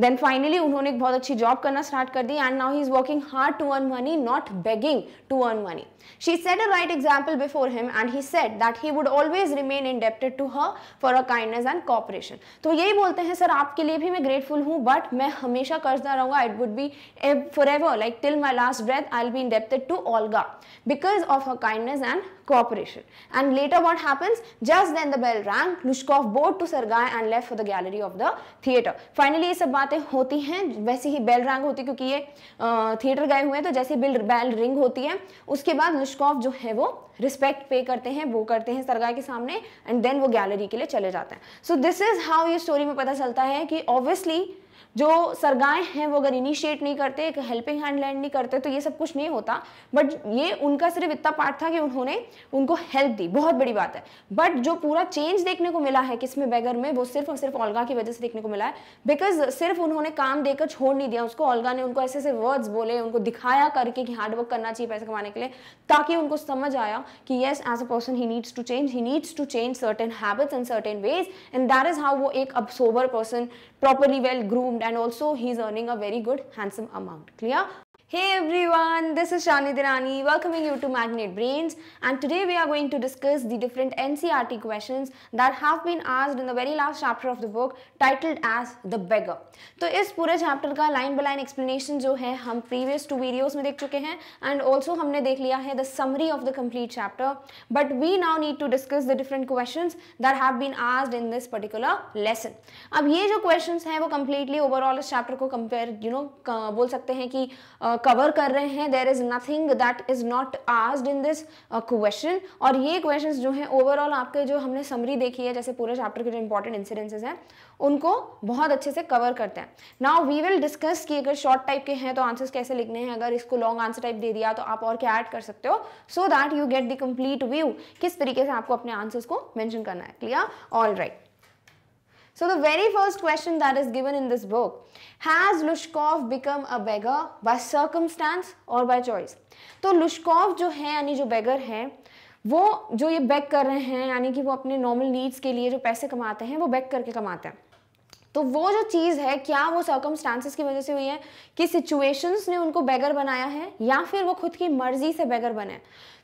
देन फाइनली उन्होंने एक बहुत अच्छी जॉब करना स्टार्ट कर दी and now he is working hard to earn money not begging to earn money She set a right example before him and he said that he would always remain indebted to her for her kindness and cooperation. to yehi bolte hain sir aapke liye bhi main grateful hu but main hamesha karzdar rahunga it would be forever like till my last breath I'll be indebted to Olga because of her kindness and cooperation. And later what happens? Just then the bell rang. Lushkov bowed to sergey and left for the gallery of the theater. Finally ye sab baatein hoti hain वैसे ही bell rang होती क्योंकि ये theatre गए हुए हैं तो जैसे bell ring होती है उसके बाद अनुष्कोव जो है वो रिस्पेक्ट पे करते हैं वो करते हैं सरगा के सामने एंड देन वो गैलरी के लिए चले जाते हैं सो दिस इज हाउ ये स्टोरी में पता चलता है कि ऑब्वियसली जो सरगाएं हैं वो अगर इनिशिएट नहीं करते एक हेल्पिंग हैंड लैंड नहीं करते तो ये सब कुछ नहीं होता बट ये उनका सिर्फ इतना पार्ट था कि उन्होंने उनको हेल्प दी बहुत बड़ी बात है बट जो पूरा चेंज देखने को मिला है किसमें बैगर में वो सिर्फ और सिर्फ ओल्गा की वजह से देखने को मिला है बिकॉज सिर्फ उन्होंने काम देकर छोड़ नहीं दिया उसको ओल्गा ने उनको ऐसे ऐसे वर्ड्स बोले उनको दिखाया करके कि हार्डवर्क करना चाहिए पैसे कमाने के लिए ताकि उनको समझ आया कि yes as a person he needs to change he needs to change certain habits and certain ways and that is how वो एक अब sober person properly well groom and also he's earning a very good handsome amount clear Hey everyone, this is Shani Dirani welcoming you to Magnet Brains and today we are going to discuss the different NCRT questions that have been asked in the very last chapter of the book titled as The Beggar. तो इस पूरे chapter ka line by line explanation जो है हम previous two videos mein dekh chuke हैं and also हमने देख लिया है the summary of the complete chapter but we now need to discuss the different questions that have been asked in this particular lesson. अब ये जो questions हैं वो completely overall इस chapter ko compare you know बोल सकते हैं ki uh, cover कर रहे हैं there is nothing that is not asked in this question और ये क्वेश्चंस जो हैं ओवरऑल आपके जो हमने समरी देखी है जैसे पूरे चैप्टर के जो इंपॉर्टेंट इंसिडेंसेस हैं उनको बहुत अच्छे से कवर करते हैं नाउ वी विल डिस्कस कि अगर शॉर्ट टाइप के हैं तो आंसर्स कैसे लिखने हैं अगर इसको लॉन्ग आंसर टाइप दे दिया तो आप और क्या ऐड कर सकते हो so that you get the complete view किस तरीके से आपको अपने आंसर्स को मैंशन करना है clear all right So the very first question that is given in this book, has Lushkov become a beggar by circumstance or by choice? तो Lushkov जो है यानी जो beggar है वो जो ये बैक कर रहे हैं यानी कि वो अपने नॉर्मल नीड्स के लिए जो पैसे कमाते हैं वो बैक करके कमाते हैं तो वो जो चीज़ है क्या वो सर्कमस्टांसिस की वजह से हुई है कि सिचुएशंस ने उनको बैगर बनाया है या फिर वो खुद की मर्जी से बैगर बने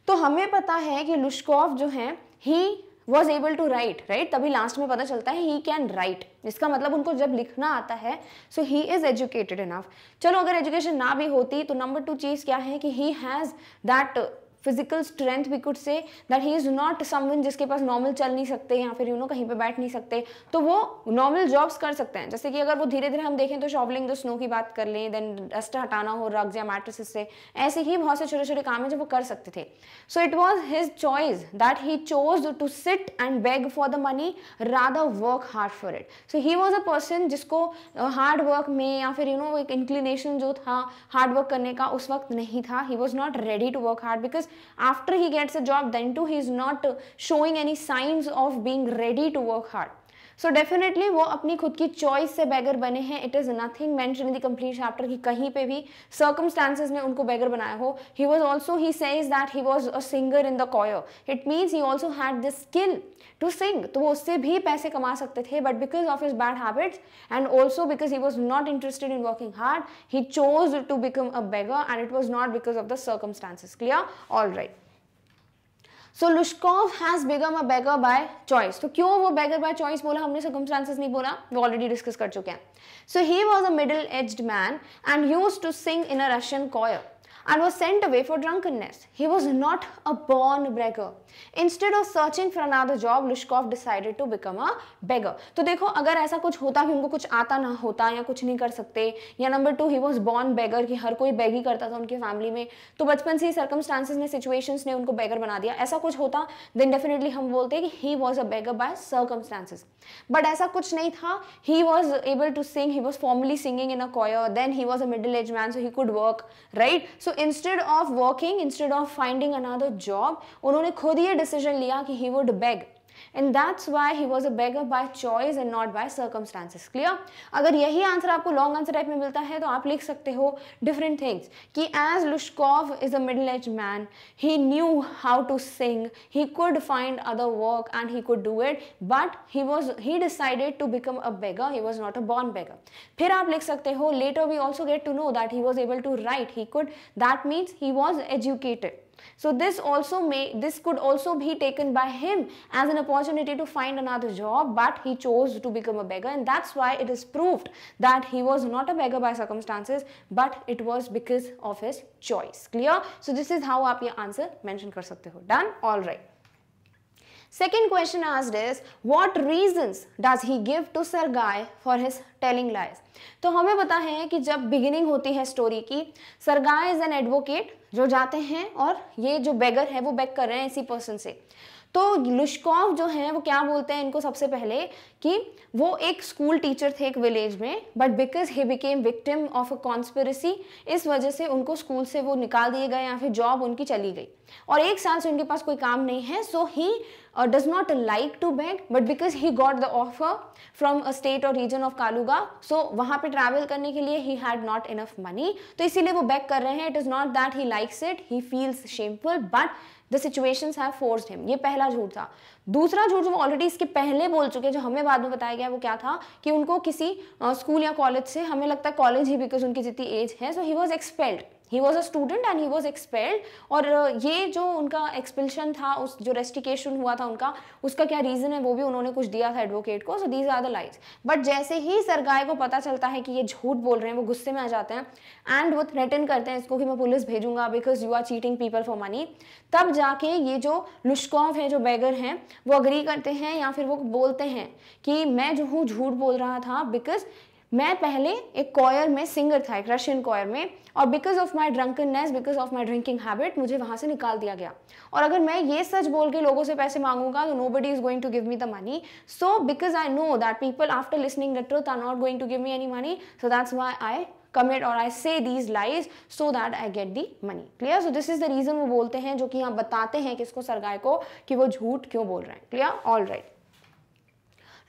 तो हमें पता है कि लुश्कोव जो है he was able to write right तभी लास्ट में पता चलता है ही कैन राइट इसका मतलब उनको जब लिखना आता है so he is educated enough चलो अगर एजुकेशन ना भी होती तो नंबर टू चीज़ क्या है कि he has that physical strength we could say that he is not someone जिसके पास नॉर्मल चल नहीं सकते या फिर यू नो कहीं पे बैठ नहीं सकते तो वो नॉर्मल जॉब्स कर सकते हैं जैसे कि अगर वो धीरे धीरे हम देखें तो शॉवलिंग द स्नो की बात कर लें देन डस्ट हटाना हो रग्स या मैट्रिस से ऐसे ही बहुत से छोटे छोटे काम हैं जो वो कर सकते थे so it was his choice that he chose to sit and beg for the money rather work hard for it so he was a person जिसको हार्ड uh, वर्क में या फिर यू you नो know, एक inclination जो था hard work करने का उस वक्त नहीं था he was not ready to work hard because after he gets a job then too he is not showing any signs of being ready to work hard so definitely वो अपनी खुद की चॉइस से बैगर बने हैं it is nothing mention in the chapter की कहीं पे भी सर्कमस्टांसिस ने उनको बैगर बनाया हो he was also he says that he was a singer in the choir it means he also had the skill to sing तो वो उससे भी पैसे कमा सकते थे but because of his bad habits and also because he was not interested in working hard he chose to become a beggar and it was not because of the circumstances clear all right so Lushkov has begin a beggar by choice तो क्यों वो बेगर by choice बोला हमने circumstances नहीं बोला वो already discuss कर चुके हैं so he was a middle aged man and use to sing in a Russian choir and was sent away for drunkenness. He was not a born beggar. Instead of searching for another job, Lushkov decided to become a beggar. तो देखो अगर ऐसा कुछ होता कि उनको कुछ आता ना होता या कुछ नहीं कर सकते या number two he was born beggar कि हर कोई बैग ही करता था उनके फैमिली में तो बचपन से ही सर्कमस्टांसिस ने सिचुएशंस ने उनको बेगर बना दिया ऐसा कुछ होता देन डेफिनेटली हम बोलते कि he was a beggar by circumstances but ऐसा कुछ नहीं था he was able to sing he was formerly singing in a choir then he was a middle age man so he could work right so instead of working instead of finding another job उन्होंने खुद ये decision लिया कि he would beg and that's why he was a beggar by choice and not by circumstances clear अगर यही answer आपको long answer type में मिलता है तो आप लिख सकते हो डिफरेंट थिंग्स कि as Lushkov is a middle age man he knew how to sing he could find other work and he could do it but he was he decided to become a beggar he was not a born beggar फिर आप लिख सकते हो later we also get to know that he was able to write he could that means he was educated So this also may, this could also be taken by him as an opportunity to find another job but he chose to become a beggar and that's why it is proved that he was not a beggar by circumstances but it was because of his choice. Clear? So this is how our ye answer mention kar sakte ho. Done? Alright. Second question asked is what reasons does he give to Sir Guy for his telling lies? तो हमें पता है कि जब beginning होती है story की Sir Guy is an advocate जो जाते हैं और ये जो beggar है वो beg कर रहे हैं इसी person से तो लुशकॉव जो है वो क्या बोलते हैं इनको सबसे पहले कि वो एक स्कूल टीचर थे एक विलेज में but because he became victim of a conspiracy इस वजह से उनको स्कूल से वो निकाल दिए गए या फिर जॉब उनकी चली गई और एक साल से उनके पास कोई काम नहीं है so he does not like to beg but because he got the offer from a state or region of Kaluga सो वहाँ पर ट्रैवल करने के लिए ही हैड नॉट इनफ मनी तो इसीलिए वो बैक कर रहे हैं it is not that he likes it he feels shameful but the situation have forced him ये पहला झूठ था दूसरा झूठ जो वो ऑलरेडी इसके पहले बोल चुके जो हमें बाद में बताया गया वो क्या था कि उनको किसी स्कूल या कॉलेज से हमें लगता है कॉलेज ही बिकॉज उनकी जितनी एज है so he was expelled he was a student and he was expelled और ये जो उनका एक्सपेल्शन था उस जो रेस्टिकेशन हुआ था उनका उसका क्या रीज़न है वो भी उन्होंने कुछ दिया था एडवोकेट को so these are the lies but जैसे ही सरगाय को पता चलता है कि ये झूठ बोल रहे हैं वो गुस्से में आ जाते हैं एंड वो थ्रेटन करते हैं इसको कि मैं पुलिस भेजूंगा because you are cheating people for money तब जाके ये जो लुश्कॉव है जो बैगर हैं वो अग्री करते हैं या फिर वो बोलते हैं कि मैं जो हूँ झूठ बोल रहा था बिकॉज मैं पहले एक कॉयर में सिंगर था एक रशियन कॉयर में और because of my drunkenness because of my drinking habit मुझे वहां से निकाल दिया गया और अगर मैं ये सच बोल के लोगों से पैसे मांगूंगा तो nobody is going to give me the money so because I know that people after listening the truth are not going to give me any money so that's why I commit और I say these lies so that I get the money clear so this is the reason वो बोलते हैं जो कि आप बताते हैं किसको सरगाय को कि वो झूठ क्यों बोल रहे हैं clear all right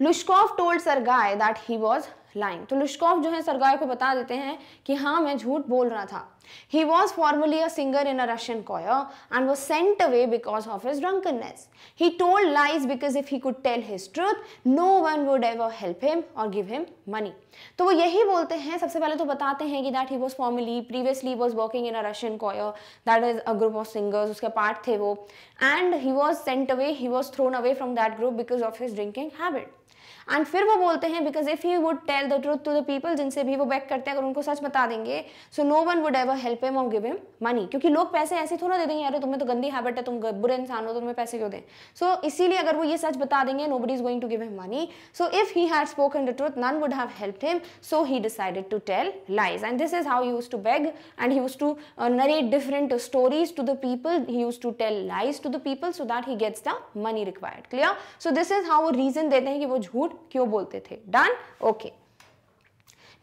Lushkov told Sergei that he was lying तो लुश्कॉफ जो है सरगाय को बता देते हैं कि हाँ मैं झूठ बोल रहा था he was formerly a singer in a Russian choir and was sent away because of his drunkenness he told lies because if he could tell his truth no one would ever help him और give him money तो वो यही बोलते हैं सबसे पहले तो बताते हैं कि that he was formerly previously was working in a Russian choir that is a group of singers उसके पार्ट थे वो and he was sent away he was thrown away from that group because of his drinking habit and फिर वो बोलते हैं because if you would tell the truth to the people जिनसे भी वो बैक करते हैं अगर उनको सच बता देंगे so no one would ever help M और गिव एम मनी क्योंकि लोग पैसे ऐसे थोड़ा दे देंगे यार तुम्हें तो गंदी हैबिट है तुम बुरे इंसान हो तो तुम्हें पैसे क्यों दें सो so, इसीलिए अगर वो ये सच बता देंगे nobody is going to give him money so if he had spoken the truth none would have help him so he decided to tell lies and this is how used to beg and he use to narrate different stories to the people he use to tell lies to the people so that he gets the money required clear so this is how वो reason देते हैं कि वो झूठ क्यों बोलते थे done okay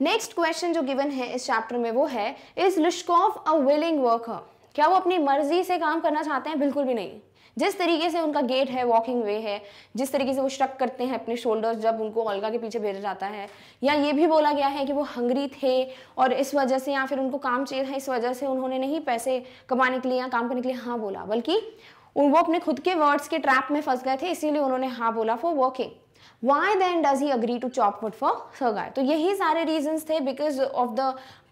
next question जो गिवन है इस चैप्टर में वो है is Lushkov a willing worker क्या वो अपनी मर्जी से काम करना चाहते हैं बिल्कुल भी नहीं जिस तरीके से उनका गेट है वॉकिंग वे है जिस तरीके से वो श्रक करते हैं अपने शोल्डर्स जब उनको अलगा के पीछे भेजा जाता है या ये भी बोला गया है कि वो हंगरी थे और इस वजह से या फिर उनको काम चाहिए था इस वजह से उन्होंने नहीं पैसे कमाने के लिए या काम करने के लिए हाँ बोला बल्कि वो अपने खुद के वर्ड्स के ट्रैप में फंस गए थे इसीलिए उन्होंने हाँ बोला for walking why then does he agree to chop wood for guy तो यही सारे रीजन्स थे because of the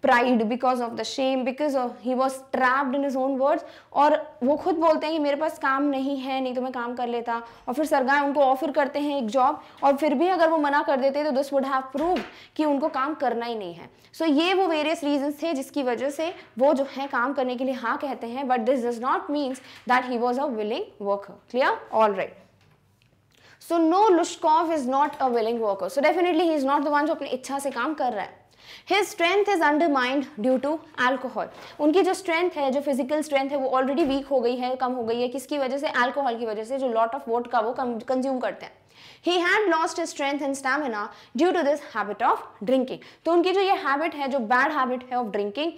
pride because of the shame because he was trapped in his own words और वो खुद बोलते हैं कि मेरे पास काम नहीं है नहीं तो मैं काम कर लेता और फिर सरगार उनको ऑफर करते हैं एक जॉब और फिर भी अगर वो मना कर देते तो दिस वुड हैव प्रूव कि उनको काम करना ही नहीं है सो so ये वो वेरियस रीजन्स थे जिसकी वजह से वो जो है काम करने के लिए हाँ कहते हैं but this does not means that he was a willing work clear all right so no Lushkov is not a willing worker so definitely he is not the one जो अपनी इच्छा से काम कर रहा है his strength is undermined due to alcohol. उनकी जो स्ट्रेंथ है जो फिजिकल स्ट्रेंथ है वो ऑलरेडी वीक हो गई है कम हो गई है किसकी वजह से एल्कोहल की वजह से जो लॉट ऑफ वोट का वो कंज्यूम करते हैं he had lost strength and stamina due to this habit of drinking तो उनकी जो ये हैबिट है जो बैड हैबिट है ऑफ ड्रिंकिंग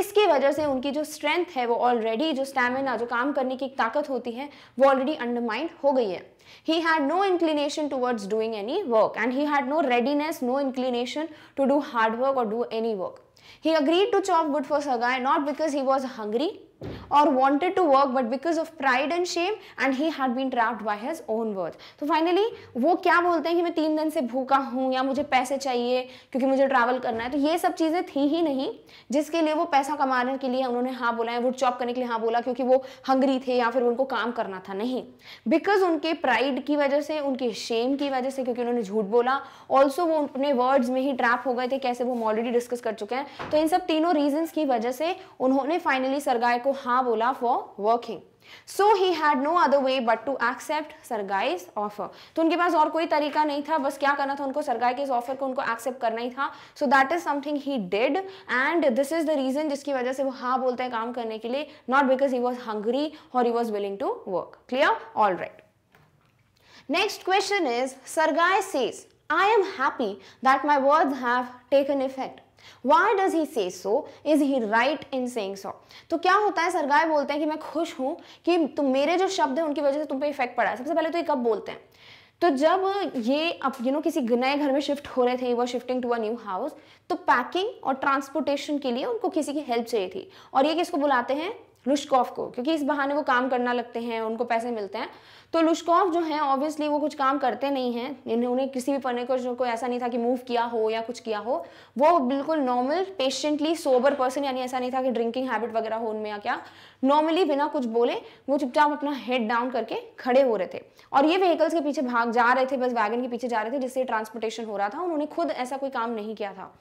इसकी वजह से उनकी जो स्ट्रेंथ है वो ऑलरेडी जो स्टेमिना जो काम करने की ताकत होती है वो ऑलरेडी अंडरमाइंड हो गई है He had no inclination towards doing any work and he had no readiness, no inclination to do hard work or do any work. He agreed to chop wood for Sagai not because he was hungry or wanted to work but because of pride and shame and he had been trapped by his own worth तो so finally वो क्या बोलते हैं कि मैं तीन दिन से भूखा हूँ या मुझे पैसे चाहिए क्योंकि मुझे ट्रैवल करना है तो ये सब चीज़ें थी ही नहीं जिसके लिए वो पैसा कमाने के लिए उन्होंने हाँ बोला है वो जॉब करने के लिए हाँ बोला क्योंकि वो हंगरी थे या फिर उनको काम करना था नहीं बिकॉज उनके प्राइड की वजह से उनके शेम की वजह से क्योंकि उन्होंने झूठ बोला ऑल्सो वो अपने वर्ड्स में ही ट्रैप हो गए थे कैसे वो हम ऑलरेडी डिस्कस कर चुके हैं तो इन सब तीनों रीजन्स की वजह से उन्होंने फाइनली सरगाय को हाँ बोला for working so he had no other way but to accept Sergei's offer तो उनके पास और कोई तरीका नहीं था बस क्या करना था उनको सरगाई के इस ऑफर को उनको एक्सेप्ट करना ही था so that is something he did and this is the reason जिसकी वजह से वो हाँ बोलते हैं काम करने के लिए not because he was hungry और he was willing to work clear all right next question is Sergei says I am happy that my word have taken effect why does he say so is he right इन सेंग सो तो क्या होता है सरगाय बोलते हैं कि मैं खुश हूं कि तुम मेरे जो शब्द हैं उनकी वजह से तुम पे इफेक्ट पड़ा है सबसे पहले तो ये कब बोलते हैं तो जब ये अब यू नो किसी नए घर में शिफ्ट हो रहे थे वो shifting to a new house तो पैकिंग और ट्रांसपोर्टेशन के लिए उनको किसी की हेल्प चाहिए थी और ये किसको बुलाते हैं रुशकॉफ को क्योंकि इस बहाने वो काम करना लगते हैं उनको पैसे मिलते हैं तो लुशकॉफ जो है ऑब्वियसली वो कुछ काम करते नहीं हैं इन्होंने किसी भी पने को जो कोई ऐसा नहीं था कि मूव किया हो या कुछ किया हो वो बिल्कुल नॉर्मल पेशेंटली सोबर पर्सन यानी ऐसा नहीं था कि ड्रिंकिंग हैबिट वगैरह हो उनमें या क्या नॉर्मली बिना कुछ बोले वो चुपचाप अपना हेड डाउन करके खड़े हो रहे थे और ये व्हीकल्स के पीछे भाग जा रहे थे बस वैगन के पीछे जा रहे थे जिससे ट्रांसपोर्टेशन हो रहा था उन्होंने खुद ऐसा कोई काम नहीं किया था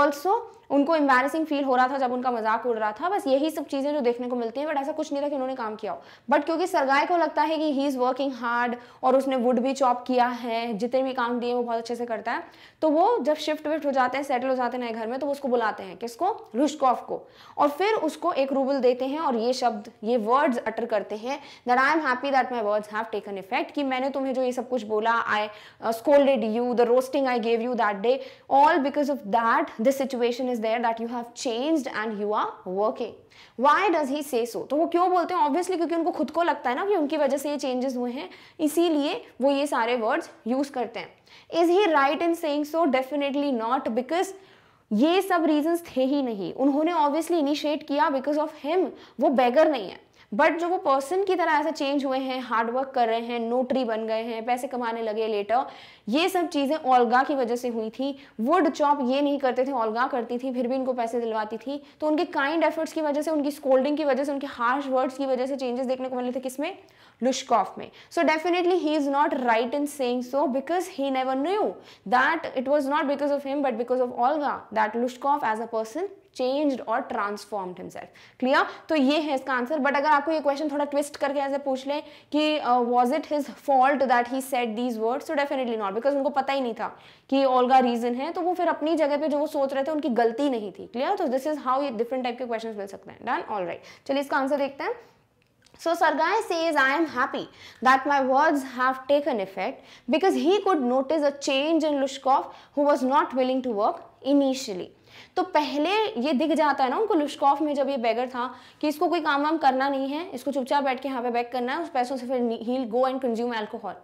ऑल्सो उनको एम्बेसिंग फील हो रहा था जब उनका मजाक उड़ रहा था बस यही सब चीज़ें जो देखने को मिलती हैं बट ऐसा कुछ नहीं था कि उन्होंने काम किया हो बट क्योंकि सरगाय को लगता है कि ही इज़ वर्किंग हार्ड और उसने वुड भी चॉप किया है जितने भी काम दिए वो बहुत अच्छे से करता है तो वो जब शिफ्ट विफ्ट हो जाते हैं सेटल हो जाते हैं नए घर में तो उसको बुलाते हैं किसको रुशकॉफ को और फिर उसको एक रूबल देते हैं और ये शब्द ये वर्ड्स अटर करते हैं that I am happy that my words have taken effect कि मैंने तुम्हें जो ये सब कुछ बोला I scolded you the roasting I gave you that day all because of that this situation is there that you have changed and you are working. Why does he say so? तो वो क्यों बोलते हैं Obviously क्योंकि उनको खुद को लगता है ना कि उनकी वजह से ये changes हुए हैं इसीलिए वो ये सारे words use करते हैं Is he right in saying so? Definitely not because ये सब रीजंस थे ही नहीं उन्होंने ऑब्वियसली इनिशिएट किया बिकॉज ऑफ हिम वो बेगर नहीं है बट जो वो पर्सन की तरह ऐसे चेंज हुए हैं हार्डवर्क कर रहे हैं नोटरी बन गए हैं पैसे कमाने लगे लेटर ये सब चीज़ें ओलगा की वजह से हुई थी वुड चॉप ये नहीं करते थे ओलगा करती थी फिर भी इनको पैसे दिलवाती थी तो उनके काइंड एफर्ट्स की वजह से उनकी स्कोल्डिंग की वजह से उनके हार्श वर्ड्स की वजह से चेंजेस देखने को मिले थे किसमें लुशकॉफ में so definitely he is not right in saying so because he never knew that it was not because of him but because of Olga that Lushkov as a person changed or transformed himself clear तो ये है इसका answer but अगर आपको ये question थोड़ा twist करके ऐसे पूछ लें कि was it his fault that he said these words तो डेफिनेटली नॉट बिकॉज उनको पता ही नहीं था कि ऑल का रीजन है तो वो फिर अपनी जगह पे जो वो सोच रहे थे उनकी गलती नहीं थी क्लियर तो दिस इज हाउ ये डिफरेंट टाइप के क्वेश्चन मिल सकते हैं डन ऑल राइट चलिए इसका आंसर देखते हैं So Sargai says, I am happy that my words have taken effect because he could notice a change in Lushkov who was not willing to work initially. तो पहले ये दिख जाता है ना उनको लुश्कॉफ में जब ये बैगर था कि इसको कोई काम वाम करना नहीं है इसको चुपचाप बैठ के यहाँ पे बैग करना है उस पैसों से फिर he'll go and consume alcohol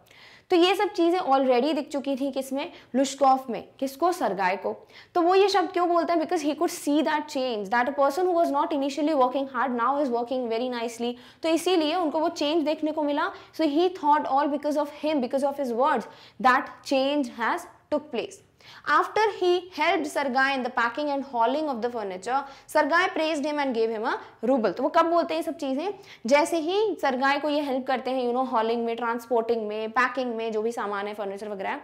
तो ये सब चीज़ें ऑलरेडी दिख चुकी थी किसमें लुश्कॉफ में किसको सरगाय को तो वो ये शब्द क्यों बोलते हैं because he could see that change that a person who was not initially working hard now is working very nicely तो इसीलिए उनको वो चेंज देखने को मिला so he thought all because of him because of his words that change has took place After he helped Sergei in the packing and hauling of the furniture, Sergei praised him and gave him a ruble. तो वो कब बोलते हैं सब चीज़ें जैसे ही Sergei को ये help करते हैं you know hauling में transporting में packing में जो भी सामान है furniture वगैरह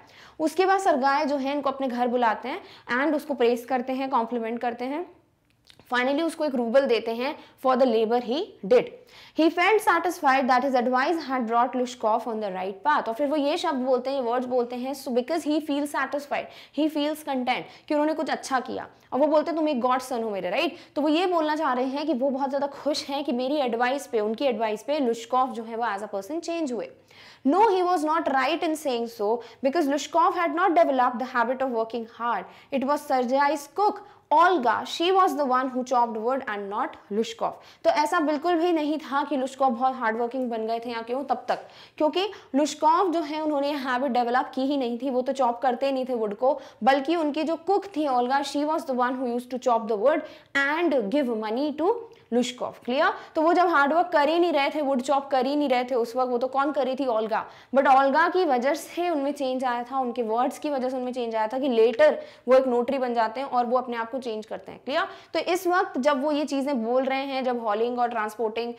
उसके बाद Sergei जो है इनको अपने घर बुलाते हैं and उसको praise करते हैं compliment करते हैं फाइनली उसको एक रूबल देते हैं for the labour he did he felt satisfied that his advice had brought Lushkov on the right path और फिर वो ये शब्द बोलते हैं वर्ड्स बोलते हैं so because he feel satisfied he feels content कि उन्होंने कुछ अच्छा किया और वो बोलते हैं तुम एक गॉड सन हो मेरे राइट right? तो वो ये बोलना चाह रहे हैं कि वो बहुत ज़्यादा खुश हैं कि मेरी एडवाइस पे उनकी एडवाइस पे लुशकॉफ जो है वो एज अ पर्सन चेंज हुए no he was not right in saying so because Lushkov had not developed the habit of working hard it was Sergei's cook Olga she was the one who chopped wood and not Lushkov तो ऐसा बिल्कुल भी नहीं था कि लुश्कॉफ बहुत hardworking बन गए थे या क्यों तब तक क्योंकि लुश्कॉफ जो है उन्होंने ये हैबिट डेवलप की ही नहीं थी वो तो चॉप करते नहीं थे वुड को बल्कि उनकी जो कुक थी Olga she was the one who use to chop the wood and give money to Lushkov clear तो वो जब हार्डवर्क कर ही नहीं रहे थे वुड चॉप कर ही नहीं रहे थे उस वक्त वो तो कौन करी थी ओल्गा बट ओल्गा की वजह से उनमें चेंज आया था उनके वर्ड्स की वजह से उनमें चेंज आया था कि लेटर वो एक नोटरी बन जाते हैं और वो अपने आप को चेंज करते हैं क्लियर तो इस वक्त जब वो ये चीज़ें बोल रहे हैं जब हॉलिंग और transporting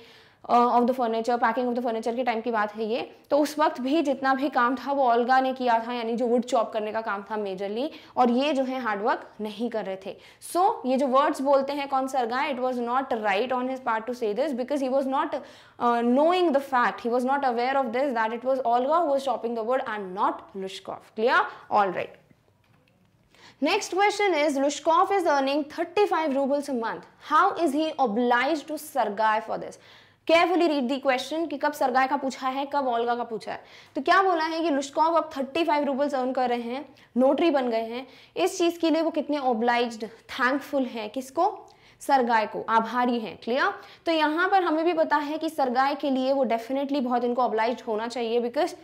of the furniture packing of the furniture के टाइम की बात है ये तो उस वक्त भी जितना भी काम था वो ओल्गा ने किया था यानी जो वुड चॉप करने का काम था मेजरली और ये जो है हार्डवर्क नहीं कर रहे थे सो so, ये जो वर्ड्स बोलते हैं कौन Sergei it was not right on his part to say this because he was not knowing the fact he was not aware of this that it was Olga was chopping the word and not Lushkov clear all right next question is Lushkov is earning thirty five roubles month how is he obliged to Sergei for this carefully read the question कि कब सरगाय का पूछा है कब Olga का पूछा है तो क्या बोला है कि लुश्कॉव अब थर्टी फाइव रूबल्स अर्न कर रहे हैं नोटरी बन गए हैं इस चीज़ के लिए वो कितने ओब्लाइज थैंकफुल हैं किसको सरगाय को आभारी हैं क्लियर तो यहाँ पर हमें भी पता है कि सरगाय के लिए वो डेफिनेटली बहुत इनको ओब्लाइज होना चाहिए बिकॉज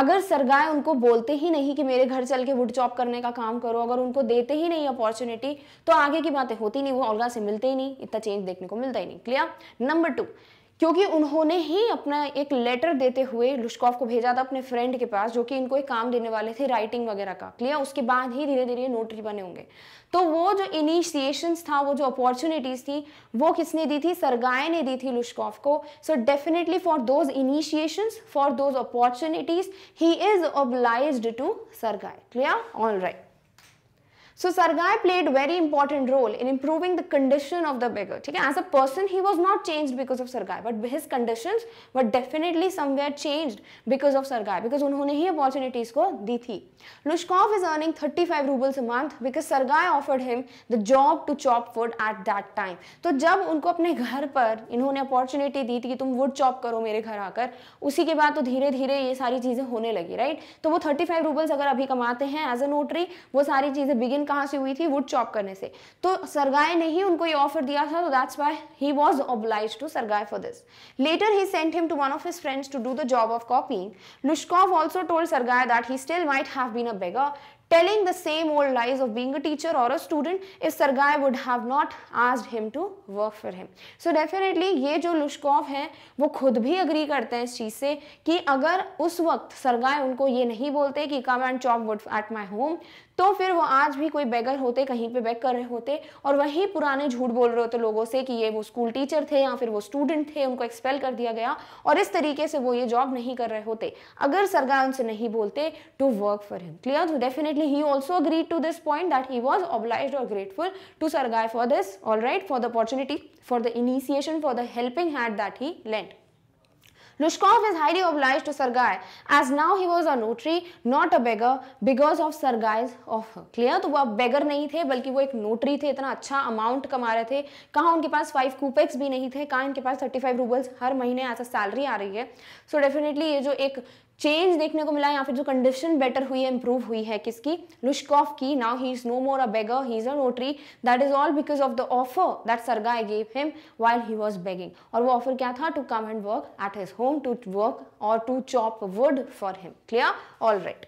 अगर सरगाय उनको बोलते ही नहीं कि मेरे घर चल के वुड चॉप करने का काम करो अगर उनको देते ही नहीं अपॉर्चुनिटी तो आगे की बातें होती नहीं वो अलगा से मिलते ही नहीं इतना चेंज देखने को मिलता ही नहीं क्लियर नंबर टू क्योंकि उन्होंने ही अपना एक लेटर देते हुए लुश्कॉफ को भेजा था अपने फ्रेंड के पास जो कि इनको एक काम देने वाले थे राइटिंग वगैरह का क्लियर उसके बाद ही धीरे धीरे नोटरी बने होंगे तो वो जो इनिशिएशंस था वो जो अपॉर्चुनिटीज़ थी वो किसने दी थी सरगाय ने दी थी लुश्कॉफ को so definitely for those initiations for those opportunities he is oblige to Sergei clear all right so Sergei played very important role in improving the condition of the beggar ठीक है as a person he was not change because of Sergei but his condition what definitely somewhere change because of Sergei because उन्होंने ही opportunities को दी थी Lushkov is earning thirty five roubles month because सरगाय offered him the job to chop wood at that time तो जब उनको अपने घर पर इन्होंने अपॉर्चुनिटी दी थी कि तुम वुड चॉप करो मेरे घर आकर उसी के बाद तो धीरे धीरे ये सारी चीजें होने लगी राइट right? तो वो थर्टी फाइव रूबल्स अगर अभी कमाते हैं एज अ नोटरी वो सारी चीजें बिगिन कहाँ से हुई थी वुड चॉप करने से तो सरगाय ने ही उनको ये ऑफर दिया था तो that's why he was oblige to Sergei for this later he sent him to one of his friends to do the job of copying Lushkov also told Sergei that he still might have been a beggar telling the same old lies of being a teacher और a student if Sergei would have not asked him to work for him so definitely ये जो लुश्कोव हैं वो खुद भी agree करते हैं इस चीज़ से कि अगर उस वक्त सरगाय उनको ये नहीं बोलते कि come and chop wood at my home तो फिर वो आज भी कोई बेगर होते कहीं पे बैग कर रहे होते और वही पुराने झूठ बोल रहे होते लोगों से कि ये वो स्कूल टीचर थे या फिर वो स्टूडेंट थे उनको एक्सपेल कर दिया गया और इस तरीके से वो ये जॉब नहीं कर रहे होते अगर सरकार उनसे नहीं बोलते to work for him clear तो definitely he also agree to this point that he was oblige और grateful to Sergei for this all for the opportunity for the initiation for the helping hand that he lent Lushkov is highly obliged to Sergei as now he was a notary, not a beggar because of Sergei's offer. Clear? तो वो अब beggar नहीं थे बल्कि वो एक notary थे इतना अच्छा amount कमा रहे थे कहाँ उनके पास five कूपेक्स भी नहीं थे कहाँ इनके पास 35 रूबल्स हर महीने एज salary आ रही है so definitely ये जो एक चेंज देखने को मिला या फिर जो कंडीशन बेटर हुई है इंप्रूव हुई है किसकी लुशकॉफ की now he is no more a beggar he is a notary that is all because of the offer that Sergei gave him while he was begging और वो ऑफर क्या था to come and work at his home to work और to chop wood for him clear all right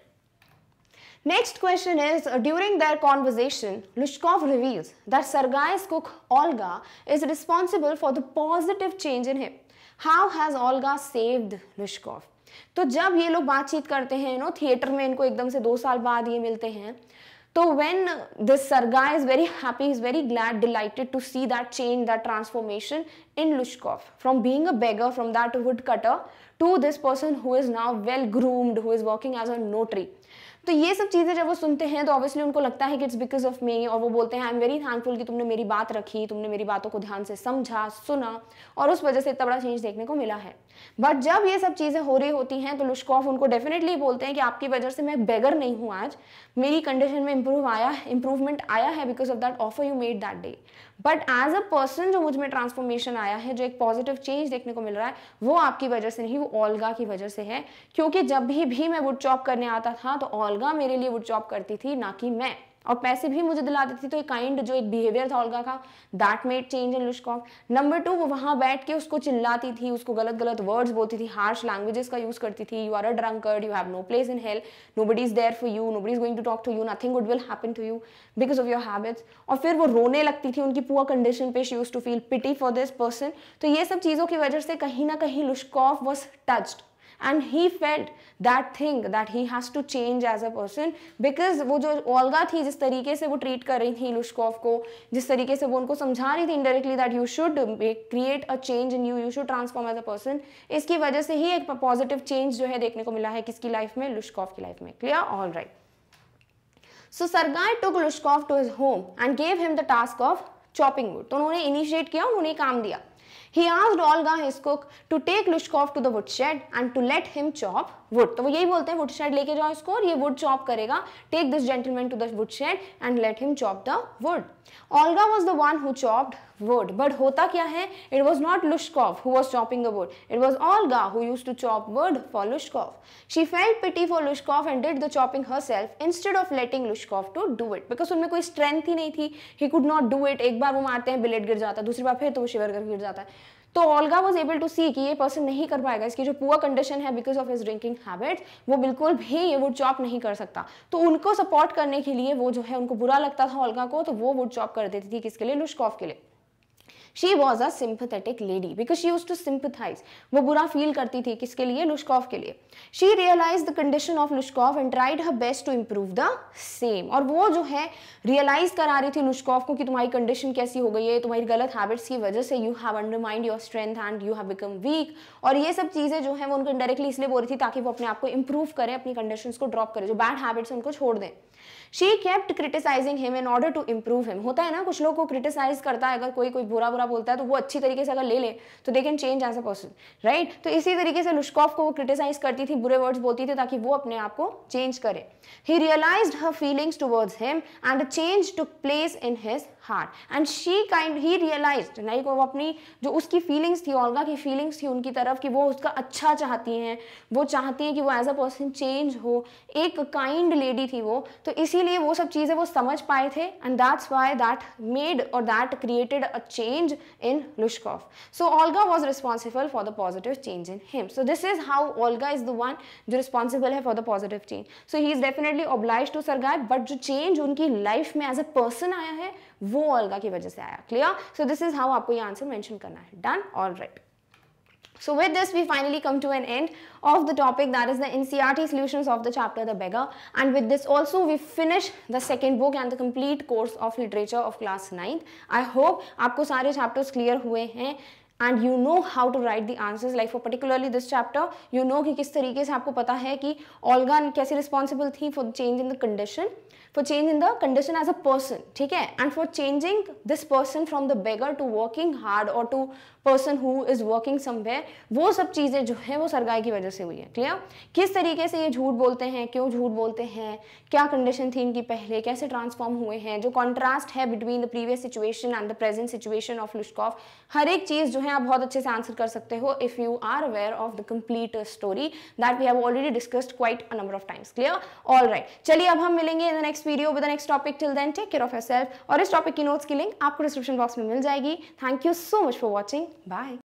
next question is during their conversation conversation, reveals that Sergei's cook cook is responsible for the positive change in him how has has saved saved तो जब ये लोग बातचीत करते हैं know theatre में इनको एकदम से दो साल बाद ये मिलते हैं तो when this Sergei is very happy is very glad delighted to see that change that transformation in Lushkoff from being a beggar from that wood cutter to this person who is now well groomed who is working as a notary तो ये सब चीज़ें जब वो सुनते हैं तो obviously उनको लगता है कि इट्स बिकॉज ऑफ मी और वो बोलते हैं आई एम वेरी थैंकफुल कि तुमने मेरी बात रखी तुमने मेरी बातों को ध्यान से समझा सुना और उस वजह से इतना बड़ा चेंज देखने को मिला है बट जब ये सब चीज़ें हो रही होती हैं तो लुशकॉफ उनको डेफिनेटली बोलते हैं कि आपकी वजह से मैं बेगर नहीं हूं आज मेरी कंडीशन में इंप्रूव आया इंप्रूवमेंट आया है because of that offer you made that day but as a person जो मुझ में ट्रांसफॉर्मेशन आया है जो एक पॉजिटिव चेंज देखने को मिल रहा है वो आपकी वजह से नहीं वो ओल्गा की वजह से है क्योंकि जब भी भी मैं वुड चॉप करने आता था तो ओल्गा मेरे लिए वुड चॉप करती थी ना कि मैं और पैसे भी मुझे दिला देती थी तो एक काइंड जो एक बिहेवियर था ओल्गा का that made change in Lushkoff number two वो वहाँ बैठ के उसको चिल्लाती थी उसको गलत गलत वर्ड्स बोलती थी हार्श लैंग्वेजेस का यूज़ करती थी you are a drunkard you have no place in hell nobody is there for you nobody is going to talk to you nothing good will happen to you because of your habits और फिर वो रोने लगती थी उनकी poor condition पे she use to feel pity for this person तो ये सब चीज़ों की वजह से कहीं ना कहीं Lushkoff was touched and he felt that thing that he has to change as a person because वो जो ओल्गा थी जिस तरीके से वो ट्रीट कर रही थी इलुशकॉफ को जिस तरीके से वो उनको समझा रही थी indirectly that you should create a change in you you should transform as a person इसकी वजह से ही एक पॉजिटिव चेंज जो है देखने को मिला है किसकी लाइफ में लुशकॉफ की लाइफ में clear all right so Sergei took Lushkoff to his home and gave him the task of chopping wood तो उन्होंने इनिशिएट किया उन्होंने काम दिया He asked Olga, his cook, to take Lushkov to the woodshed and to let him chop wood तो वो यही बोलते हैं वुड शेड लेके जाओ इसको और ये वुड चॉप करेगा take this gentleman to the wood shed and let him chop the wood Olga was the one who chopped wood but होता क्या है it was not Lushkoff who was chopping the wood it was Olga who use to chop wood for Lushkoff she felt pity for Lushkoff and did the chopping herself instead of letting Lushkoff to do it because उनमें कोई strength ही नहीं थी he could not do it एक बार वो मारते हैं बिलेट गिर जाता है दूसरी बार फिर तो वो शिवर कर गिर जाता है तो Olga was able to see कि ये पर्सन नहीं कर पाएगा इसकी जो पुअर कंडीशन है because of his drinking habit वो बिल्कुल भी ये वुड चॉप नहीं कर सकता तो उनको सपोर्ट करने के लिए वो जो है उनको बुरा लगता था ऑलगा को तो वो वुड चॉप कर देती थी किसके लिए लुश्कॉफ के लिए she was a sympathetic lady because she use to sympathise वो बुरा फील करती थी किसके लिए लुश्कॉफ के लिए she realise the condition of Lushkoff and tried her best to improve the same और वो जो है रियलाइज करा रही थी लुश्कॉफ को कि तुम्हारी कंडीशन कैसी हो गई है तुम्हारी गलत हैबिट्स की वजह से you have undermined your strength and you have become weak और ये सब चीज़ें जो है वो उनको डायरेक्टली इसलिए बोल रही थी ताकि वो अपने आप को इम्प्रूव करें अपनी कंडीशन को ड्रॉप करें जो बैड हैबिट्स उनको छोड़ दें she kept criticising him in order to improve him होता है ना कुछ लोग को क्रिटिसाइज करता है अगर कोई कोई बुरा बुरा बोलता है तो वो अच्छी तरीके से अगर ले ले तो they can change as a person right तो इसी तरीके से लुश्कॉफ को वो क्रिटिसाइज करती थी बुरे वर्ड्स बोलती थी ताकि वो अपने आप को चेंज करे he realise her feelings towards him and change to place in his heart and she kind he realise नहीं वो अपनी जो उसकी फीलिंग्स थी ओल्गा की फीलिंग्स थी उनकी तरफ कि वो उसका अच्छा चाहती हैं वो चाहती हैं कि वो एज अ पर्सन चेंज हो एक काइंड लेडी थी वो तो इसीलिए वो सब चीज़ें वो समझ पाए थे and that's why that made और that created a change in Lushkoff so Olga was responsible for the positive change in him so this is how Olga is the one जो रिस्पॉन्सिबल है for the positive change so he is definitely obliged to Sergei but जो change उनकी life में as a person आया है वो Olga की वजह से आया clear so this is how आपको ये आंसर मेंशन करना है done all right So with this, we finally come to an end of the topic that is the NCRT solutions of the chapter The Beggar. And with this also, we finish the second book and the complete course of literature of class 9. I hope aapko sare chapters clear hue hain and you know how to write the answers like for particularly this chapter you know कि किस तरीके से आपको पता है कि ऑलगा कैसे responsible थी for change in the condition for change in the condition as a person ठीक है and for changing this person from the beggar to working hard और to person who is working somewhere वो सब चीज़ें जो है वो सरगाई की वजह से हुई है क्लियर किस तरीके से ये झूठ बोलते हैं क्यों झूठ बोलते हैं क्या कंडीशन थी इनकी पहले कैसे ट्रांसफॉर्म हुए हैं जो कॉन्ट्रास्ट है between the previous situation and the present situation of Lushkoff हर एक चीज़ जो है इन्हें आप बहुत अच्छे से आंसर कर सकते हो if you are aware of the complete story that we have already discussed quite a number of times clear all right चलिए अब हम मिलेंगे in the next video with the next topic till then take care of your और इस topic की notes की link आपको description box में मिल जाएगी thank you so much for watching bye